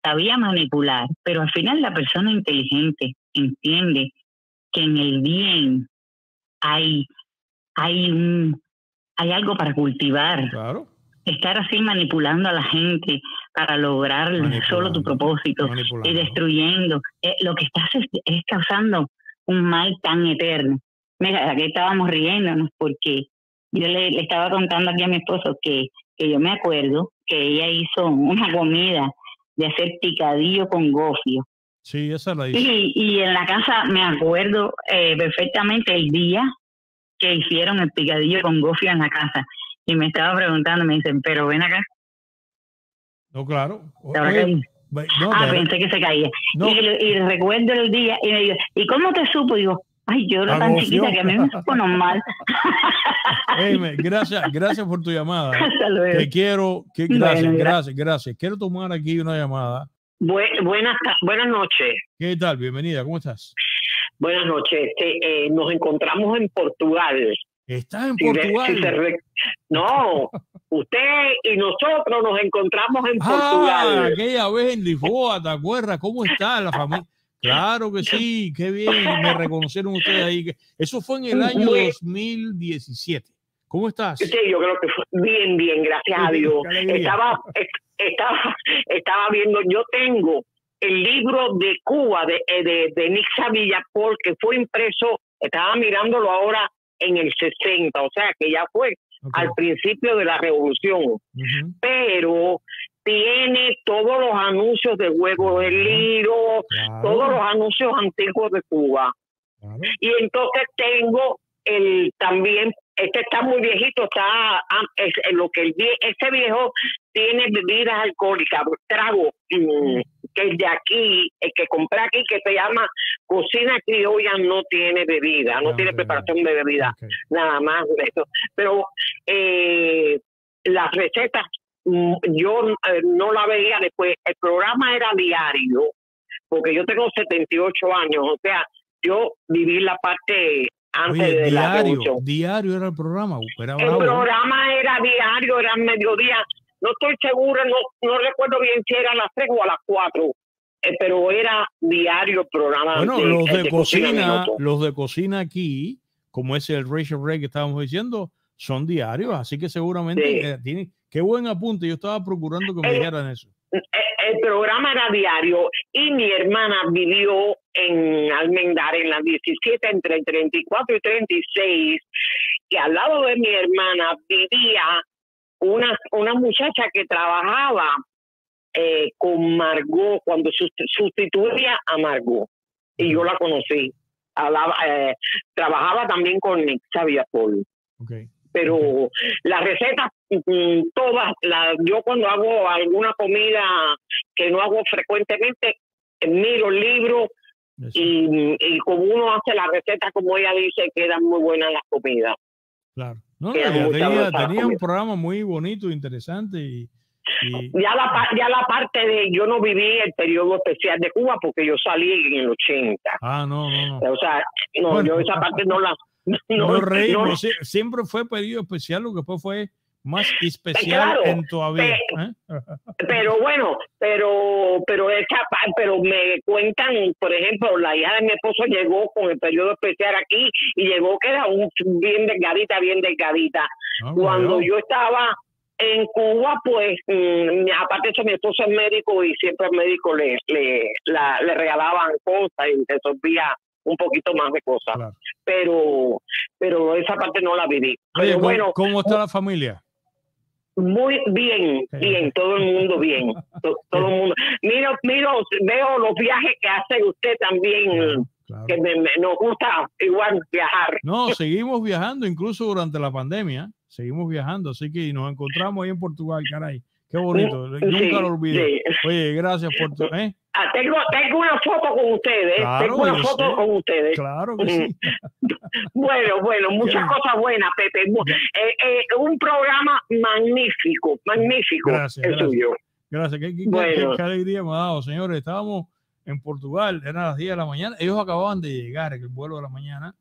sabía manipular, pero al final la persona inteligente entiende que en el bien hay, hay, un, hay algo para cultivar. Estar así manipulando a la gente para lograr solo tu propósito y destruyendo eh, lo que estás es, causando un mal tan eterno. Mira, aquí estábamos riéndonos porque yo le, estaba contando aquí a mi esposo que que yo me acuerdo que ella hizo una comida de hacer picadillo con gofio. Sí, esa la Y, y en la casa me acuerdo eh, perfectamente el día que hicieron el picadillo con gofio en la casa. Y me estaba preguntando, me dicen, pero ven acá. No, claro. ah, pensé que se caía. Y, recuerdo el día y me dijo, ¿y cómo te supo? digo, Ay, yo no ah, tan chiquita que a mí me supo mal. gracias, gracias por tu llamada. Te quiero, gracias, gracias, gracias. Quiero tomar aquí una llamada. buenas, buenas noches. ¿Qué tal? Bienvenida, ¿cómo estás? Buenas noches. Este, eh, nos encontramos en Portugal. ¿Estás en Portugal? No, usted y nosotros nos encontramos en ah, Portugal. Aquella vez en Lisboa, ¿te acuerdas? ¿Cómo está la familia? Claro que sí, qué bien, me reconocieron ustedes ahí. Eso fue en el año 2017. ¿Cómo estás? Sí, yo creo que fue bien, bien, gracias a Dios. Estaba, estaba, viendo, yo tengo el libro de Cuba de, eh, de, Nixa Villapol, que fue impreso, estaba mirándolo ahora en el 60, o sea que ya fue al principio de la revolución. Pero tiene todos los anuncios de Huevo del Lido, todos los anuncios antiguos de Cuba. Y entonces tengo el también, este está muy viejito, está ah, eh, lo que el este viejo tiene bebidas alcohólicas, trago, mm, que es de aquí, el eh, que compré aquí, que se llama cocina criolla, no tiene bebida, no ah, tiene preparación de bebida, nada más de eso. Pero eh, las recetas Mm, yo eh, no la veía después, el programa era diario, porque yo tengo 78 años, o sea, yo viví la parte antes de diario, la Diario era el programa. Era el ¿eh? programa era diario, era mediodía. No estoy seguro no, no recuerdo bien si era a las 3 o a las 4, eh, pero era diario el programa. Bueno, los de, cocina, los de cocina aquí, como es el Rachel Ray que estábamos diciendo, son diarios, así que seguramente Qué buen apunte, yo estaba procurando que me eh, dieran eso. Eh, el programa era diario y mi hermana vivió en Almendar, en las 17, entre 34 y 36, y al lado de mi hermana vivía una, una muchacha que trabajaba eh, con Margot cuando sustituía a Margot. Y yo la conocí. Hablaba. trabajaba también con Xavier Paul. Okay pero las recetas mm, todas, yo cuando hago alguna comida que no hago frecuentemente, miro el libro y, como uno hace la receta como ella dice, quedan muy buenas las comidas. Claro. tenía, un programa muy bonito, interesante y, Ya, la, ya la parte de yo no viví el periodo especial de Cuba porque yo salí en el 80. Ah, no, no. O sea, no, yo esa parte no la no, Siempre fue pedido especial, lo que fue más eh, especial en tu vida. Eh, ¿eh? Pero, bueno, pero pero capaz, ah, pero me cuentan, por ejemplo, la hija de mi esposo llegó con el periodo especial aquí y llegó que era un bien delgadita, bien delgadita. Ah, Cuando yo estaba en Cuba, pues, mm, aparte de eso, mi esposo es médico y siempre al médico le, le, regalaban cosas y resolvía un poquito más de cosas. Pero, pero esa parte no la viví. bueno, ¿cómo está la familia? Muy bien, bien, todo el mundo bien, todo el mundo. Miro, miro, veo los viajes que hace usted también, que nos gusta igual viajar. No, seguimos viajando, incluso durante la pandemia, seguimos viajando, así que nos encontramos ahí en Portugal, caray. Qué bonito, nunca lo olvido. Oye, gracias por tu. ¿eh? Ah, tengo, tengo, una foto con ustedes. tengo una foto con ustedes. Claro que sí. bueno, bueno, muchas cosas buenas, Pepe. Eh, eh, un programa magnífico, magnífico. Gracias. gracias. Qué, alegría me ha dado, señores. Estábamos en Portugal, eran las 10 de la mañana. Ellos acababan de llegar, en el vuelo de la mañana.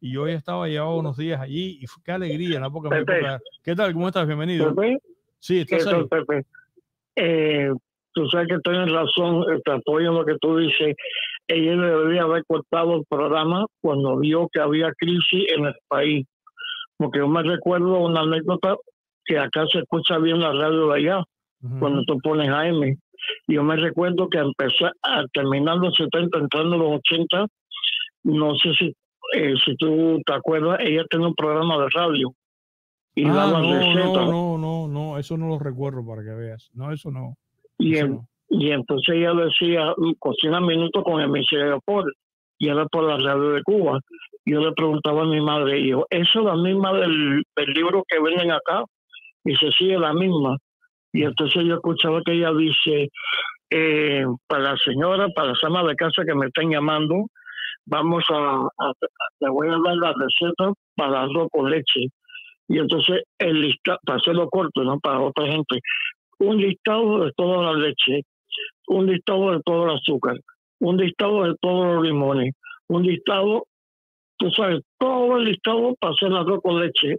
Y yo ya estaba, llevado unos días allí. qué alegría ¿Qué tal? ¿Cómo estás? Bienvenido. Sí, está pues, eh, tú sabes que tienes razón, eh, te apoyo en lo que tú dices. Ella debería haber cortado el programa cuando vio que había crisis en el país. Porque yo me recuerdo una anécdota que acá se escucha bien la radio de allá, cuando tú pones AM. Yo me recuerdo que empezó a terminar los 70, entrando los 80, no sé si, eh, si tú te acuerdas, ella tenía un programa de radio y ah, recetas. No, no, no, eso no lo recuerdo para que veas. No, eso no. Y, entonces ella decía, mm, cocina minutos con el y era por la radio de Cuba. Yo le preguntaba a mi madre, y yo, ¿eso es la misma del, libro que venden acá? Y se sigue la misma. Y entonces yo escuchaba que ella dice, eh, para la señora, para las amas de casa que me están llamando, vamos a, le voy a dar la receta para arroz con leche. Y entonces el listado, para hacerlo corto, ¿no? Para otra gente, un listado de toda la leche, un listado de todo el azúcar, un listado de todos los limones, un listado, tú sabes, todo el listado para hacer la con leche.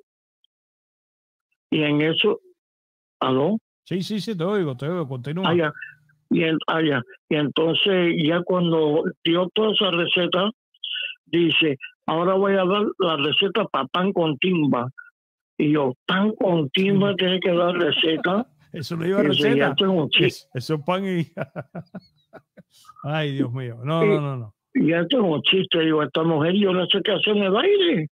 Y en eso, ¿aló? Sí, sí, sí, te oigo, te oigo, continúa. Allá. Ah, y, allá. Ah, y entonces ya cuando dio toda esa receta, dice, ahora voy a dar la receta para pan con timba y yo, pan con timba tiene que dar receta. Eso no iba receta. Es, eso pan y. Ay, Dios mío. No, no, no, no. Y esto es un chiste. Digo, esta mujer, yo no sé qué hacer en el baile.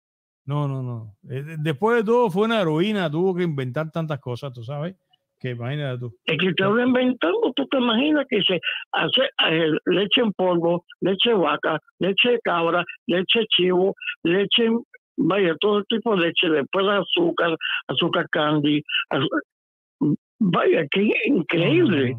No, no, no. Eh, después de todo, fue una heroína. Tuvo que inventar tantas cosas, tú sabes. Que imagínate tú. Es que usted lo inventando. Tú te imaginas que se hace eh, leche en polvo, leche vaca, leche de cabra, leche chivo, leche vaya, todo tipo de leche, después azúcar, azúcar candy, vaya, qué increíble.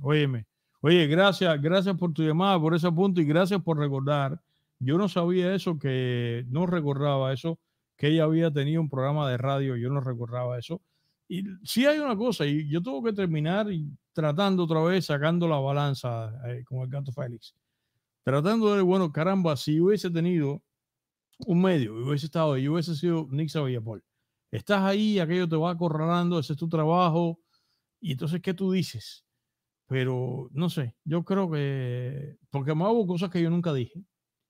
Óyeme, oye, gracias, gracias por tu llamada, por ese punto y gracias por recordar. Yo no sabía eso, que no recordaba eso, que ella había tenido un programa de radio, yo no recordaba eso. Y si hay una cosa, y yo tuve que terminar tratando otra vez, sacando la balanza eh, como el gato Félix. Tratando de, bueno, caramba, si hubiese tenido un medio y hubiese estado ahí, hubiese sido Nick Villapol, Estás ahí, aquello te va acorralando, ese es tu trabajo. Y entonces, ¿qué tú dices? Pero no sé, yo creo que. Porque me hago cosas que yo nunca dije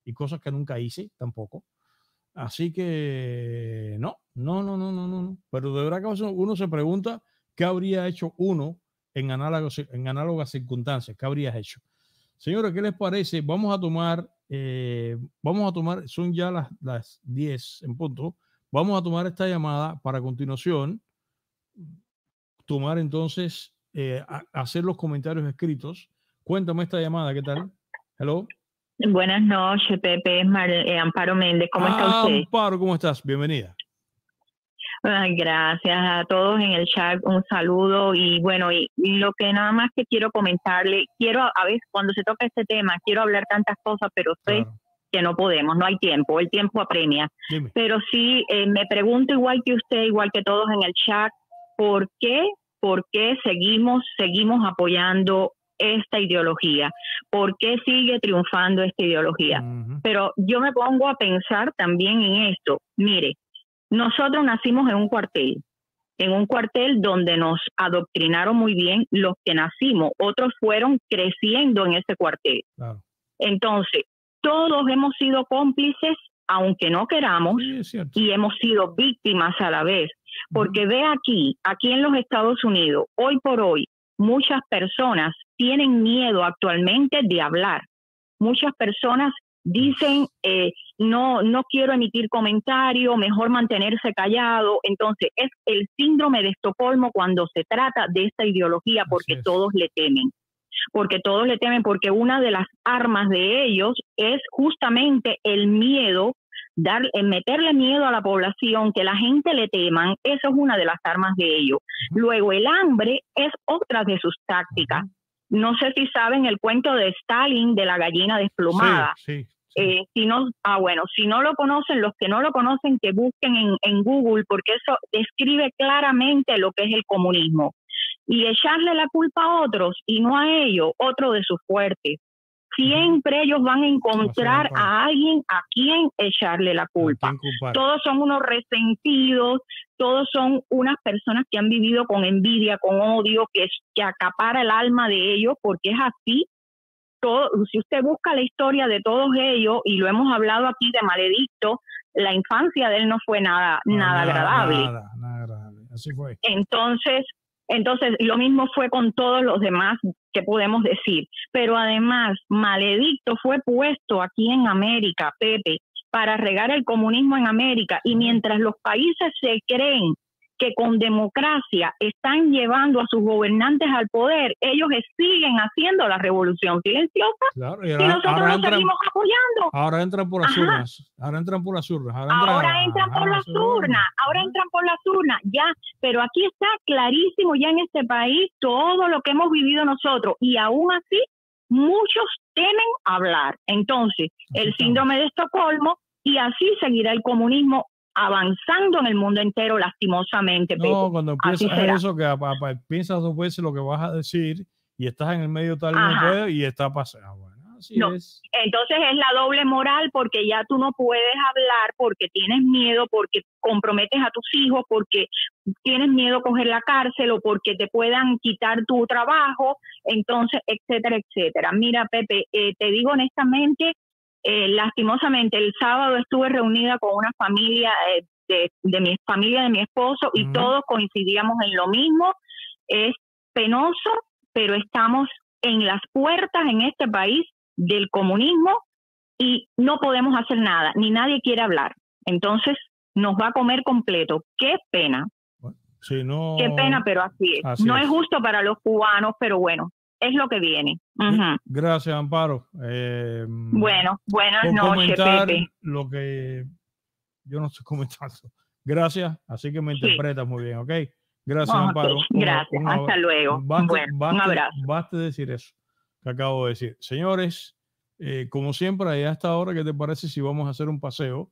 y cosas que nunca hice tampoco. Así que no, no, no, no, no, no. Pero de verdad que uno se pregunta qué habría hecho uno en, en análogas circunstancias, qué habrías hecho. Señores, ¿qué les parece? Vamos a tomar eh, vamos a tomar, son ya las, las 10 en punto. Vamos a tomar esta llamada para continuación tomar entonces, eh, hacer los comentarios escritos. Cuéntame esta llamada, ¿qué tal? Hello. Buenas noches, Pepe, eh, Amparo Méndez, ¿cómo está ah, usted? Amparo, ¿cómo estás? Bienvenida. Ah, gracias a todos en el chat, un saludo y bueno, y, lo que nada más que quiero comentarle, quiero a veces cuando se toca este tema, quiero hablar tantas cosas, pero sé que no podemos, no hay tiempo, el tiempo apremia. Pero sí, eh, me pregunto igual que usted, igual que todos en el chat, ¿por qué, por qué seguimos, seguimos apoyando esta ideología? ¿Por qué sigue triunfando esta ideología? Pero yo me pongo a pensar también en esto, mire, nosotros nacimos en un cuartel, en un cuartel donde nos adoctrinaron muy bien los que nacimos, otros fueron creciendo en ese cuartel. Entonces, todos hemos sido cómplices, aunque no queramos, y hemos sido víctimas a la vez. Porque ve aquí, aquí en los Estados Unidos, hoy por hoy, muchas personas tienen miedo actualmente de hablar. Muchas personas dicen eh, no, no quiero emitir comentario, mejor mantenerse callado. Entonces, es el síndrome de Estocolmo cuando se trata de esta ideología porque todos le temen. Porque todos le temen, porque una de las armas de ellos es justamente el miedo, dar, eh, meterle miedo a la población, que la gente le teman, eso es una de las armas de ellos. Luego, el hambre es otra de sus tácticas. no sé si saben el cuento de Stalin de la gallina desplomada. Sí, sí, eh, si no, ah, bueno, si no lo conocen, los que no lo conocen, que busquen en, en Google, porque eso describe claramente lo que es el comunismo. Y echarle la culpa a otros y no a ellos, otro de sus fuertes. Siempre ellos van a encontrar a alguien a quien echarle la culpa. Todos son unos resentidos, todos son unas personas que han vivido con envidia, con odio, que, que acapara el alma de ellos, porque es así si usted busca la historia de todos ellos, y lo hemos hablado aquí de Maledicto, la infancia de él no fue nada, nada, agradable. Nada, agradable. Así fue. Entonces, entonces, lo mismo fue con todos los demás que podemos decir. Pero además, Maledicto fue puesto aquí en América, Pepe, para regar el comunismo en América. Y mientras los países se creen que con democracia están llevando a sus gobernantes al poder, ellos siguen haciendo la revolución silenciosa y, ahora, nosotros seguimos apoyando. Ahora entran por las urnas, ahora entran por las urnas. Ahora, entran, ahora entran por las urnas, ahora entran por las urnas, ya, pero aquí está clarísimo ya en este país todo lo que hemos vivido nosotros y aún así muchos temen hablar. Entonces, el síndrome de Estocolmo y así seguirá el comunismo avanzando en el mundo entero lastimosamente. No, cuando empiezas a eso, que a, piensas dos veces lo que vas a decir y estás en el medio tal vez y está pasando. Ah, entonces es la doble moral porque ya tú no puedes hablar porque tienes miedo, porque comprometes a tus hijos, porque tienes miedo a coger la cárcel o porque te puedan quitar tu trabajo, entonces, etcétera, etcétera. Mira, Pepe, eh, te digo honestamente eh, lastimosamente, el sábado estuve reunida con una familia eh, de, mi familia de mi esposo y todos coincidíamos en lo mismo. Es penoso, pero estamos en las puertas en este país del comunismo y no podemos hacer nada, ni nadie quiere hablar. Entonces nos va a comer completo. Qué pena. Qué pena, pero así es. no es. justo para los cubanos, pero bueno, es lo que viene. Gracias, Amparo. Eh, bueno, buenas noches, Pepe. Lo que yo no estoy comentando. Gracias, así que me interpretas muy bien, ¿ok? Gracias, Amparo. Gracias, hasta luego. un abrazo. Basta decir eso que acabo de decir. Señores, eh, como siempre, a esta hora, ¿qué te parece si vamos a hacer un paseo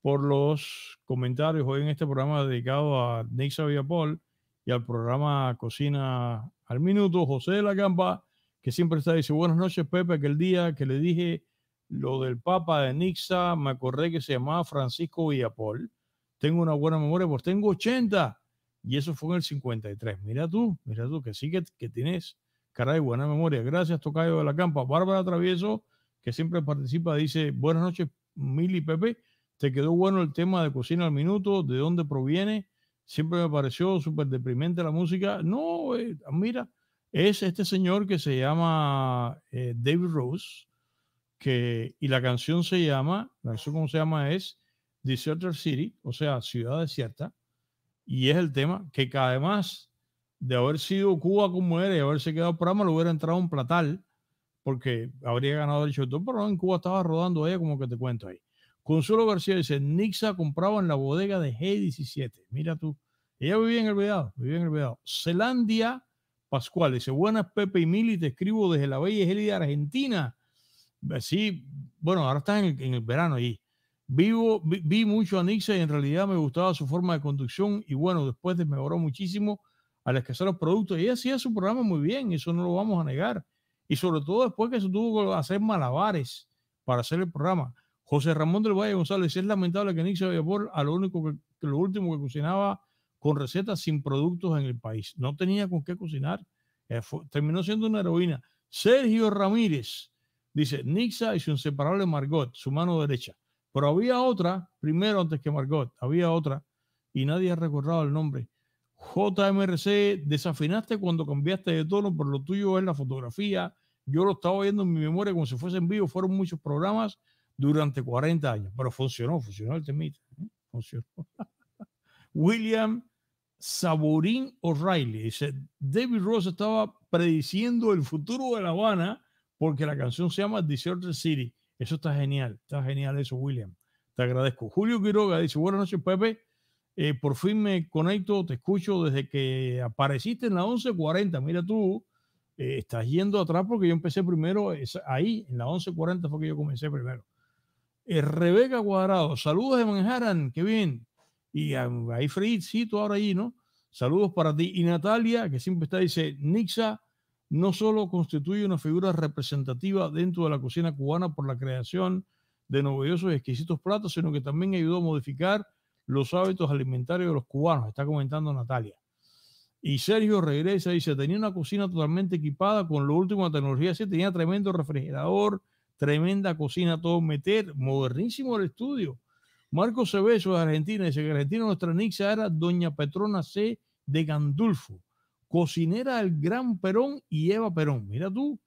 por los comentarios hoy en este programa dedicado a Nick Paul y al programa Cocina al minuto, José de la Campa, que siempre está, dice, buenas noches, Pepe, aquel día que le dije lo del Papa de Nixa, me acordé que se llamaba Francisco Villapol. Tengo una buena memoria, pues tengo 80 y eso fue en el 53. Mira tú, mira tú, que sí que, que tienes, caray, buena memoria. Gracias, Tocayo de la Campa. Bárbara Travieso, que siempre participa, dice, buenas noches, Mili Pepe, te quedó bueno el tema de cocina al minuto, de dónde proviene siempre me pareció súper deprimente la música. No, eh, mira, es este señor que se llama eh, David Rose, que, y la canción se llama, la canción como se llama es Deserted City, o sea, Ciudad Desierta, y es el tema que, además de haber sido Cuba como era y haberse quedado programa, lo hubiera entrado un platal porque habría ganado el show, pero en Cuba estaba rodando ella como que te cuento ahí. Consuelo García dice, Nixa compraba en la bodega de G17. Mira tú. Ella vivía en el Vedado, vivía en el Vedado. Celandia Pascual dice, buenas Pepe y Mili, te escribo desde la bella y gélida Argentina. Eh, sí, bueno, ahora estás en el, verano ahí. Vivo, vi, mucho a Nixa y en realidad me gustaba su forma de conducción y bueno, después mejoró muchísimo al escasear los productos. Ella hacía su programa muy bien, eso no lo vamos a negar. Y sobre todo después que se tuvo que hacer malabares para hacer el programa. José Ramón del Valle González, es lamentable que Nixa por a lo único que, lo último que cocinaba con recetas sin productos en el país. No tenía con qué cocinar. Eh, terminó siendo una heroína. Sergio Ramírez dice, Nixa y su inseparable Margot, su mano derecha. Pero había otra, primero antes que Margot, había otra, y nadie ha recordado el nombre. JMRC, desafinaste cuando cambiaste de tono, por lo tuyo es la fotografía. Yo lo estaba viendo en mi memoria como si fuese en vivo, fueron muchos programas durante 40 años. Pero funcionó, funcionó el temita. ¿eh? William Saborín O'Reilly dice: David Ross estaba prediciendo el futuro de La Habana porque la canción se llama Deserted City. Eso está genial, está genial eso, William. Te agradezco. Julio Quiroga dice: Buenas noches, Pepe. Eh, por fin me conecto, te escucho desde que apareciste en la 1140. Mira tú, eh, estás yendo atrás porque yo empecé primero, ahí, en la 1140 fue que yo comencé primero. Eh, Rebeca Cuadrado, saludos de Manhattan, qué bien. Y um, ahí Fredcito ahora ahí, ¿no? Saludos para ti. Y Natalia, que siempre está, dice, Nixa no solo constituye una figura representativa dentro de la cocina cubana por la creación de novedosos y exquisitos platos, sino que también ayudó a modificar los hábitos alimentarios de los cubanos, está comentando Natalia. Y Sergio regresa y dice, tenía una cocina totalmente equipada con lo último de tecnología, sí, tenía tremendo refrigerador, Tremenda cocina, todo meter, modernísimo el estudio. Marcos Cebeso de Argentina dice que Argentina nuestra nixa era Doña Petrona C. de Gandulfo, cocinera del Gran Perón y Eva Perón. Mira tú,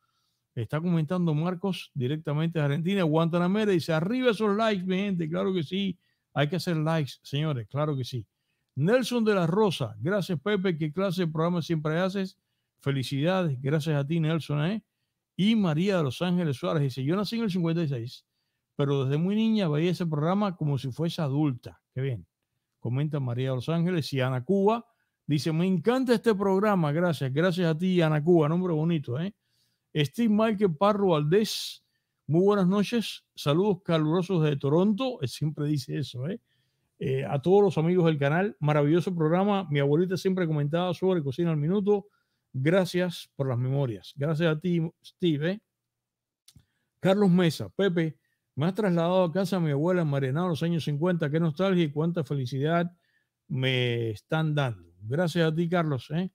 está comentando Marcos directamente de Argentina. Guantanamera dice: Arriba esos likes, mi gente, claro que sí. Hay que hacer likes, señores, claro que sí. Nelson de la Rosa, gracias Pepe, qué clase de programa siempre haces. Felicidades, gracias a ti Nelson. ¿eh? y María de Los Ángeles Suárez. Dice, yo nací en el 56, pero desde muy niña veía ese programa como si fuese adulta. Qué bien. Comenta María de Los Ángeles y Ana Cuba. Dice, me encanta este programa, gracias. Gracias a ti, Ana Cuba, nombre bonito, ¿eh? Steve Michael Parro Valdés, muy buenas noches. Saludos calurosos de Toronto. siempre dice eso, ¿eh? Eh, a todos los amigos del canal, maravilloso programa. Mi abuelita siempre comentaba sobre Cocina al Minuto. Gracias por las memorias. Gracias a ti, Steve. Carlos Mesa, Pepe, me has trasladado a casa a mi abuela en Marenado en los años 50. Qué nostalgia y cuánta felicidad me están dando. Gracias a ti, Carlos. ¿eh?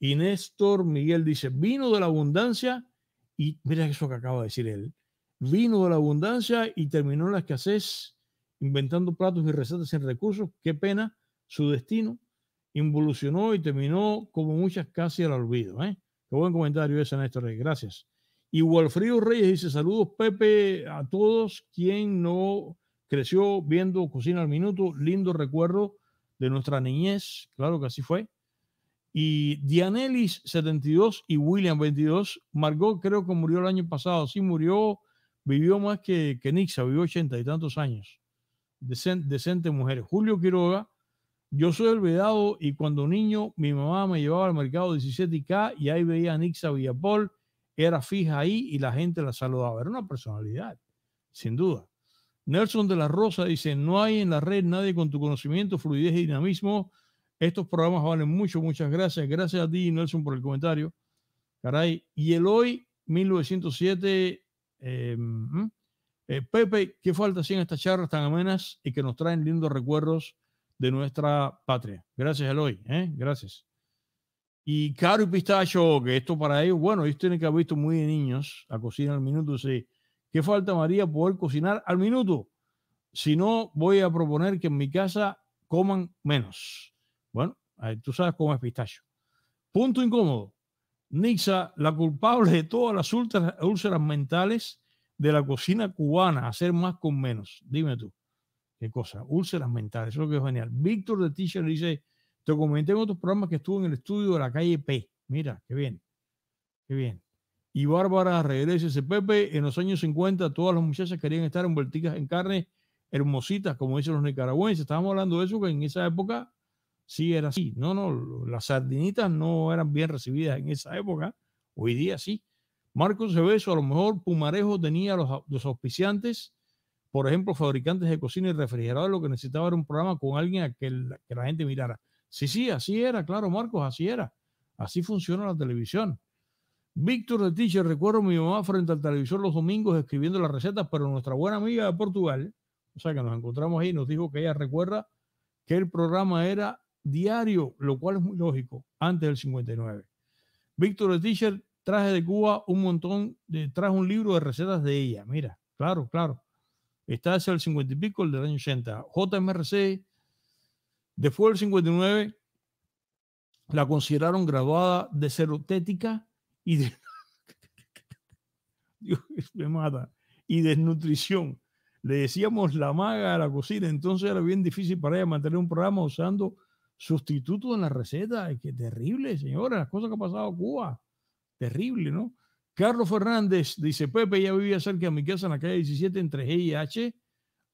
Y Néstor Miguel dice, vino de la abundancia y mira eso que acaba de decir él. Vino de la abundancia y terminó la escasez inventando platos y recetas sin recursos. Qué pena su destino involucionó y terminó como muchas casi al olvido. ¿eh? Qué buen comentario ese, Néstor. Gracias. Y Walfrido Reyes dice: Saludos, Pepe, a todos. Quien no creció viendo Cocina al Minuto, lindo recuerdo de nuestra niñez. Claro que así fue. Y Dianelis 72 y William 22. Margot creo que murió el año pasado. Sí, murió, vivió más que, que Nixa, vivió ochenta y tantos años. decente mujer. Julio Quiroga yo soy olvidado y cuando niño mi mamá me llevaba al mercado 17K y ahí veía a Nixa Villapol, era fija ahí y la gente la saludaba. Era una personalidad, sin duda. Nelson de la Rosa dice, no hay en la red nadie con tu conocimiento, fluidez y dinamismo. Estos programas valen mucho, muchas gracias. Gracias a ti, Nelson, por el comentario. Caray, y el hoy, 1907, em, eh, Pepe, qué falta en estas charlas tan amenas y que nos traen lindos recuerdos de nuestra patria. Gracias, Eloy. ¿eh? Gracias. Y Caro y Pistacho, que esto para ellos, bueno, ellos tienen que haber visto muy de niños a cocinar al minuto. Sí. ¿Qué falta, María, poder cocinar al minuto? Si no, voy a proponer que en mi casa coman menos. Bueno, tú sabes cómo es Pistacho. Punto incómodo. Nixa, la culpable de todas las úlceras mentales de la cocina cubana, hacer más con menos. Dime tú. Qué cosa, úlceras mentales, eso lo que es genial. Víctor de Teacher dice, te comenté en otros programas que estuvo en el estudio de la calle P. Mira, qué bien, qué bien. Y Bárbara regresa ese Pepe, en los años 50 todas las muchachas querían estar envueltas en carne, hermositas, como dicen los nicaragüenses. Estábamos hablando de eso, que en esa época sí era así. No, no, las sardinitas no eran bien recibidas en esa época. Hoy día sí. Marcos Cebeso, a lo mejor Pumarejo tenía los, los auspiciantes por ejemplo, fabricantes de cocina y refrigeradores, lo que necesitaba era un programa con alguien a que, la gente mirara. Sí, sí, así era, claro, Marcos, así era. Así funciona la televisión. Víctor de Ticher, recuerdo a mi mamá frente al televisor los domingos escribiendo las recetas, pero nuestra buena amiga de Portugal, o sea que nos encontramos ahí, nos dijo que ella recuerda que el programa era diario, lo cual es muy lógico, antes del 59. Víctor de Ticher traje de Cuba un montón, traje un libro de recetas de ella, mira, claro, claro está hacia el 50 y pico el del año 80. JMRC, después del 59, la consideraron graduada de serotética y de... Dios Y desnutrición. Le decíamos la maga a la cocina, entonces era bien difícil para ella mantener un programa usando sustitutos en la receta. que terrible, señora! Las cosas que ha pasado en Cuba. Terrible, ¿no? Carlos Fernández dice, Pepe ya vivía cerca de mi casa en la calle 17 entre G y H,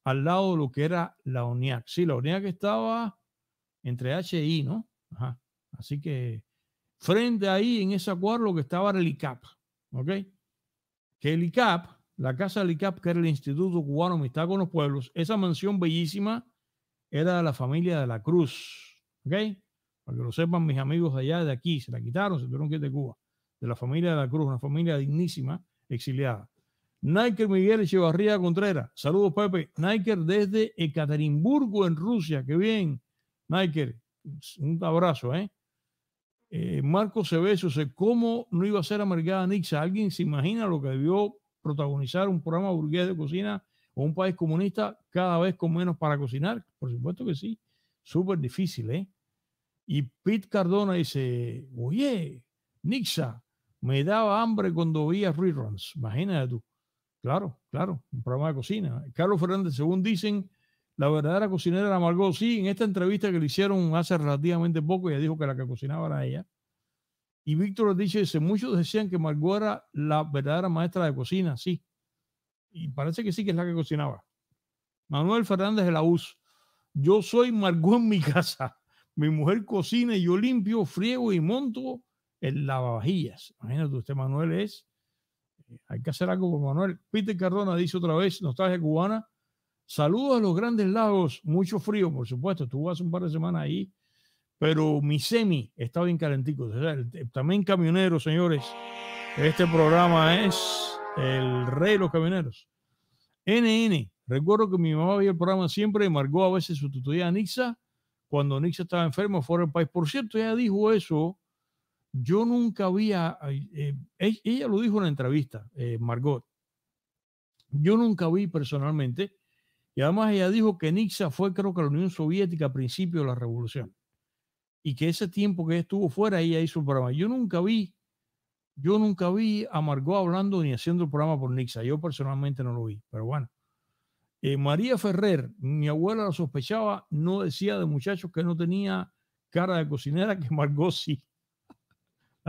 al lado de lo que era la ONIAC. Sí, la ONIAC estaba entre H y e I, ¿no? Ajá. Así que frente ahí en ese cuadra lo que estaba era el ICAP, ¿ok? Que el ICAP, la casa del ICAP, que era el Instituto Cubano Amistad con los Pueblos, esa mansión bellísima era de la familia de la Cruz, ¿ok? Para que lo sepan mis amigos de allá, de aquí, se la quitaron, se tuvieron que ir de Cuba de la familia de la Cruz, una familia dignísima, exiliada. Niker Miguel Echevarría Contreras, saludos Pepe. Niker desde Ekaterimburgo, en Rusia, qué bien. Niker, un abrazo, ¿eh? eh Marco Cebeso, ¿cómo no iba a ser amargada Nixa? ¿Alguien se imagina lo que debió protagonizar un programa burgués de cocina o un país comunista cada vez con menos para cocinar? Por supuesto que sí, súper difícil, ¿eh? Y Pete Cardona dice, oye, Nixa, me daba hambre cuando veía reruns. Imagínate tú. Claro, claro, un programa de cocina. Carlos Fernández, según dicen, la verdadera cocinera era Margot. Sí, en esta entrevista que le hicieron hace relativamente poco, ella dijo que la que cocinaba era ella. Y Víctor dice, dice, muchos decían que Margot era la verdadera maestra de cocina, sí. Y parece que sí que es la que cocinaba. Manuel Fernández de la UZ. Yo soy Margot en mi casa. Mi mujer cocina y yo limpio, friego y monto el lavavajillas. Imagínate usted, Manuel es. Eh, hay que hacer algo por Manuel. Peter Cardona dice otra vez, nostalgia cubana. Saludos a los grandes lagos, mucho frío, por supuesto. Estuvo hace un par de semanas ahí, pero mi semi está bien calentico. Eh, también camioneros, señores. Este programa es el rey de los camioneros. NN, recuerdo que mi mamá veía el programa siempre y marcó a veces su tutoría a Nixa cuando Nixa estaba enfermo fuera del país. Por cierto, ella dijo eso yo nunca vi eh, e-, ella lo dijo en una entrevista, eh, Margot, yo nunca vi personalmente, y además ella dijo que Nixa fue creo que la Unión Soviética a principio de la revolución, y que ese tiempo que estuvo fuera ella hizo el programa. Yo nunca vi, yo nunca vi a Margot hablando ni haciendo el programa por Nixa, yo personalmente no lo vi, pero bueno. Eh, María Ferrer, mi abuela la sospechaba, no decía de muchachos que no tenía cara de cocinera, que Margot sí.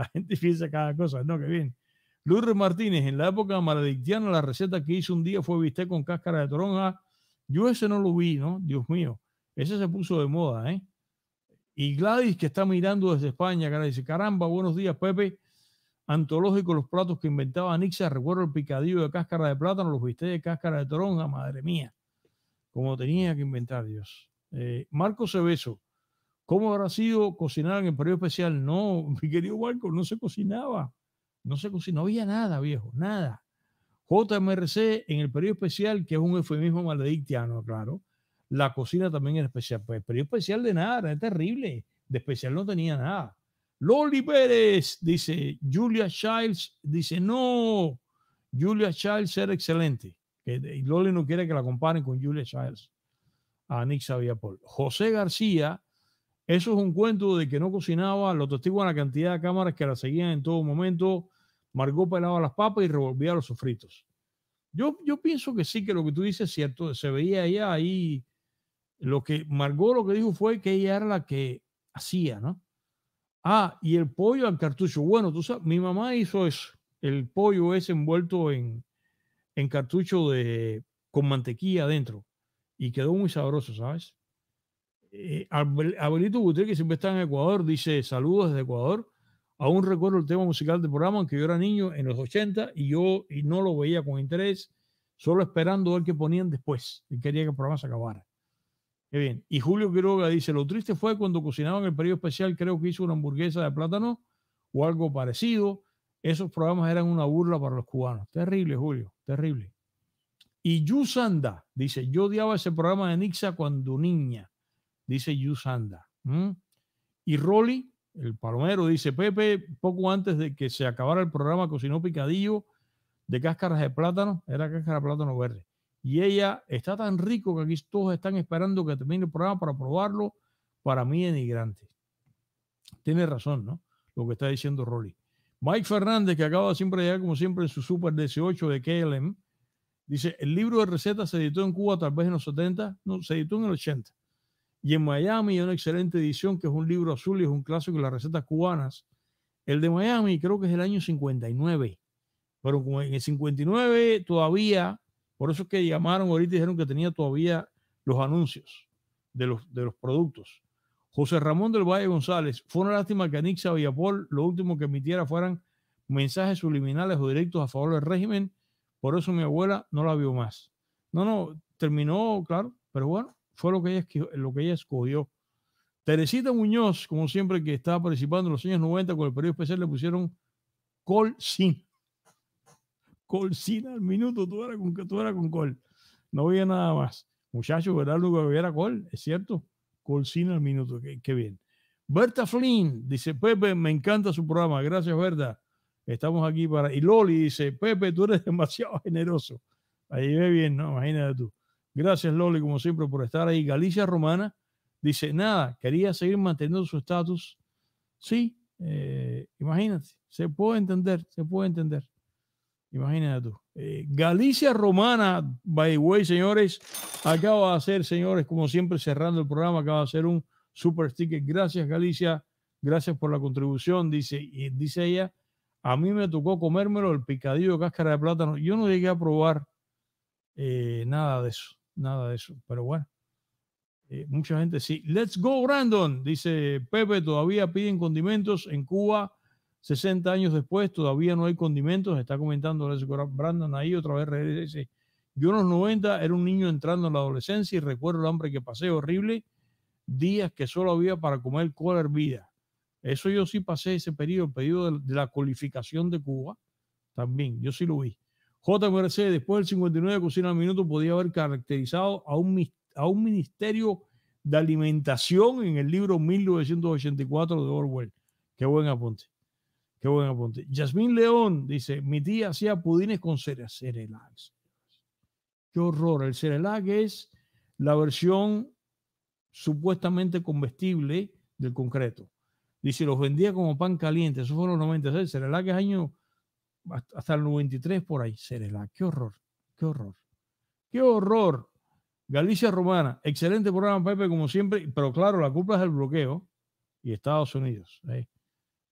La gente piensa cada cosa, no, que bien. Luis Martínez, en la época maledictiana, la receta que hizo un día fue bistec con cáscara de toronja. Yo ese no lo vi, ¿no? Dios mío. Ese se puso de moda, ¿eh? Y Gladys, que está mirando desde España, que dice, caramba, buenos días, Pepe. Antológico los platos que inventaba Nixa. Recuerdo el picadillo de cáscara de plátano, los viste de cáscara de toronja, madre mía. Como tenía que inventar Dios. Eh, Marco Cebeso, ¿Cómo habrá sido cocinar en el periodo especial? No, mi querido Walco, no se cocinaba. No se cocinaba, no había nada, viejo, nada. JMRC en el periodo especial, que es un eufemismo maledictiano, claro, la cocina también era especial. Pues el periodo especial de nada, era terrible. De especial no tenía nada. Loli Pérez dice, Julia Childs dice, no, Julia Childs era excelente. Y eh, Loli no quiere que la comparen con Julia Childs. A Nick Paul, José García eso es un cuento de que no cocinaba, lo a la cantidad de cámaras que la seguían en todo momento. Margot pelaba las papas y revolvía los sofritos. Yo, yo pienso que sí, que lo que tú dices es cierto. Se veía ella ahí. Lo que Margot lo que dijo fue que ella era la que hacía, ¿no? Ah, y el pollo al cartucho. Bueno, tú sabes, mi mamá hizo eso. El pollo es envuelto en, en cartucho de, con mantequilla adentro. Y quedó muy sabroso, ¿sabes? Eh, Abelito Gutiérrez que siempre está en Ecuador, dice saludos desde Ecuador. Aún recuerdo el tema musical del programa, aunque yo era niño en los 80 y yo y no lo veía con interés, solo esperando ver que ponían después. Y quería que el programa se acabara. Qué bien. Y Julio Quiroga dice, lo triste fue cuando cocinaban el periodo especial, creo que hizo una hamburguesa de plátano o algo parecido. Esos programas eran una burla para los cubanos. Terrible, Julio, terrible. Y Yusanda dice, yo odiaba ese programa de Nixa cuando niña dice Yusanda. Y Rolly, el palomero, dice Pepe, poco antes de que se acabara el programa, cocinó picadillo de cáscaras de plátano, era cáscara de plátano verde. Y ella está tan rico que aquí todos están esperando que termine el programa para probarlo. Para mí, denigrante. Tiene razón, ¿no? Lo que está diciendo Rolly. Mike Fernández, que acaba siempre de llegar, como siempre, en su Super 18 de KLM, dice: El libro de recetas se editó en Cuba, tal vez en los 70, no, se editó en el 80. Y en Miami hay una excelente edición que es un libro azul y es un clásico de las recetas cubanas. El de Miami creo que es del año 59. Pero como en el 59 todavía, por eso es que llamaron ahorita y dijeron que tenía todavía los anuncios de los, de los productos. José Ramón del Valle González, fue una lástima que Anixa Villapol lo último que emitiera fueran mensajes subliminales o directos a favor del régimen, por eso mi abuela no la vio más. No, no, terminó, claro, pero bueno, fue lo que ella, lo que ella escogió. Teresita Muñoz, como siempre, que estaba participando en los años 90 con el periodo especial, le pusieron Col Sin. Col Sin al minuto, tú eras con, tú con Col. No había nada más. Muchachos, ¿verdad? Lo que hubiera Col, es cierto. Col Sin al minuto, qué, qué bien. Berta Flynn dice: Pepe, me encanta su programa. Gracias, Berta. Estamos aquí para. Y Loli dice: Pepe, tú eres demasiado generoso. Ahí ve bien, ¿no? Imagínate tú. Gracias, Loli, como siempre, por estar ahí. Galicia Romana dice, nada, quería seguir manteniendo su estatus. Sí, eh, imagínate, se puede entender, se puede entender. Imagínate tú. Eh, Galicia Romana, by the way, señores, acaba de hacer, señores, como siempre, cerrando el programa, acaba de ser un super sticker. Gracias, Galicia. Gracias por la contribución, dice, dice ella. A mí me tocó comérmelo el picadillo de cáscara de plátano. Yo no llegué a probar eh, nada de eso nada de eso. Pero bueno, eh, mucha gente sí. Let's go, Brandon, dice Pepe, todavía piden condimentos en Cuba. 60 años después, todavía no hay condimentos. Está comentando Brandon ahí otra vez. Yo en los 90 era un niño entrando en la adolescencia y recuerdo el hambre que pasé horrible. Días que solo había para comer cola hervida. Eso yo sí pasé ese periodo, el periodo de, la cualificación de Cuba. También, yo sí lo vi. J. Mercedes, después del 59 de cocina al minuto, podía haber caracterizado a un, a un ministerio de alimentación en el libro 1984 de Orwell. Qué buen apunte. Qué buen apunte. Yasmín León dice: Mi tía hacía pudines con cerelac. Qué horror. El cerelac es la versión supuestamente comestible del concreto. Dice: Los vendía como pan caliente. Eso fueron los 90. El cerelac es año hasta el 93 por ahí. serela, qué horror, qué horror, qué horror. Galicia Romana, excelente programa, Pepe, como siempre, pero claro, la culpa es el bloqueo y Estados Unidos. ¿eh?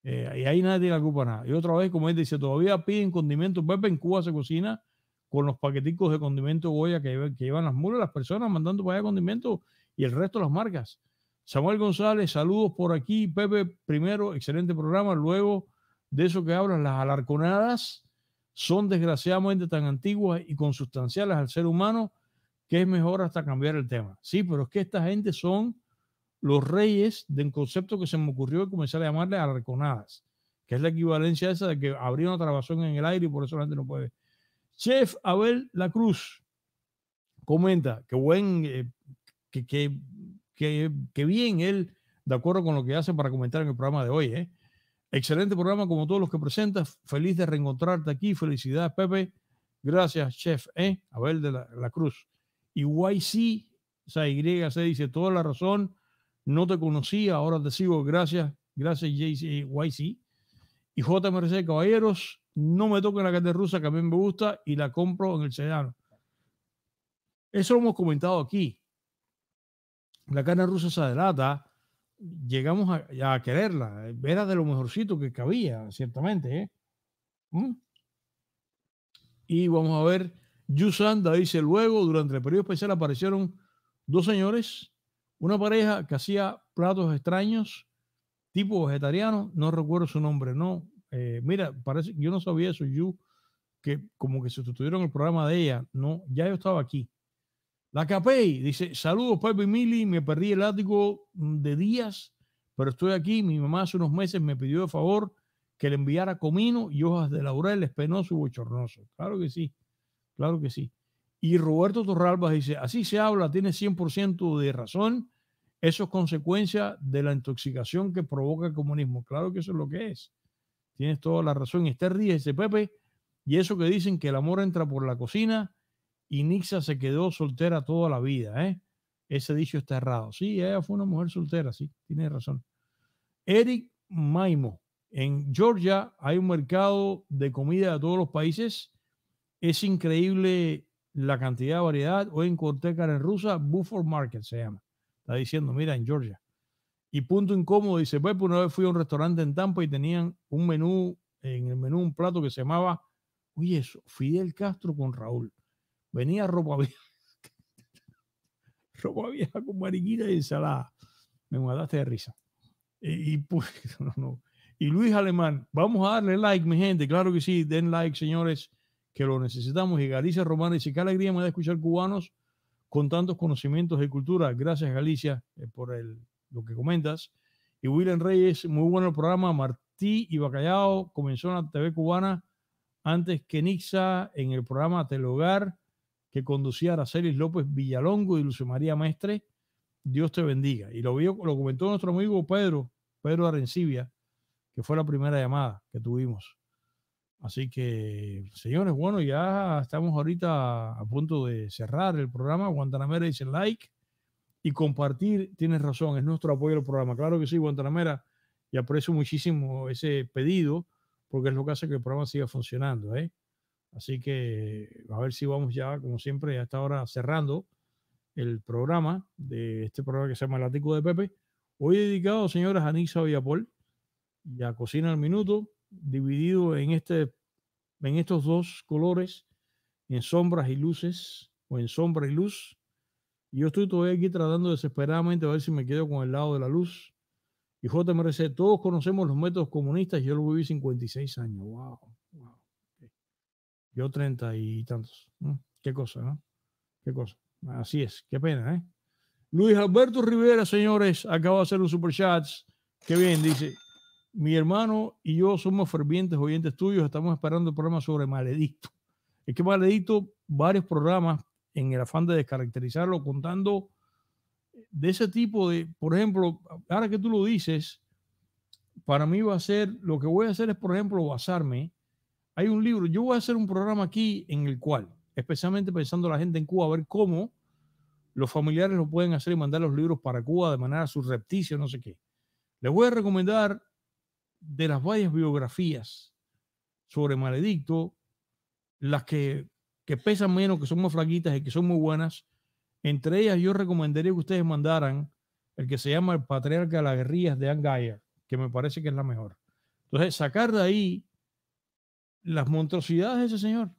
Eh, y ahí nadie tiene la culpa nada. Y otra vez, como él dice, todavía piden condimentos. Pepe, en Cuba se cocina con los paqueticos de condimento Goya que, que llevan las mulas, las personas mandando para allá condimentos y el resto las marcas. Samuel González, saludos por aquí. Pepe, primero, excelente programa. Luego, de eso que hablan las alarconadas son desgraciadamente tan antiguas y consustanciales al ser humano que es mejor hasta cambiar el tema. Sí, pero es que esta gente son los reyes del concepto que se me ocurrió de comenzar a llamarle alarconadas, que es la equivalencia esa de que habría una trabazón en el aire y por eso la gente no puede. Chef Abel La Cruz comenta que buen, eh, que, que, bien él, de acuerdo con lo que hace para comentar en el programa de hoy, ¿eh? Excelente programa como todos los que presentas. Feliz de reencontrarte aquí. Felicidades, Pepe. Gracias, chef. ¿eh? Abel de la, Cruz. Y YC, o sea, YC dice, toda la razón. No te conocía, ahora te sigo. Gracias, gracias, YC. Y JMRC, caballeros, no me toquen la carne rusa, que a mí me gusta y la compro en el sedano. Eso hemos comentado aquí. La carne rusa se adelanta llegamos a, quererla. Eh, era de lo mejorcito que cabía, ciertamente. ¿eh? Mm. Y vamos a ver, Yusanda dice luego, durante el periodo especial aparecieron dos señores, una pareja que hacía platos extraños, tipo vegetariano, no recuerdo su nombre, no. Eh, mira, parece, yo no sabía eso, Yu, que como que sustituyeron el programa de ella, no, ya yo estaba aquí. La Capey dice, saludos Pepe y Mili, me perdí el ático de días, pero estoy aquí. Mi mamá hace unos meses me pidió de favor que le enviara comino y hojas de laurel espenoso y bochornoso. Claro que sí, claro que sí. Y Roberto Torralba dice, así se habla, tiene 100% de razón. Eso es consecuencia de la intoxicación que provoca el comunismo. Claro que eso es lo que es. Tienes toda la razón. Esther Díaz Pepe, y eso que dicen que el amor entra por la cocina, y Nixa se quedó soltera toda la vida, ¿eh? Ese dicho está errado. Sí, ella fue una mujer soltera, sí, tiene razón. Eric Maimo, en Georgia hay un mercado de comida de todos los países. Es increíble la cantidad de variedad. Hoy en Cortecar en Rusa, Buford Market se llama. Está diciendo, mira, en Georgia. Y punto incómodo, dice, pues una vez fui a un restaurante en Tampa y tenían un menú, en el menú un plato que se llamaba, oye, eso, Fidel Castro con Raúl. Venía ropa vieja. ropa vieja con mariquita y ensalada. Me mandaste de risa. Y, pues, no, Y Luis Alemán, vamos a darle like, mi gente. Claro que sí, den like, señores, que lo necesitamos. Y Galicia Romana dice, qué alegría me da escuchar cubanos con tantos conocimientos de cultura. Gracias, Galicia, eh, por lo que comentas. Y William Reyes, muy bueno el programa. Martí y Bacallao comenzó en la TV cubana antes que Nixa en el programa Telehogar que conducía Aracelis López Villalongo y Lucio María Maestre. Dios te bendiga. Y lo, vio, lo comentó nuestro amigo Pedro, Pedro Arencibia, que fue la primera llamada que tuvimos. Así que, señores, bueno, ya estamos ahorita a punto de cerrar el programa. Guantanamera dice like y compartir. Tienes razón, es nuestro apoyo al programa. Claro que sí, Guantanamera, y aprecio muchísimo ese pedido porque es lo que hace que el programa siga funcionando. ¿eh? Así que a ver si vamos ya, como siempre, ya está ahora cerrando el programa de este programa que se llama El Ático de Pepe. Hoy dedicado, señoras, a Nisa Villapol y Cocina al Minuto, dividido en, este, en estos dos colores, en sombras y luces, o en sombra y luz. Y yo estoy todavía aquí tratando desesperadamente a ver si me quedo con el lado de la luz. Y JMRC, todos conocemos los métodos comunistas, yo lo viví 56 años, wow. Yo treinta y tantos. Qué cosa, ¿no? Qué cosa. Así es, qué pena, ¿eh? Luis Alberto Rivera, señores, acaba de hacer un super chat Qué bien, dice. Mi hermano y yo somos fervientes oyentes tuyos. Estamos esperando el programa sobre Maledicto. Es que Maledicto, varios programas en el afán de descaracterizarlo, contando de ese tipo de, por ejemplo, ahora que tú lo dices, para mí va a ser, lo que voy a hacer es, por ejemplo, basarme hay un libro. Yo voy a hacer un programa aquí en el cual, especialmente pensando la gente en Cuba, a ver cómo los familiares lo pueden hacer y mandar los libros para Cuba de manera surrepticia, no sé qué. Les voy a recomendar de las varias biografías sobre Maledicto, las que, que pesan menos, que son más flaquitas y que son muy buenas. Entre ellas yo recomendaría que ustedes mandaran el que se llama El Patriarca de las Guerrillas de Ann que me parece que es la mejor. Entonces, sacar de ahí las monstruosidades de ese señor,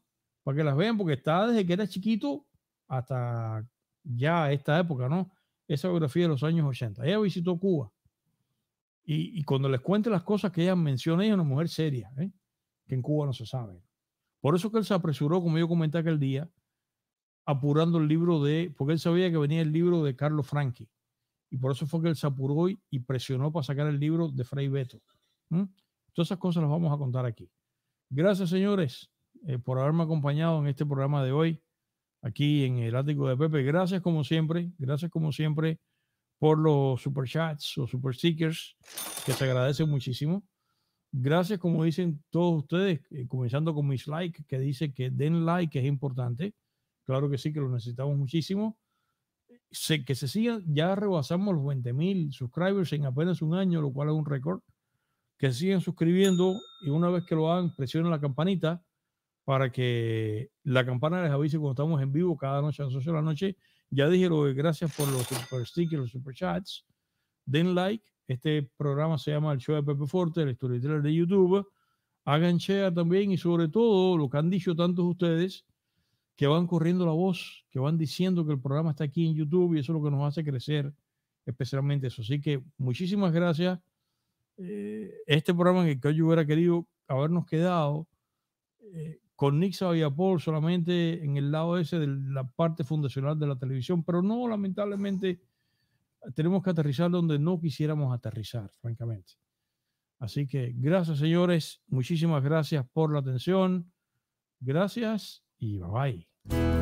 para que las vean, porque está desde que era chiquito hasta ya esta época, ¿no? Esa biografía de los años 80. Ella visitó Cuba. Y, cuando les cuente las cosas que ella menciona, ella es una mujer seria, ¿eh? que en Cuba no se sabe. Por eso que él se apresuró, como yo comenté aquel día, apurando el libro de, porque él sabía que venía el libro de Carlos Franchi. Y por eso fue que él se apuró y, presionó para sacar el libro de Fray Beto. Todas esas cosas las vamos a contar aquí. Gracias, señores, eh, por haberme acompañado en este programa de hoy, aquí en el ático de Pepe. Gracias, como siempre, gracias, como siempre, por los super chats o super stickers, que se agradecen muchísimo. Gracias, como dicen todos ustedes, eh, comenzando con mis like, que dice que den like, que es importante. Claro que sí, que lo necesitamos muchísimo. Sé que se sigan, ya rebasamos los 20 mil subscribers en apenas un año, lo cual es un récord que sigan suscribiendo y una vez que lo hagan, presionen la campanita para que la campana les avise cuando estamos en vivo cada noche a las de la noche. Ya dije lo de gracias por los super stickers, los super chats. Den like. Este programa se llama El Show de Pepe Forte, el storyteller de YouTube. Hagan share también y sobre todo lo que han dicho tantos ustedes que van corriendo la voz, que van diciendo que el programa está aquí en YouTube y eso es lo que nos hace crecer, especialmente eso. Así que muchísimas gracias eh, este programa en el que yo hubiera querido habernos quedado eh, con Nick Sabiapol solamente en el lado ese de la parte fundacional de la televisión, pero no, lamentablemente tenemos que aterrizar donde no quisiéramos aterrizar, francamente. Así que gracias, señores. Muchísimas gracias por la atención. Gracias y bye bye.